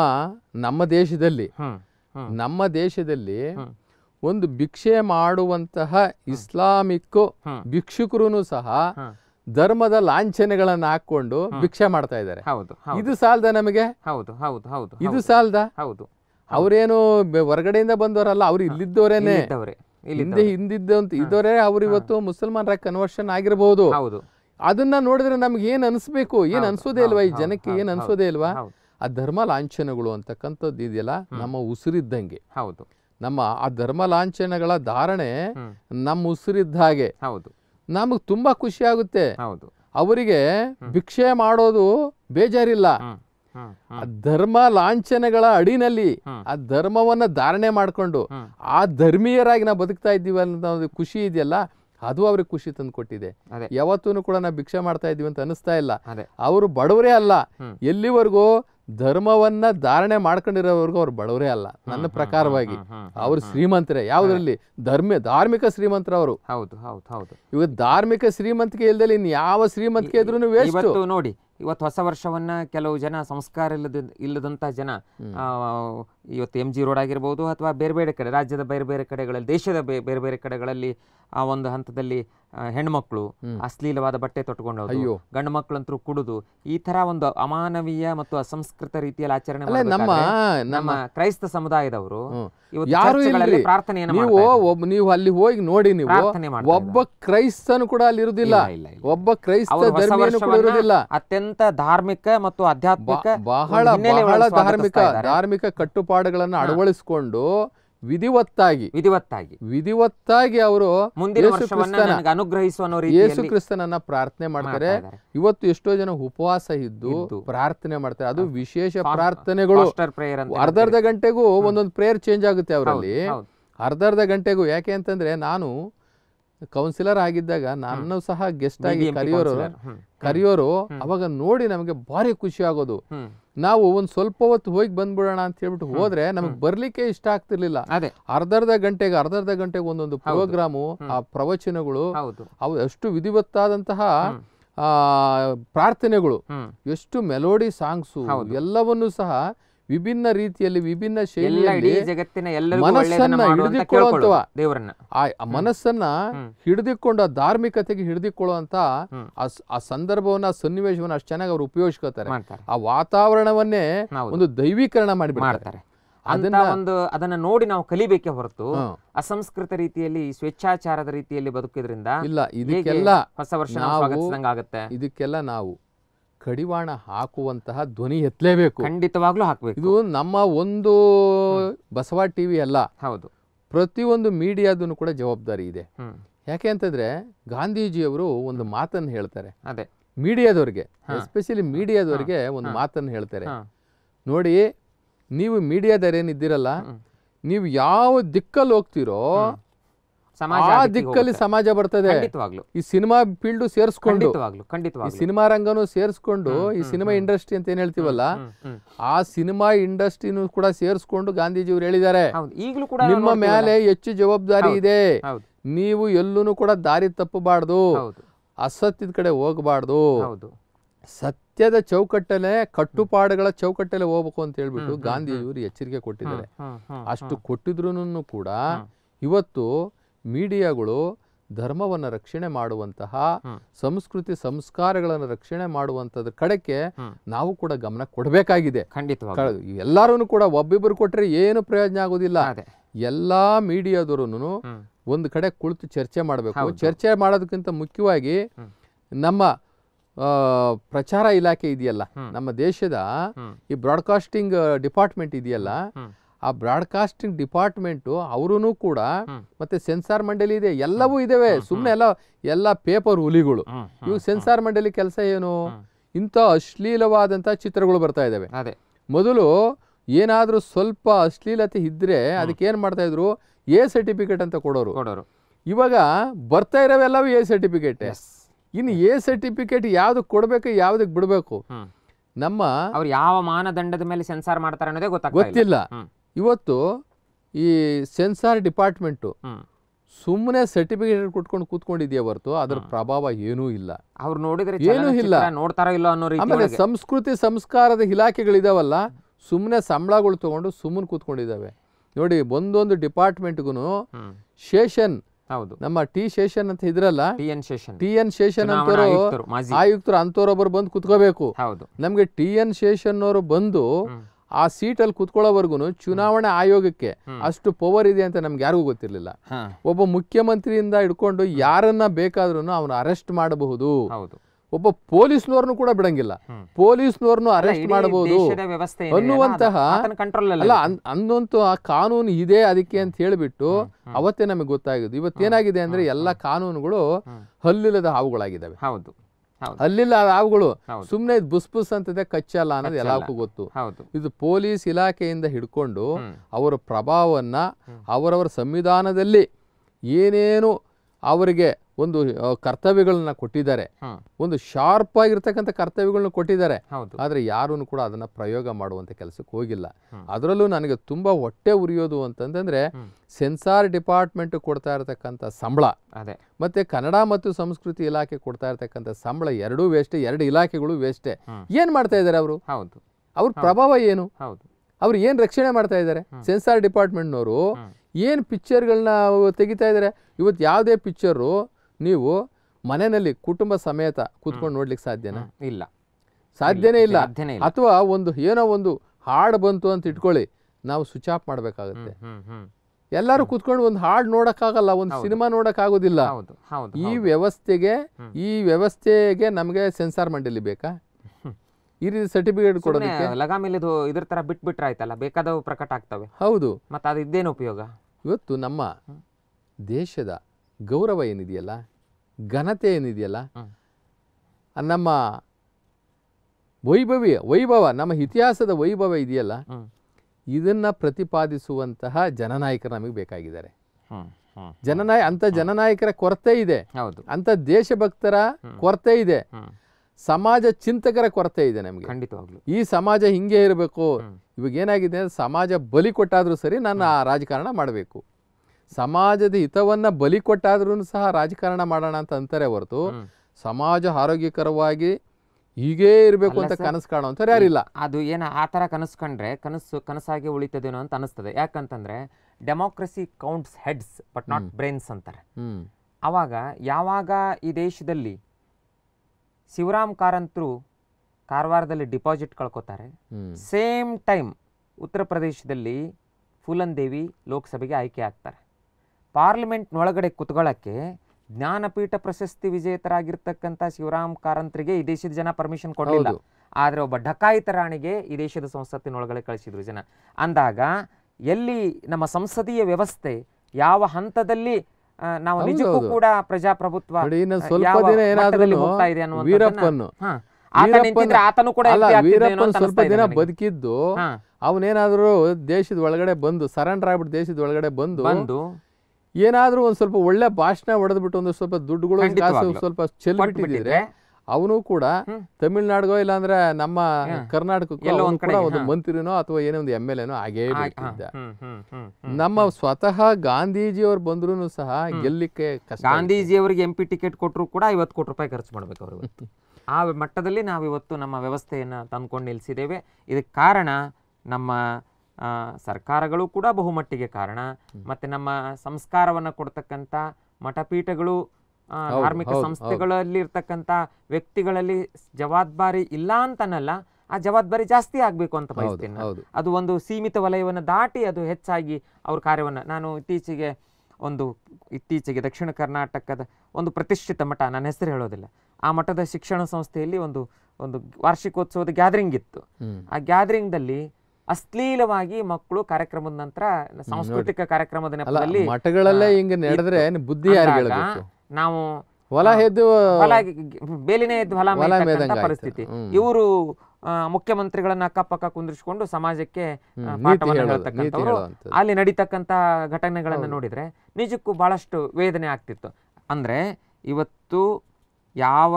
ನಮ್ಮ ದೇಶದಲ್ಲಿ ನಮ್ಮ ದೇಶದಲ್ಲಿ ಒಂದು ಭಿಕ್ಷೆ ಮಾಡುವಂತಹ ಇಸ್ಲಾಮಿಕ್ ಭಿಕ್ಷುಕರು ಸಹ ಧರ್ಮದ ಲಾಂಛನಗಳನ್ನ ಹಾಕೊಂಡು ಭಿಕ್ಷೆ ಮಾಡ್ತಾ ಇದ್ದಾರೆ ಹೌದು ಇದು ಸಾಲ್ದ ನಮಗೆ ಹೌದು ಹೌದು ಹೌದು ಇದು ಸಾಲ್ದ ಹೌದು ಅವರೇನು ಹೊರಗಡೆಯಿಂದ ಬಂದವರಲ್ಲ ಅವ್ರು ಇಲ್ಲಿದ್ದವರೇನೆ ಹಿಂದೆ ಹಿಂದಿದ್ದಂತ ಇದ್ದವರೇ ಅವ್ರು ಇವತ್ತು ಮುಸಲ್ಮಾನರ ಕನ್ವರ್ಷನ್ ಆಗಿರಬಹುದು ಅದನ್ನ ನೋಡಿದ್ರೆ ನಮ್ಗೆ ಏನ್ ಅನ್ಸ್ಬೇಕು ಏನ್ ಅನ್ಸೋದೇ ಇಲ್ವಾ ಈ ಜನಕ್ಕೆ ಏನ್ ಅನ್ಸೋದೇ ಇಲ್ವಾ ಆ ಧರ್ಮ ಲಾಂಛನಗಳು ಅಂತಕ್ಕಂಥದ್ದು ಇದೆಯಲ್ಲ ನಮ್ಮ ಉಸಿರಿದ್ದಂಗೆ ಹೌದು ನಮ್ಮ ಆ ಧರ್ಮ ಲಾಂಛನಗಳ ಧಾರಣೆ ನಮ್ಮ ಉಸಿರಿದ್ದ ಹಾಗೆ ಹೌದು ನಮಗ್ ತುಂಬಾ ಖುಷಿ ಆಗುತ್ತೆ ಹೌದು ಅವರಿಗೆ ಭಿಕ್ಷೆ ಮಾಡೋದು ಬೇಜಾರಿಲ್ಲ ಆ ಧರ್ಮ ಲಾಂಛನಗಳ ಅಡಿನಲ್ಲಿ ಆ ಧರ್ಮವನ್ನ ಧಾರಣೆ ಮಾಡಿಕೊಂಡು ಆ ಧರ್ಮೀಯರಾಗಿ ನಾವು ಬದುಕ್ತಾ ಇದ್ದೀವಿ ಅನ್ನೋ ಒಂದು ಖುಷಿ ಇದೆಯಲ್ಲ ಅದು ಅವ್ರಿಗೆ ಖುಷಿ ತಂದು ಕೊಟ್ಟಿದೆ ಯಾವತ್ತೂ ಕೂಡ ನಾವು ಭಿಕ್ಷೆ ಮಾಡ್ತಾ ಇದೀವಿ ಅಂತ ಅನಿಸ್ತಾ ಇಲ್ಲ ಅವರು ಬಡವರೇ ಅಲ್ಲ ಎಲ್ಲಿವರೆಗೂ ಧರ್ಮವನ್ನ ಧಾರಣೆ ಮಾಡ್ಕೊಂಡಿರೋವರೆಗೂ ಅವ್ರು ಬಡವರೇ ಅಲ್ಲ ನನ್ನ ಪ್ರಕಾರವಾಗಿ ಅವರು ಶ್ರೀಮಂತರೇ ಯಾವ್ದ್ರಲ್ಲಿ ಧರ್ಮ ಧಾರ್ಮಿಕ ಶ್ರೀಮಂತರವರು ಹೌದು ಹೌದು ಹೌದು ಇವಾಗ ಧಾರ್ಮಿಕ ಶ್ರೀಮಂತಿಕೆ ಇಲ್ದಲ್ಲಿ ಇನ್ ಯಾವ ಶ್ರೀಮಂತಿಕೆ ಇದ್ರು ನೋಡಿ ಇವತ್ತು ಹೊಸ ವರ್ಷವನ್ನ ಕೆಲವು ಜನ ಸಂಸ್ಕಾರ ಇಲ್ಲದ ಇಲ್ಲದಂತಹ ಜನ ಇವತ್ತು ಎಂ ಜಿ ರೋಡ್ ಆಗಿರ್ಬೋದು ಅಥವಾ ಬೇರೆ ಬೇರೆ ಕಡೆ ರಾಜ್ಯದ ಬೇರೆ ಬೇರೆ ಕಡೆಗಳಲ್ಲಿ ದೇಶದ ಬೇರೆ ಬೇರೆ ಕಡೆಗಳಲ್ಲಿ ಆ ಒಂದು ಹಂತದಲ್ಲಿ ಹೆಣ್ಮಕ್ಳು ಅಶ್ಲೀಲವಾದ ಬಟ್ಟೆ ತೊಟ್ಕೊಂಡು ಗಂಡು ಮಕ್ಕಳಂತರೂ ಕುಡಿದು ಈ ತರ ಒಂದು ಅಮಾನವೀಯ ಮತ್ತು ಅಸಂಸ್ಕೃತ ರೀತಿಯಲ್ಲಿ ಆಚರಣೆ ನಮ್ಮ ನಮ್ಮ ಕ್ರೈಸ್ತ ಸಮುದಾಯದವರು ಯಾರು ಇಲ್ಲಿ ನೀವು ನೀವು ಅಲ್ಲಿ ಹೋಗಿ ನೋಡಿ ನೀವು ಒಬ್ಬ ಕ್ರೈಸ್ತನು ಕೂಡ ಅಲ್ಲಿ ಇರುದಿಲ್ಲ ಒಬ್ಬ ಕ್ರೈಸ್ತ ಧರ್ಮ ಕೂಡ ಅತ್ಯಂತ ಧಾರ್ಮಿಕ ಮತ್ತು ಆಧ್ಯಾತ್ಮಿಕ ಬಹಳ ಬಹಳ ಧಾರ್ಮಿಕ ಧಾರ್ಮಿಕ ಕಟ್ಟುಪಾಡುಗಳನ್ನು ಅಳವಡಿಸಿಕೊಂಡು ವಿಧಿವತ್ತಾಗಿ ವಿಧಿವತ್ತಾಗಿ ವಿಧಿವತ್ತಾಗಿ ಅವರು ಮುಂದಿನ ಅನುಗ್ರಹಿಸುವ ಯೇಸು ಕ್ರಿಸ್ತನನ್ನ ಪ್ರಾರ್ಥನೆ ಮಾಡ್ತಾರೆ ಇವತ್ತು ಎಷ್ಟೋ ಜನ ಉಪವಾಸ ಇದ್ದು ಪ್ರಾರ್ಥನೆ ಮಾಡ್ತಾರೆ ಅದು ವಿಶೇಷ ಪ್ರಾರ್ಥನೆಗಳು ಅರ್ಧ ಅರ್ಧ ಗಂಟೆಗೂ ಒಂದೊಂದು ಪ್ರೇಯರ್ ಚೇಂಜ್ ಆಗುತ್ತೆ ಅವರಲ್ಲಿ ಅರ್ಧ ಅರ್ಧ ಗಂಟೆಗೂ ಯಾಕೆ ಅಂತಂದ್ರೆ ನಾನು ಕೌನ್ಸಿಲರ್ ಆಗಿದ್ದಾಗ ನಾನು ಸಹ ಗೆಸ್ಟ್ ಆಗಿ ಕರೆಯೋರು ಕರೆಯೋರು ಅವಾಗ ನೋಡಿ ನಮಗೆ ಭಾರಿ ಖುಷಿ ಆಗೋದು ನಾವು ಒಂದು ಸ್ವಲ್ಪ ಹೊತ್ತು ಹೋಗಿ ಬಂದ್ಬಿಡೋಣ ಅಂತ ಹೇಳ್ಬಿಟ್ಟು ಹೋದ್ರೆ ನಮಗೆ ಬರ್ಲಿಕ್ಕೆ ಇಷ್ಟ ಆಗ್ತಿರ್ಲಿಲ್ಲ ಅರ್ಧ ಅರ್ಧರ್ಧ ಗಂಟೆಗೆ ಅರ್ಧರ್ಧ ಗಂಟೆಗೆ ಒಂದೊಂದು ಪ್ರೋಗ್ರಾಮು ಆ ಪ್ರವಚನಗಳು ಅವು ಎಷ್ಟು ವಿಧಿವತ್ತಾದಂತಹ ಪ್ರಾರ್ಥನೆಗಳು ಎಷ್ಟು ಮೆಲೋಡಿ ಸಾಂಗ್ಸು ಎಲ್ಲವನ್ನೂ ಸಹ ವಿಭಿನ್ನ ರೀತಿಯಲ್ಲಿ ವಿಭಿನ್ನ ಶೈಲಿಯಲ್ಲಿ ಮನಸ್ಸನ್ನ ಹಿಡಿದಿಕೊಳ್ಳುವಂತವ ದೇವರನ್ನ ಆ ಮನಸ್ಸನ್ನ ಹಿಡಿದಿಕೊಂಡು ಧಾರ್ಮಿಕತೆಗೆ ಹಿಡಿದಿಕೊಳ್ಳುವಂತ ಆ ಸಂದರ್ಭವನ್ನ ಸನ್ನಿವೇಶವನ್ನ ಅಷ್ಟು ಚೆನ್ನಾಗಿ ಅವ್ರು ಉಪಯೋಗಿಸ್ಕೋತಾರೆ ಆ ವಾತಾವರಣವನ್ನೇ ಒಂದು ದೈವೀಕರಣ ಮಾಡಿಬಿಡ್ತಾರೆ ಅದನ್ನ ಒಂದು ಅದನ್ನ ನೋಡಿ ನಾವು ಕಲಿಬೇಕೆ ಹೊರತು ಅಸಂಸ್ಕೃತ ರೀತಿಯಲ್ಲಿ ಸ್ವೇಚ್ಛಾಚಾರದ ರೀತಿಯಲ್ಲಿ ಬದುಕಿದ್ರಿಂದ ಇಲ್ಲ ಇದಕ್ಕೆಲ್ಲ ಹೊಸ ವರ್ಷ ಇದಕ್ಕೆಲ್ಲ ನಾವು ಕಡಿವಾಣ ಹಾಕುವಂತಹ ಧ್ವನಿ ಎತ್ತಲೇಬೇಕು ಖಂಡಿತವಾಗ್ಲೂ ಹಾಕಬೇಕು ಇದು ನಮ್ಮ ಒಂದು ಬಸವ ಟಿವಿ ಅಲ್ಲ ಹೌದು ಪ್ರತಿಯೊಂದು ಮೀಡಿಯಾದೂ ಕೂಡ ಜವಾಬ್ದಾರಿ ಇದೆ ಯಾಕೆ ಅಂತಂದ್ರೆ ಗಾಂಧೀಜಿಯವರು ಒಂದು ಮಾತನ್ನು ಹೇಳ್ತಾರೆ ಅದೇ ಮೀಡಿಯಾದವ್ರಿಗೆ ಎಸ್ಪೆಷಲಿ ಮೀಡಿಯಾದವ್ರಿಗೆ ಒಂದು ಮಾತನ್ನು ಹೇಳ್ತಾರೆ ನೋಡಿ ನೀವು ಮೀಡಿಯಾದವ್ರು ನೀವು ಯಾವ ದಿಕ್ಕಲ್ಲಿ ಹೋಗ್ತೀರೋ ಸಮಾಜ ಆ ದಿಕ್ಕಲ್ಲಿ ಸಮಾಜ ಬರ್ತದೆ ಈ ಸಿನಿಮಾ ಫೀಲ್ಡ್ ಸೇರಿಸ್ಕೊಂಡು ಈ ಸಿನಿಮಾ ರಂಗನು ಸೇರಿಸ್ಕೊಂಡು ಈ ಸಿನಿಮಾ ಇಂಡಸ್ಟ್ರಿ ಅಂತ ಏನ್ ಹೇಳ್ತೀವಲ್ಲ ಆ ಸಿನಿಮಾ ಇಂಡಸ್ಟ್ರಿನೂ ಕೂಡ ಸೇರಿಸ್ಕೊಂಡು ಗಾಂಧೀಜಿಯವರು ಹೇಳಿದ್ದಾರೆ ಈಗಲೂ ಕೂಡ ನಿಮ್ಮ ಮೇಲೆ ಹೆಚ್ಚು ಜವಾಬ್ದಾರಿ ಇದೆ ನೀವು ಎಲ್ಲೂ ಕೂಡ ದಾರಿ ತಪ್ಪಬಾರ್ದು ಅಸತ್ಯದ ಕಡೆ ಹೋಗಬಾರ್ದು ಸತ್ಯದ ಚೌಕಟ್ಟಲೆ ಕಟ್ಟುಪಾಡುಗಳ ಚೌಕಟ್ಟಲೆ ಹೋಗ್ಬೇಕು ಅಂತ ಹೇಳ್ಬಿಟ್ಟು ಗಾಂಧೀಜಿಯವರು ಎಚ್ಚರಿಕೆ ಕೊಟ್ಟಿದ್ದಾರೆ ಅಷ್ಟು ಕೊಟ್ಟಿದ್ರು ಕೂಡ ಇವತ್ತು ಮೀಡಿಯಾಗಳು ಧರ್ಮವನ್ನು ರಕ್ಷಣೆ ಮಾಡುವಂತಹ ಸಂಸ್ಕೃತಿ ಸಂಸ್ಕಾರಗಳನ್ನು ರಕ್ಷಣೆ ಮಾಡುವಂತದ ಕಡೆಗೆ ನಾವು ಕೂಡ ಗಮನ ಕೊಡಬೇಕಾಗಿದೆ ಖಂಡಿತ ಎಲ್ಲರೂ ಕೂಡ ಒಬ್ಬಿಬ್ಬರು ಕೊಟ್ಟರೆ ಏನು ಪ್ರಯೋಜನ ಆಗೋದಿಲ್ಲ ಎಲ್ಲಾ ಮೀಡಿಯಾದವರೂ ಒಂದು ಕಡೆ ಕುಳಿತು ಚರ್ಚೆ ಮಾಡಬೇಕು ಚರ್ಚೆ ಮಾಡೋದಕ್ಕಿಂತ ಮುಖ್ಯವಾಗಿ ನಮ್ಮ ಪ್ರಚಾರ ಇಲಾಖೆ ಇದೆಯಲ್ಲ ನಮ್ಮ ದೇಶದ ಈ ಬ್ರಾಡ್ಕಾಸ್ಟಿಂಗ್ ಡಿಪಾರ್ಟ್ಮೆಂಟ್ ಇದೆಯಲ್ಲ ಆ ಬ್ರಾಡ್ಕಾಸ್ಟಿಂಗ್ ಡಿಪಾರ್ಟ್ಮೆಂಟು ಅವರೂ ಕೂಡ ಮತ್ತೆ ಸೆನ್ಸಾರ್ ಮಂಡಳಿ ಇದೆ ಎಲ್ಲವೂ ಇದಾವೆ ಸುಮ್ಮನೆ ಎಲ್ಲ ಎಲ್ಲ ಪೇಪರ್ ಹುಲಿಗಳು ಇವು ಸೆನ್ಸಾರ್ ಮಂಡಳಿ ಕೆಲಸ ಏನು ಇಂಥ ಅಶ್ಲೀಲವಾದಂಥ ಚಿತ್ರಗಳು ಬರ್ತಾ ಇದ್ದಾವೆ ಮೊದಲು ಏನಾದರೂ ಸ್ವಲ್ಪ ಅಶ್ಲೀಲತೆ ಇದ್ದರೆ ಅದಕ್ಕೆ ಏನು ಮಾಡ್ತಾ ಇದ್ರು ಎ ಸರ್ಟಿಫಿಕೇಟ್ ಅಂತ ಕೊಡೋರು ಇವಾಗ ಬರ್ತಾ ಇರೋವೆಲ್ಲವೂ ಎ ಸರ್ಟಿಫಿಕೇಟ್ ಇನ್ನು ಎ ಸರ್ಟಿಫಿಕೇಟ್ ಯಾವ್ದಕ್ಕೆ ಕೊಡಬೇಕು ಯಾವ್ದಕ್ಕೆ ಬಿಡಬೇಕು ನಮ್ಮ ಅವ್ರು ಯಾವ ಮಾನದಂಡದ ಮೇಲೆ ಸೆನ್ಸಾರ್ ಮಾಡ್ತಾರೆ ಅನ್ನೋದೇ ಗೊತ್ತಿಲ್ಲ ಇವತ್ತು ಈ ಸೆನ್ಸಾರ್ ಡಿಪಾರ್ಟ್ಮೆಂಟು ಸುಮ್ಮನೆ ಸರ್ಟಿಫಿಕೇಟ್ ಕೊಟ್ಕೊಂಡು ಕೂತ್ಕೊಂಡಿದ್ಯಾ ಹೊರತು ಅದ್ರ ಪ್ರಭಾವ ಏನೂ ಇಲ್ಲ ಅವ್ರು ನೋಡಿದ್ರೆ ಏನೂ ಇಲ್ಲ ನೋಡ್ತಾರ ಇಲ್ಲ ಅನ್ನೋ ಆಮೇಲೆ ಸಂಸ್ಕೃತಿ ಸಂಸ್ಕಾರದ ಇಲಾಖೆಗಳಿದಾವಲ್ಲ ಸುಮ್ಮನೆ ಸಂಬಳಗಳು ತಗೊಂಡು ಸುಮ್ಮನೆ ಕೂತ್ಕೊಂಡಿದ್ದಾವೆ ನೋಡಿ ಒಂದೊಂದು ಡಿಪಾರ್ಟ್ಮೆಂಟ್ಗೂ ಶೇಷನ್ ಹೌದು ನಮ್ಮ ಟಿ ಶೇಷನ್ ಅಂತ ಇದ್ರಲ್ಲ T N Seshan T N Seshan ಅಂತವರು ಆಯುಕ್ತರು ಅಂತವ್ರೊಬ್ಬರು ಬಂದು ಕುತ್ಕೋಬೇಕು ಹೌದು ನಮ್ಗೆ ಟಿ ಎನ್ ಶೇಷನ್ ಅವರು ಬಂದು ಆ ಸೀಟಲ್ಲಿ ಕುತ್ಕೊಳ್ಳೋವರೆಗೂ ಚುನಾವಣೆ ಆಯೋಗಕ್ಕೆ ಅಷ್ಟು ಪವರ್ ಇದೆ ಅಂತ ನಮ್ಗೆ ಯಾರಿಗೂ ಗೊತ್ತಿರಲಿಲ್ಲ ಒಬ್ಬ ಮುಖ್ಯಮಂತ್ರಿಯಿಂದ ಹಿಡ್ಕೊಂಡು ಯಾರನ್ನ ಬೇಕಾದ್ರೂ ಅವನು ಅರೆಸ್ಟ್ ಮಾಡಬಹುದು ಒಬ್ಬ ಪೊಲೀಸ್ನವ್ರನ್ನು ಕೂಡ ಬಿಡಂಗಿಲ್ಲ ಪೊಲೀಸ್ನವ್ರನ್ನು ಅರೆಸ್ಟ್ ಮಾಡಬಹುದು ಅನ್ನುವಂತಹ ಅಲ್ಲ ಅಂದಂತೂ ಆ ಕಾನೂನು ಇದೆ ಅದಕ್ಕೆ ಅಂತ ಹೇಳಿಬಿಟ್ಟು ಅವತ್ತೇ ನಮಗೆ ಗೊತ್ತಾಗಿದ್ದು ಇವತ್ತೇನಾಗಿದೆ ಅಂದ್ರೆ ಎಲ್ಲ ಕಾನೂನುಗಳು ಹಲ್ಲಿಲ್ಲದ ಹಾವುಗಳಾಗಿದ್ದಾವೆ ಹೌದು ಅಲ್ಲಿಲ್ಲ ಅವುಗಳು ಸುಮ್ಮನೆ ಇದು ಬುಸ್ ಬುಸ್ ಕಚ್ಚಲ್ಲ ಅನ್ನೋದು ಎಲ್ಲಕ್ಕೂ ಗೊತ್ತು ಇದು ಪೊಲೀಸ್ ಇಲಾಖೆಯಿಂದ ಹಿಡ್ಕೊಂಡು ಅವರ ಪ್ರಭಾವವನ್ನು ಅವರವರ ಸಂವಿಧಾನದಲ್ಲಿ ಏನೇನು ಅವರಿಗೆ ಒಂದು ಕರ್ತವ್ಯಗಳನ್ನ ಕೊಟ್ಟಿದ್ದಾರೆ ಒಂದು ಶಾರ್ಪ್ ಆಗಿರ್ತಕ್ಕಂಥ ಕರ್ತವ್ಯಗಳನ್ನ ಕೊಟ್ಟಿದ್ದಾರೆ ಆದ್ರೆ ಯಾರೂ ಕೂಡ ಅದನ್ನ ಪ್ರಯೋಗ ಮಾಡುವಂತ ಕೆಲಸಕ್ಕೆ ಹೋಗಿಲ್ಲ ಅದರಲ್ಲೂ ನನಗೆ ತುಂಬಾ ಹೊಟ್ಟೆ ಉರಿಯೋದು ಅಂತಂದ್ರೆ ಸೆನ್ಸಾರ್ ಡಿಪಾರ್ಟ್ಮೆಂಟ್ ಕೊಡ್ತಾ ಇರತಕ್ಕಂಥ ಸಂಬಳ ಮತ್ತೆ ಕನ್ನಡ ಮತ್ತು ಸಂಸ್ಕೃತಿ ಇಲಾಖೆ ಕೊಡ್ತಾ ಇರತಕ್ಕಂಥ ಸಂಬಳ ಎರಡೂ ವೇಷ್ಟೆ ಎರಡು ಇಲಾಖೆಗಳು ವೇಸ್ಟ್ ಏನ್ ಮಾಡ್ತಾ ಇದ್ದಾರೆ ಅವರು ಅವ್ರ ಪ್ರಭಾವ ಏನು ಅವ್ರು ಏನ್ ರಕ್ಷಣೆ ಮಾಡ್ತಾ ಇದ್ದಾರೆ ಸೆನ್ಸಾರ್ ಡಿಪಾರ್ಟ್ಮೆಂಟ್ನವರು ಏನು ಪಿಕ್ಚರ್ಗಳನ್ನ ತೆಗಿತಾ ಇದ್ದಾರೆ ಇವತ್ತು ಯಾವುದೇ ಪಿಕ್ಚರು ನೀವು ಮನೆಯಲ್ಲಿ ಕುಟುಂಬ ಸಮೇತ ಕೂತ್ಕೊಂಡು ನೋಡ್ಲಿಕ್ಕೆ ಸಾಧ್ಯನಾ ಇಲ್ಲ ಸಾಧ್ಯನೇ ಇಲ್ಲ ಅಥವಾ ಒಂದು ಏನೋ ಒಂದು ಹಾಡು ಬಂತು ಅಂತ ಇಟ್ಕೊಳ್ಳಿ ನಾವು ಸ್ವಿಚ್ ಆಫ್ ಮಾಡಬೇಕಾಗುತ್ತೆ ಎಲ್ಲರೂ ಕೂತ್ಕೊಂಡು ಒಂದು ಹಾಡು ನೋಡೋಕ್ಕಾಗಲ್ಲ ಒಂದು ಸಿನಿಮಾ ನೋಡೋಕ್ಕಾಗೋದಿಲ್ಲ ಈ ವ್ಯವಸ್ಥೆಗೆ ಈ ವ್ಯವಸ್ಥೆಗೆ ನಮಗೆ ಸೆನ್ಸಾರ್ ಮಂಡಲಿ ಬೇಕಾ ಈ ರೀತಿ ಸರ್ಟಿಫಿಕೇಟ್ ಕೊಡೋದಕ್ಕೆ ಲಗಾಮಿಲಿದು ಇದ್ರ ತರ ಬಿಟ್ಬಿಟ್ರೆ ಆಯ್ತಲ್ಲ ಬೇಕಾದವು ಪ್ರಕಟ ಆಗ್ತವೆ ಹೌದು ಮತ್ತೆ ಅದು ಉಪಯೋಗ ಇವತ್ತು ನಮ್ಮ ದೇಶದ ಗೌರವ ಏನಿದೆಯಲ್ಲ ಘನತೆ ಏನಿದೆಯಲ್ಲ ನಮ್ಮ ವೈಭವೀಯ ವೈಭವ ನಮ್ಮ ಇತಿಹಾಸದ ವೈಭವ ಇದೆಯಲ್ಲ ಇದನ್ನು ಪ್ರತಿಪಾದಿಸುವಂತಹ ಜನನಾಯಕರು ನಮಗೆ ಬೇಕಾಗಿದ್ದಾರೆ ಜನನಾಯ ಅಂತ ಜನನಾಯಕರ ಕೊರತೆ ಇದೆ ಅಂತ ದೇಶಭಕ್ತರ ಕೊರತೆ ಇದೆ ಸಮಾಜ ಚಿಂತಕರ ಕೊರತೆ ಇದೆ ನಮಗೆ ಈ ಸಮಾಜ ಹಿಂಗೆ ಇರಬೇಕು ಇವಾಗ ಏನಾಗಿದೆ ಸಮಾಜ ಬಲಿ ಕೊಟ್ಟಾದರೂ ಸರಿ ನಾನು ಆ ರಾಜಕಾರಣ ಮಾಡಬೇಕು ಸಮಾಜದ ಹಿತವನ್ನು ಬಲಿ ಕೊಟ್ಟಾದ್ರೂ ಸಹ ರಾಜಕಾರಣ ಮಾಡೋಣ ಅಂತ ಅಂತಾರೆ ಹೊರತು ಸಮಾಜ ಆರೋಗ್ಯಕರವಾಗಿ ಹೀಗೇ ಇರಬೇಕು ಅಂತ ಕನಸು ಕಾಣುವಂಥವ್ರು ಯಾರಿಲ್ಲ ಅದು ಏನ ಆ ಥರ ಕನಸು ಕಂಡ್ರೆ ಕನಸು ಕನಸಾಗಿ ಉಳಿತದೇನೋ ಅಂತ ಅನಿಸ್ತದೆ ಯಾಕಂತಂದ್ರೆ democracy counts heads but not brains ಅಂತಾರೆ ಅವಾಗ ಯಾವಾಗ ಈ ದೇಶದಲ್ಲಿ ಶಿವರಾಮ್ ಕಾರಂತರು ಕಾರವಾರದಲ್ಲಿ ಡಿಪಾಸಿಟ್ ಕಳ್ಕೊತಾರೆ ಸೇಮ್ ಟೈಮ್ ಉತ್ತರ ಪ್ರದೇಶದಲ್ಲಿ ಫೂಲನ್ ದೇವಿ ಲೋಕಸಭೆಗೆ ಆಯ್ಕೆ ಆಗ್ತಾರೆ ಪಾರ್ಲಿಮೆಂಟ್ ಒಳಗಡೆ ಕುತ್ಕೊಳ್ಳೋಕ್ಕೆ ಜ್ಞಾನಪೀಠ ಪ್ರಶಸ್ತಿ ವಿಜೇತರಾಗಿರ್ತಕ್ಕಂಥ ಶಿವರಾಮ್ ಕಾರಂತ್ರಿಗೆ ಈ ದೇಶದ ಜನ ಪರ್ಮಿಷನ್ ಕೊಡಲಿಲ್ಲ ಆದರೆ ಒಬ್ಬ ಢಕಾಯಿತ ರಾಣಿಗೆ ಈ ದೇಶದ ಸಂಸತ್ತಿನೊಳಗಡೆ ಕಳಿಸಿದ್ರು ಜನ ಅಂದಾಗ ಎಲ್ಲಿ ನಮ್ಮ ಸಂಸದೀಯ ವ್ಯವಸ್ಥೆ ಯಾವ ಹಂತದಲ್ಲಿ ನಾವು ನಿಜಕ್ಕೂ ಕೂಡ ಪ್ರಜಾಪ್ರಭುತ್ವ ಹೋಗ್ತಾ ಇದೆ ಅನ್ನುವಂಥ ಸ್ವಲ್ಪ ದಿನ ಬದುಕಿದ್ದು ಅವನೇನಾದ್ರೂ ದೇಶದ ಒಳಗಡೆ ಬಂದು ಸರೆಂಡರ್ ಆಗ್ಬಿಟ್ಟು ದೇಶದ ಒಳಗಡೆ ಬಂದು ಏನಾದ್ರೂ ಒಂದ್ ಸ್ವಲ್ಪ ಒಳ್ಳೆ ಭಾಷಣ ಹೊಡೆದ್ಬಿಟ್ಟು ಒಂದು ಸ್ವಲ್ಪ ದುಡ್ಡುಗಳು ಸ್ವಲ್ಪ ಚೆಲ್ಬಿಟ್ಟಿದ್ರೆ ಅವನು ಕೂಡ ತಮಿಳ್ನಾಡುಗೋ ಇಲ್ಲ ಅಂದ್ರೆ ನಮ್ಮ ಕರ್ನಾಟಕಕ್ಕೂ ಒಂದು ಮಂತ್ರಿನೋ ಅಥವಾ ಏನೋ ಒಂದು ಎಮ್ ಎಲ್ ಎನೋ ಹಾಗೇ ಬೇಕಿದ್ದ ನಮ್ಮ ಸ್ವತಃ ಗಾಂಧೀಜಿ ಅವ್ರು ಬಂದ್ರು ಸಹ ಗೆಲ್ಲಿಕ್ಕೆ ಗಾಂಧೀಜಿ ಎಂ ಪಿ ಟಿಕೆಟ್ ಕೊಟ್ಟರು ಕೂಡ ಐವತ್ತು ಕೋಟಿ ರೂಪಾಯಿ ಖರ್ಚು ಮಾಡ್ಬೇಕು ಅವರು ಆ ಮಟ್ಟದಲ್ಲಿ ಇವತ್ತು ನಮ್ಮ ವ್ಯವಸ್ಥೆಯನ್ನು ತಂದುಕೊಂಡು ನಿಲ್ಲಿಸಿದ್ದೇವೆ ಇದಕ್ಕೆ ಕಾರಣ ನಮ್ಮ ಸರ್ಕಾರಗಳು ಕೂಡ ಬಹುಮಟ್ಟಿಗೆ ಕಾರಣ ಮತ್ತು ನಮ್ಮ ಸಂಸ್ಕಾರವನ್ನು ಕೊಡ್ತಕ್ಕಂಥ ಮಠಪೀಠಗಳು ಧಾರ್ಮಿಕ ಸಂಸ್ಥೆಗಳಲ್ಲಿ ಇರ್ತಕ್ಕಂಥ ವ್ಯಕ್ತಿಗಳಲ್ಲಿ ಜವಾಬ್ದಾರಿ ಇಲ್ಲ ಅಂತನಲ್ಲ ಆ ಜವಾಬ್ದಾರಿ ಜಾಸ್ತಿ ಆಗಬೇಕು ಅಂತ ಬಯಸ್ತೇನೆ ಅದು ಒಂದು ಸೀಮಿತ ವಲಯವನ್ನು ದಾಟಿ ಅದು ಹೆಚ್ಚಾಗಿ ಅವ್ರ ಕಾರ್ಯವನ್ನು ನಾನು ಇತ್ತೀಚೆಗೆ ಒಂದು ಇತ್ತೀಚೆಗೆ ದಕ್ಷಿಣ ಕರ್ನಾಟಕದ ಒಂದು ಪ್ರತಿಷ್ಠಿತ ಮಠ ನನ್ನ ಹೆಸರು ಹೇಳೋದಿಲ್ಲ ಆ ಮಠದ ಶಿಕ್ಷಣ ಸಂಸ್ಥೆಯಲ್ಲಿ ಒಂದು ಒಂದು ವಾರ್ಷಿಕೋತ್ಸವದ ಗ್ಯಾದರಿಂಗ್ ಇತ್ತು ಆ ಗ್ಯಾದರಿಂಗ್ ದಲ್ಲಿ ಅಶ್ಲೀಲವಾಗಿ ಮಕ್ಕಳು ಕಾರ್ಯಕ್ರಮದ ನಂತರ ಸಾಂಸ್ಕೃತಿಕ ಕಾರ್ಯಕ್ರಮದ ನೆಪದಲ್ಲಿ ಮಠಗಳಲ್ಲೇ ಹಿಂಗೆ ನಡೆದ್ರೆ ಬುದ್ಧಿ ನಾವು ಹೊಲ ಎದ್ದು ಹೊಲ ಬೇಲಿನೇ ಎದ್ದು ಪರಿಸ್ಥಿತಿ ಇವರು ಮುಖ್ಯಮಂತ್ರಿಗಳನ್ನ ಅಕ್ಕಪಕ್ಕ ಕುಂದಿರಿಸಿಕೊಂಡು ಸಮಾಜಕ್ಕೆ ಅಲ್ಲಿ ನಡೀತಕ್ಕಂಥ ಘಟನೆಗಳನ್ನು ನೋಡಿದ್ರೆ ನಿಜಕ್ಕೂ ಬಹಳಷ್ಟು ವೇದನೆ ಆಗ್ತಿತ್ತು ಅಂದ್ರೆ ಇವತ್ತು ಯಾವ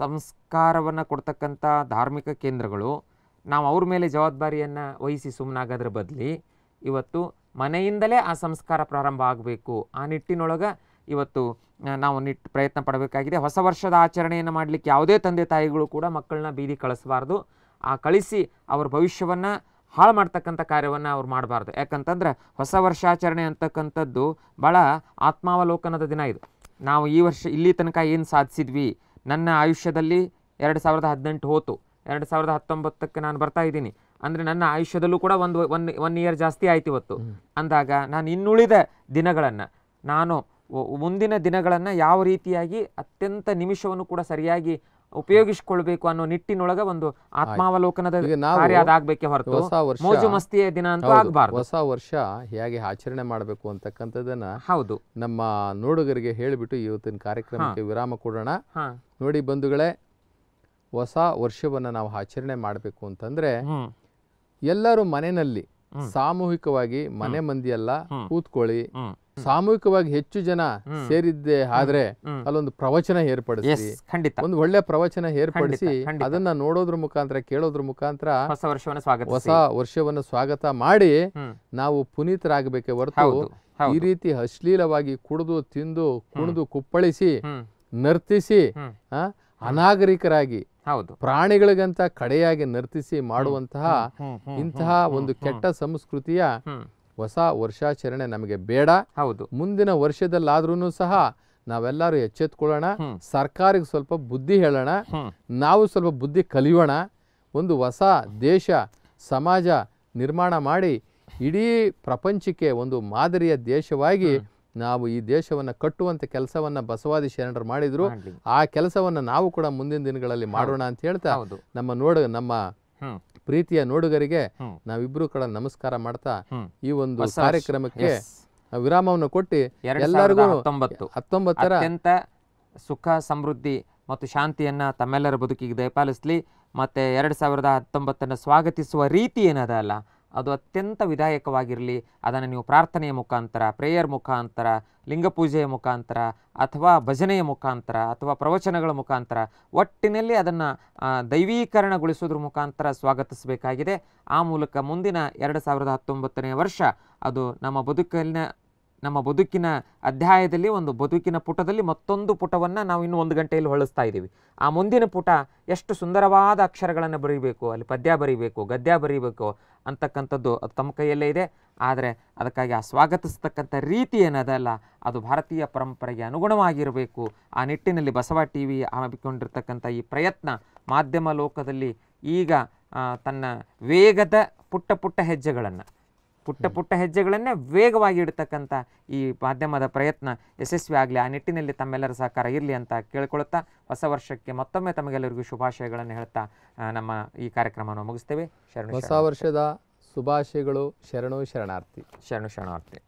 ಸಂಸ್ಕಾರವನ್ನ ಕೊಡ್ತಕ್ಕಂತ ಧಾರ್ಮಿಕ ಕೇಂದ್ರಗಳು ನಾವು ಅವ್ರ ಮೇಲೆ ಜವಾಬ್ದಾರಿಯನ್ನ ವಹಿಸಿ ಸುಮ್ಮನಾಗದ್ರ ಬದಲಿ ಇವತ್ತು ಮನೆಯಿಂದಲೇ ಆ ಸಂಸ್ಕಾರ ಪ್ರಾರಂಭ ಆಗಬೇಕು ಆ ನಿಟ್ಟಿನೊಳಗೆ ಇವತ್ತು ನಾವು ನಿಟ್ಟು ಪ್ರಯತ್ನ ಪಡಬೇಕಾಗಿದೆ ಹೊಸ ವರ್ಷದ ಆಚರಣೆಯನ್ನು ಮಾಡಲಿಕ್ಕೆ ಯಾವುದೇ ತಂದೆ ತಾಯಿಗಳು ಕೂಡ ಮಕ್ಕಳನ್ನ ಬೀದಿ ಕಳಿಸಬಾರ್ದು ಆ ಕಳಿಸಿ ಅವ್ರ ಭವಿಷ್ಯವನ್ನು ಹಾಳು ಮಾಡ್ತಕ್ಕಂಥ ಕಾರ್ಯವನ್ನು ಅವ್ರು ಮಾಡಬಾರ್ದು ಯಾಕಂತಂದ್ರೆ ಹೊಸ ವರ್ಷಾಚರಣೆ ಅಂತಕ್ಕಂಥದ್ದು ಭಾಳ ಆತ್ಮಾವಲೋಕನದ ದಿನ ಇದು ನಾವು ಈ ವರ್ಷ ಇಲ್ಲಿ ತನಕ ಏನು ಸಾಧಿಸಿದ್ವಿ ನನ್ನ ಆಯುಷ್ಯದಲ್ಲಿ ಎರಡು ಸಾವಿರದ ಹದಿನೆಂಟು ಹೋತು ಎರಡು ಸಾವಿರದ ಹತ್ತೊಂಬತ್ತಕ್ಕೆ ನಾನು ಬರ್ತಾ ಇದ್ದೀನಿ ಅಂದರೆ ನನ್ನ ಆಯುಷ್ಯದಲ್ಲೂ ಕೂಡ ಒಂದು ಒನ್ ಒನ್ ಇಯರ್ ಜಾಸ್ತಿ ಆಯ್ತು ಇವತ್ತು ಅಂದಾಗ ನಾನು ಇನ್ನುಳಿದ ದಿನಗಳನ್ನು ನಾನು ಮುಂದಿನ ದಿನಗಳನ್ನು ಯಾವ ರೀತಿಯಾಗಿ ಅತ್ಯಂತ ನಿಮಿಷವನ್ನು ಕೂಡ ಸರಿಯಾಗಿ ಉಪಯೋಗಿಸಿಕೊಳ್ಬೇಕು ಅನ್ನೋ ನಿಟ್ಟಿನೊಳಗ ಒಂದು ಆತ್ಮಾವಲೋಕನದ ಕಾರ್ಯ ಅದಾಗಬೇಕೆ ಹೊರತು ಮೋಜು ಮಸ್ತಿಯ ದಿನ ಅಂತ ಆಗಬಾರ್ದು ಹೊಸ ವರ್ಷ ಹೇಗೆ ಆಚರಣೆ ಮಾಡಬೇಕು ಅಂತಕ್ಕಂಥದ್ದನ್ನ ಹೌದು ನಮ್ಮ ನೋಡುಗರಿಗೆ ಹೇಳಿಬಿಟ್ಟು ಇವತ್ತಿನ ಕಾರ್ಯಕ್ರಮಕ್ಕೆ ವಿರಾಮ ಕೊಡೋಣ ನೋಡಿ ಬಂಧುಗಳೇ ಹೊಸ ವರ್ಷವನ್ನ ನಾವು ಆಚರಣೆ ಮಾಡಬೇಕು ಅಂತಂದ್ರೆ ಎಲ್ಲರೂ ಮನೆಯಲ್ಲಿ ಸಾಮೂಹಿಕವಾಗಿ ಮನೆ ಮಂದಿಯೆಲ್ಲ ಕೂತ್ಕೊಳ್ಳಿ ಸಾಮೂಹಿಕವಾಗಿ ಹೆಚ್ಚು ಜನ ಸೇರಿದ್ದೆ ಆದ್ರೆ ಅಲ್ಲೊಂದು ಪ್ರವಚನ ಏರ್ಪಡಿಸಿ ಖಂಡಿತ ಒಂದು ಒಳ್ಳೆ ಪ್ರವಚನ ಏರ್ಪಡಿಸಿ ಅದನ್ನ ನೋಡೋದ್ರ ಮುಖಾಂತರ ಕೇಳೋದ್ರ ಮುಖಾಂತರ ಹೊಸ ವರ್ಷವನ್ನು ಸ್ವಾಗತ ಹೊಸ ವರ್ಷವನ್ನು ಸ್ವಾಗತ ಮಾಡಿ ನಾವು ಪುನೀತರಾಗಬೇಕೆ ಹೊರತು ಈ ರೀತಿ ಅಶ್ಲೀಲವಾಗಿ ಕುಡಿದು ತಿಂದು ಕುಣಿದು ಕುಪ್ಪಳಿಸಿ ನರ್ತಿಸಿ ಅನಾಗರಿಕರಾಗಿ ಪ್ರಾಣಿಗಳಿಗಂತ ಕಡೆಯಾಗಿ ನರ್ತಿಸಿ ಮಾಡುವಂತಹ ಇಂತಹ ಒಂದು ಕೆಟ್ಟ ಸಂಸ್ಕೃತಿಯ ಹೊಸ ವರ್ಷಾಚರಣೆ ನಮಗೆ ಬೇಡ ಹೌದು ಮುಂದಿನ ವರ್ಷದಲ್ಲಾದ್ರೂ ಸಹ ನಾವೆಲ್ಲರೂ ಎಚ್ಚೆತ್ಕೊಳ್ಳೋಣ ಸರ್ಕಾರಿಗೆ ಸ್ವಲ್ಪ ಬುದ್ಧಿ ಹೇಳೋಣ ನಾವು ಸ್ವಲ್ಪ ಬುದ್ಧಿ ಕಲಿಯೋಣ ಒಂದು ಹೊಸ ದೇಶ ಸಮಾಜ ನಿರ್ಮಾಣ ಮಾಡಿ ಇಡೀ ಪ್ರಪಂಚಕ್ಕೆ ಒಂದು ಮಾದರಿಯ ದೇಶವಾಗಿ ನಾವು ಈ ದೇಶವನ್ನು ಕಟ್ಟುವಂಥ ಕೆಲಸವನ್ನು ಬಸವಾದಿ ಶರಣರು ಮಾಡಿದ್ರು ಆ ಕೆಲಸವನ್ನು ನಾವು ಕೂಡ ಮುಂದಿನ ದಿನಗಳಲ್ಲಿ ಮಾಡೋಣ ಅಂತ ಹೇಳ್ತಾ ನಮ್ಮ ನೋಡ ನಮ್ಮ ಪ್ರೀತಿಯ ನೋಡುಗರಿಗೆ ನಾವಿಬ್ರು ಕೂಡ ನಮಸ್ಕಾರ ಮಾಡ್ತಾ ಈ ಒಂದು ಕಾರ್ಯಕ್ರಮಕ್ಕೆ ವಿರಾಮವನ್ನು ಕೊಟ್ಟು ಎಲ್ಲರಿಗೂ ಹತ್ತೊಂಬತ್ತರ ಅತ್ಯಂತ ಸುಖ ಸಮೃದ್ಧಿ ಮತ್ತು ಶಾಂತಿಯನ್ನ ತಮ್ಮೆಲ್ಲರ ಬದುಕಿಗೆ ದಯಪಾಲಿಸ್ಲಿ ಮತ್ತೆ ಎರಡ್ ಸಾವಿರದ ಹತ್ತೊಂಬತ್ತನ್ನು ಸ್ವಾಗತಿಸುವ ರೀತಿ ಏನದ ಅಲ್ಲ ಅದು ಅತ್ಯಂತ ವಿಧಾಯಕವಾಗಿರಲಿ ಅದನ್ನು ನೀವು ಪ್ರಾರ್ಥನೆಯ ಮುಖಾಂತರ ಪ್ರೇಯರ್ ಮುಖಾಂತರ ಲಿಂಗ ಪೂಜೆಯ ಮುಖಾಂತರ ಅಥವಾ ಭಜನೆಯ ಮುಖಾಂತರ ಅಥವಾ ಪ್ರವಚನಗಳ ಮುಖಾಂತರ ಒಟ್ಟಿನಲ್ಲಿ ಅದನ್ನು ದೈವೀಕರಣಗೊಳಿಸೋದ್ರ ಮುಖಾಂತರ ಸ್ವಾಗತಿಸಬೇಕಾಗಿದೆ ಆ ಮೂಲಕ ಮುಂದಿನ ಎರಡು ಸಾವಿರದ ಹತ್ತೊಂಬತ್ತನೇ ವರ್ಷ ಅದು ನಮ್ಮ ಬದುಕಲ್ಲಿನ ನಮ್ಮ ಬದುಕಿನ ಅಧ್ಯಾಯದಲ್ಲಿ ಒಂದು ಬದುಕಿನ ಪುಟದಲ್ಲಿ ಮತ್ತೊಂದು ಪುಟವನ್ನು ನಾವು ಇನ್ನೂ ಒಂದು ಗಂಟೆಯಲ್ಲಿ ಹೊಳಸ್ತಾ ಇದ್ದೀವಿ ಆ ಮುಂದಿನ ಪುಟ ಎಷ್ಟು ಸುಂದರವಾದ ಅಕ್ಷರಗಳನ್ನು ಬರೀಬೇಕು ಅಲ್ಲಿ ಪದ್ಯ ಬರೀಬೇಕು ಗದ್ಯ ಬರೀಬೇಕು ಅಂತಕ್ಕಂಥದ್ದು ಅದು ತಮ್ಮ ಕೈಯಲ್ಲೇ ಇದೆ ಆದರೆ ಅದಕ್ಕಾಗಿ ಆ ಸ್ವಾಗತಿಸ್ತಕ್ಕಂಥ ರೀತಿ ಏನದಲ್ಲ ಅದು ಭಾರತೀಯ ಪರಂಪರೆಗೆ ಅನುಗುಣವಾಗಿರಬೇಕು ಆ ನಿಟ್ಟಿನಲ್ಲಿ ಬಸವ ಟಿ ವಿ ಹಮ್ಮಿಕೊಂಡಿರ್ತಕ್ಕಂಥ ಈ ಪ್ರಯತ್ನ ಮಾಧ್ಯಮ ಲೋಕದಲ್ಲಿ ಈಗ ತನ್ನ ವೇಗದ ಪುಟ್ಟ ಪುಟ್ಟ ಹೆಜ್ಜೆಗಳನ್ನು ಪುಟ್ಟ ಪುಟ್ಟ ಹೆಜ್ಜೆಗಳನ್ನೇ ವೇಗವಾಗಿ ಇಡ್ತಕ್ಕಂಥ ಈ ಮಾಧ್ಯಮದ ಪ್ರಯತ್ನ ಯಶಸ್ವಿ ಆಗಲಿ ಆ ನಿಟ್ಟಿನಲ್ಲಿ ತಮ್ಮೆಲ್ಲರ ಸಹಕಾರ ಇರಲಿ ಅಂತ ಕೇಳ್ಕೊಳ್ತಾ ಹೊಸ ವರ್ಷಕ್ಕೆ ಮತ್ತೊಮ್ಮೆ ತಮಗೆಲ್ಲರಿಗೂ ಶುಭಾಶಯಗಳನ್ನು ಹೇಳ್ತಾ ನಮ್ಮ ಈ ಕಾರ್ಯಕ್ರಮವನ್ನು ಮುಗಿಸ್ತೇವೆ ಶರಣ ಹೊಸ ವರ್ಷದ ಶುಭಾಶಯಗಳು ಶರಣು ಶರಣಾರ್ಥಿ ಶರಣು ಶರಣಾರ್ಥಿ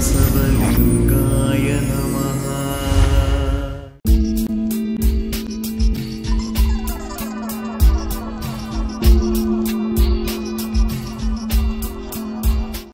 possible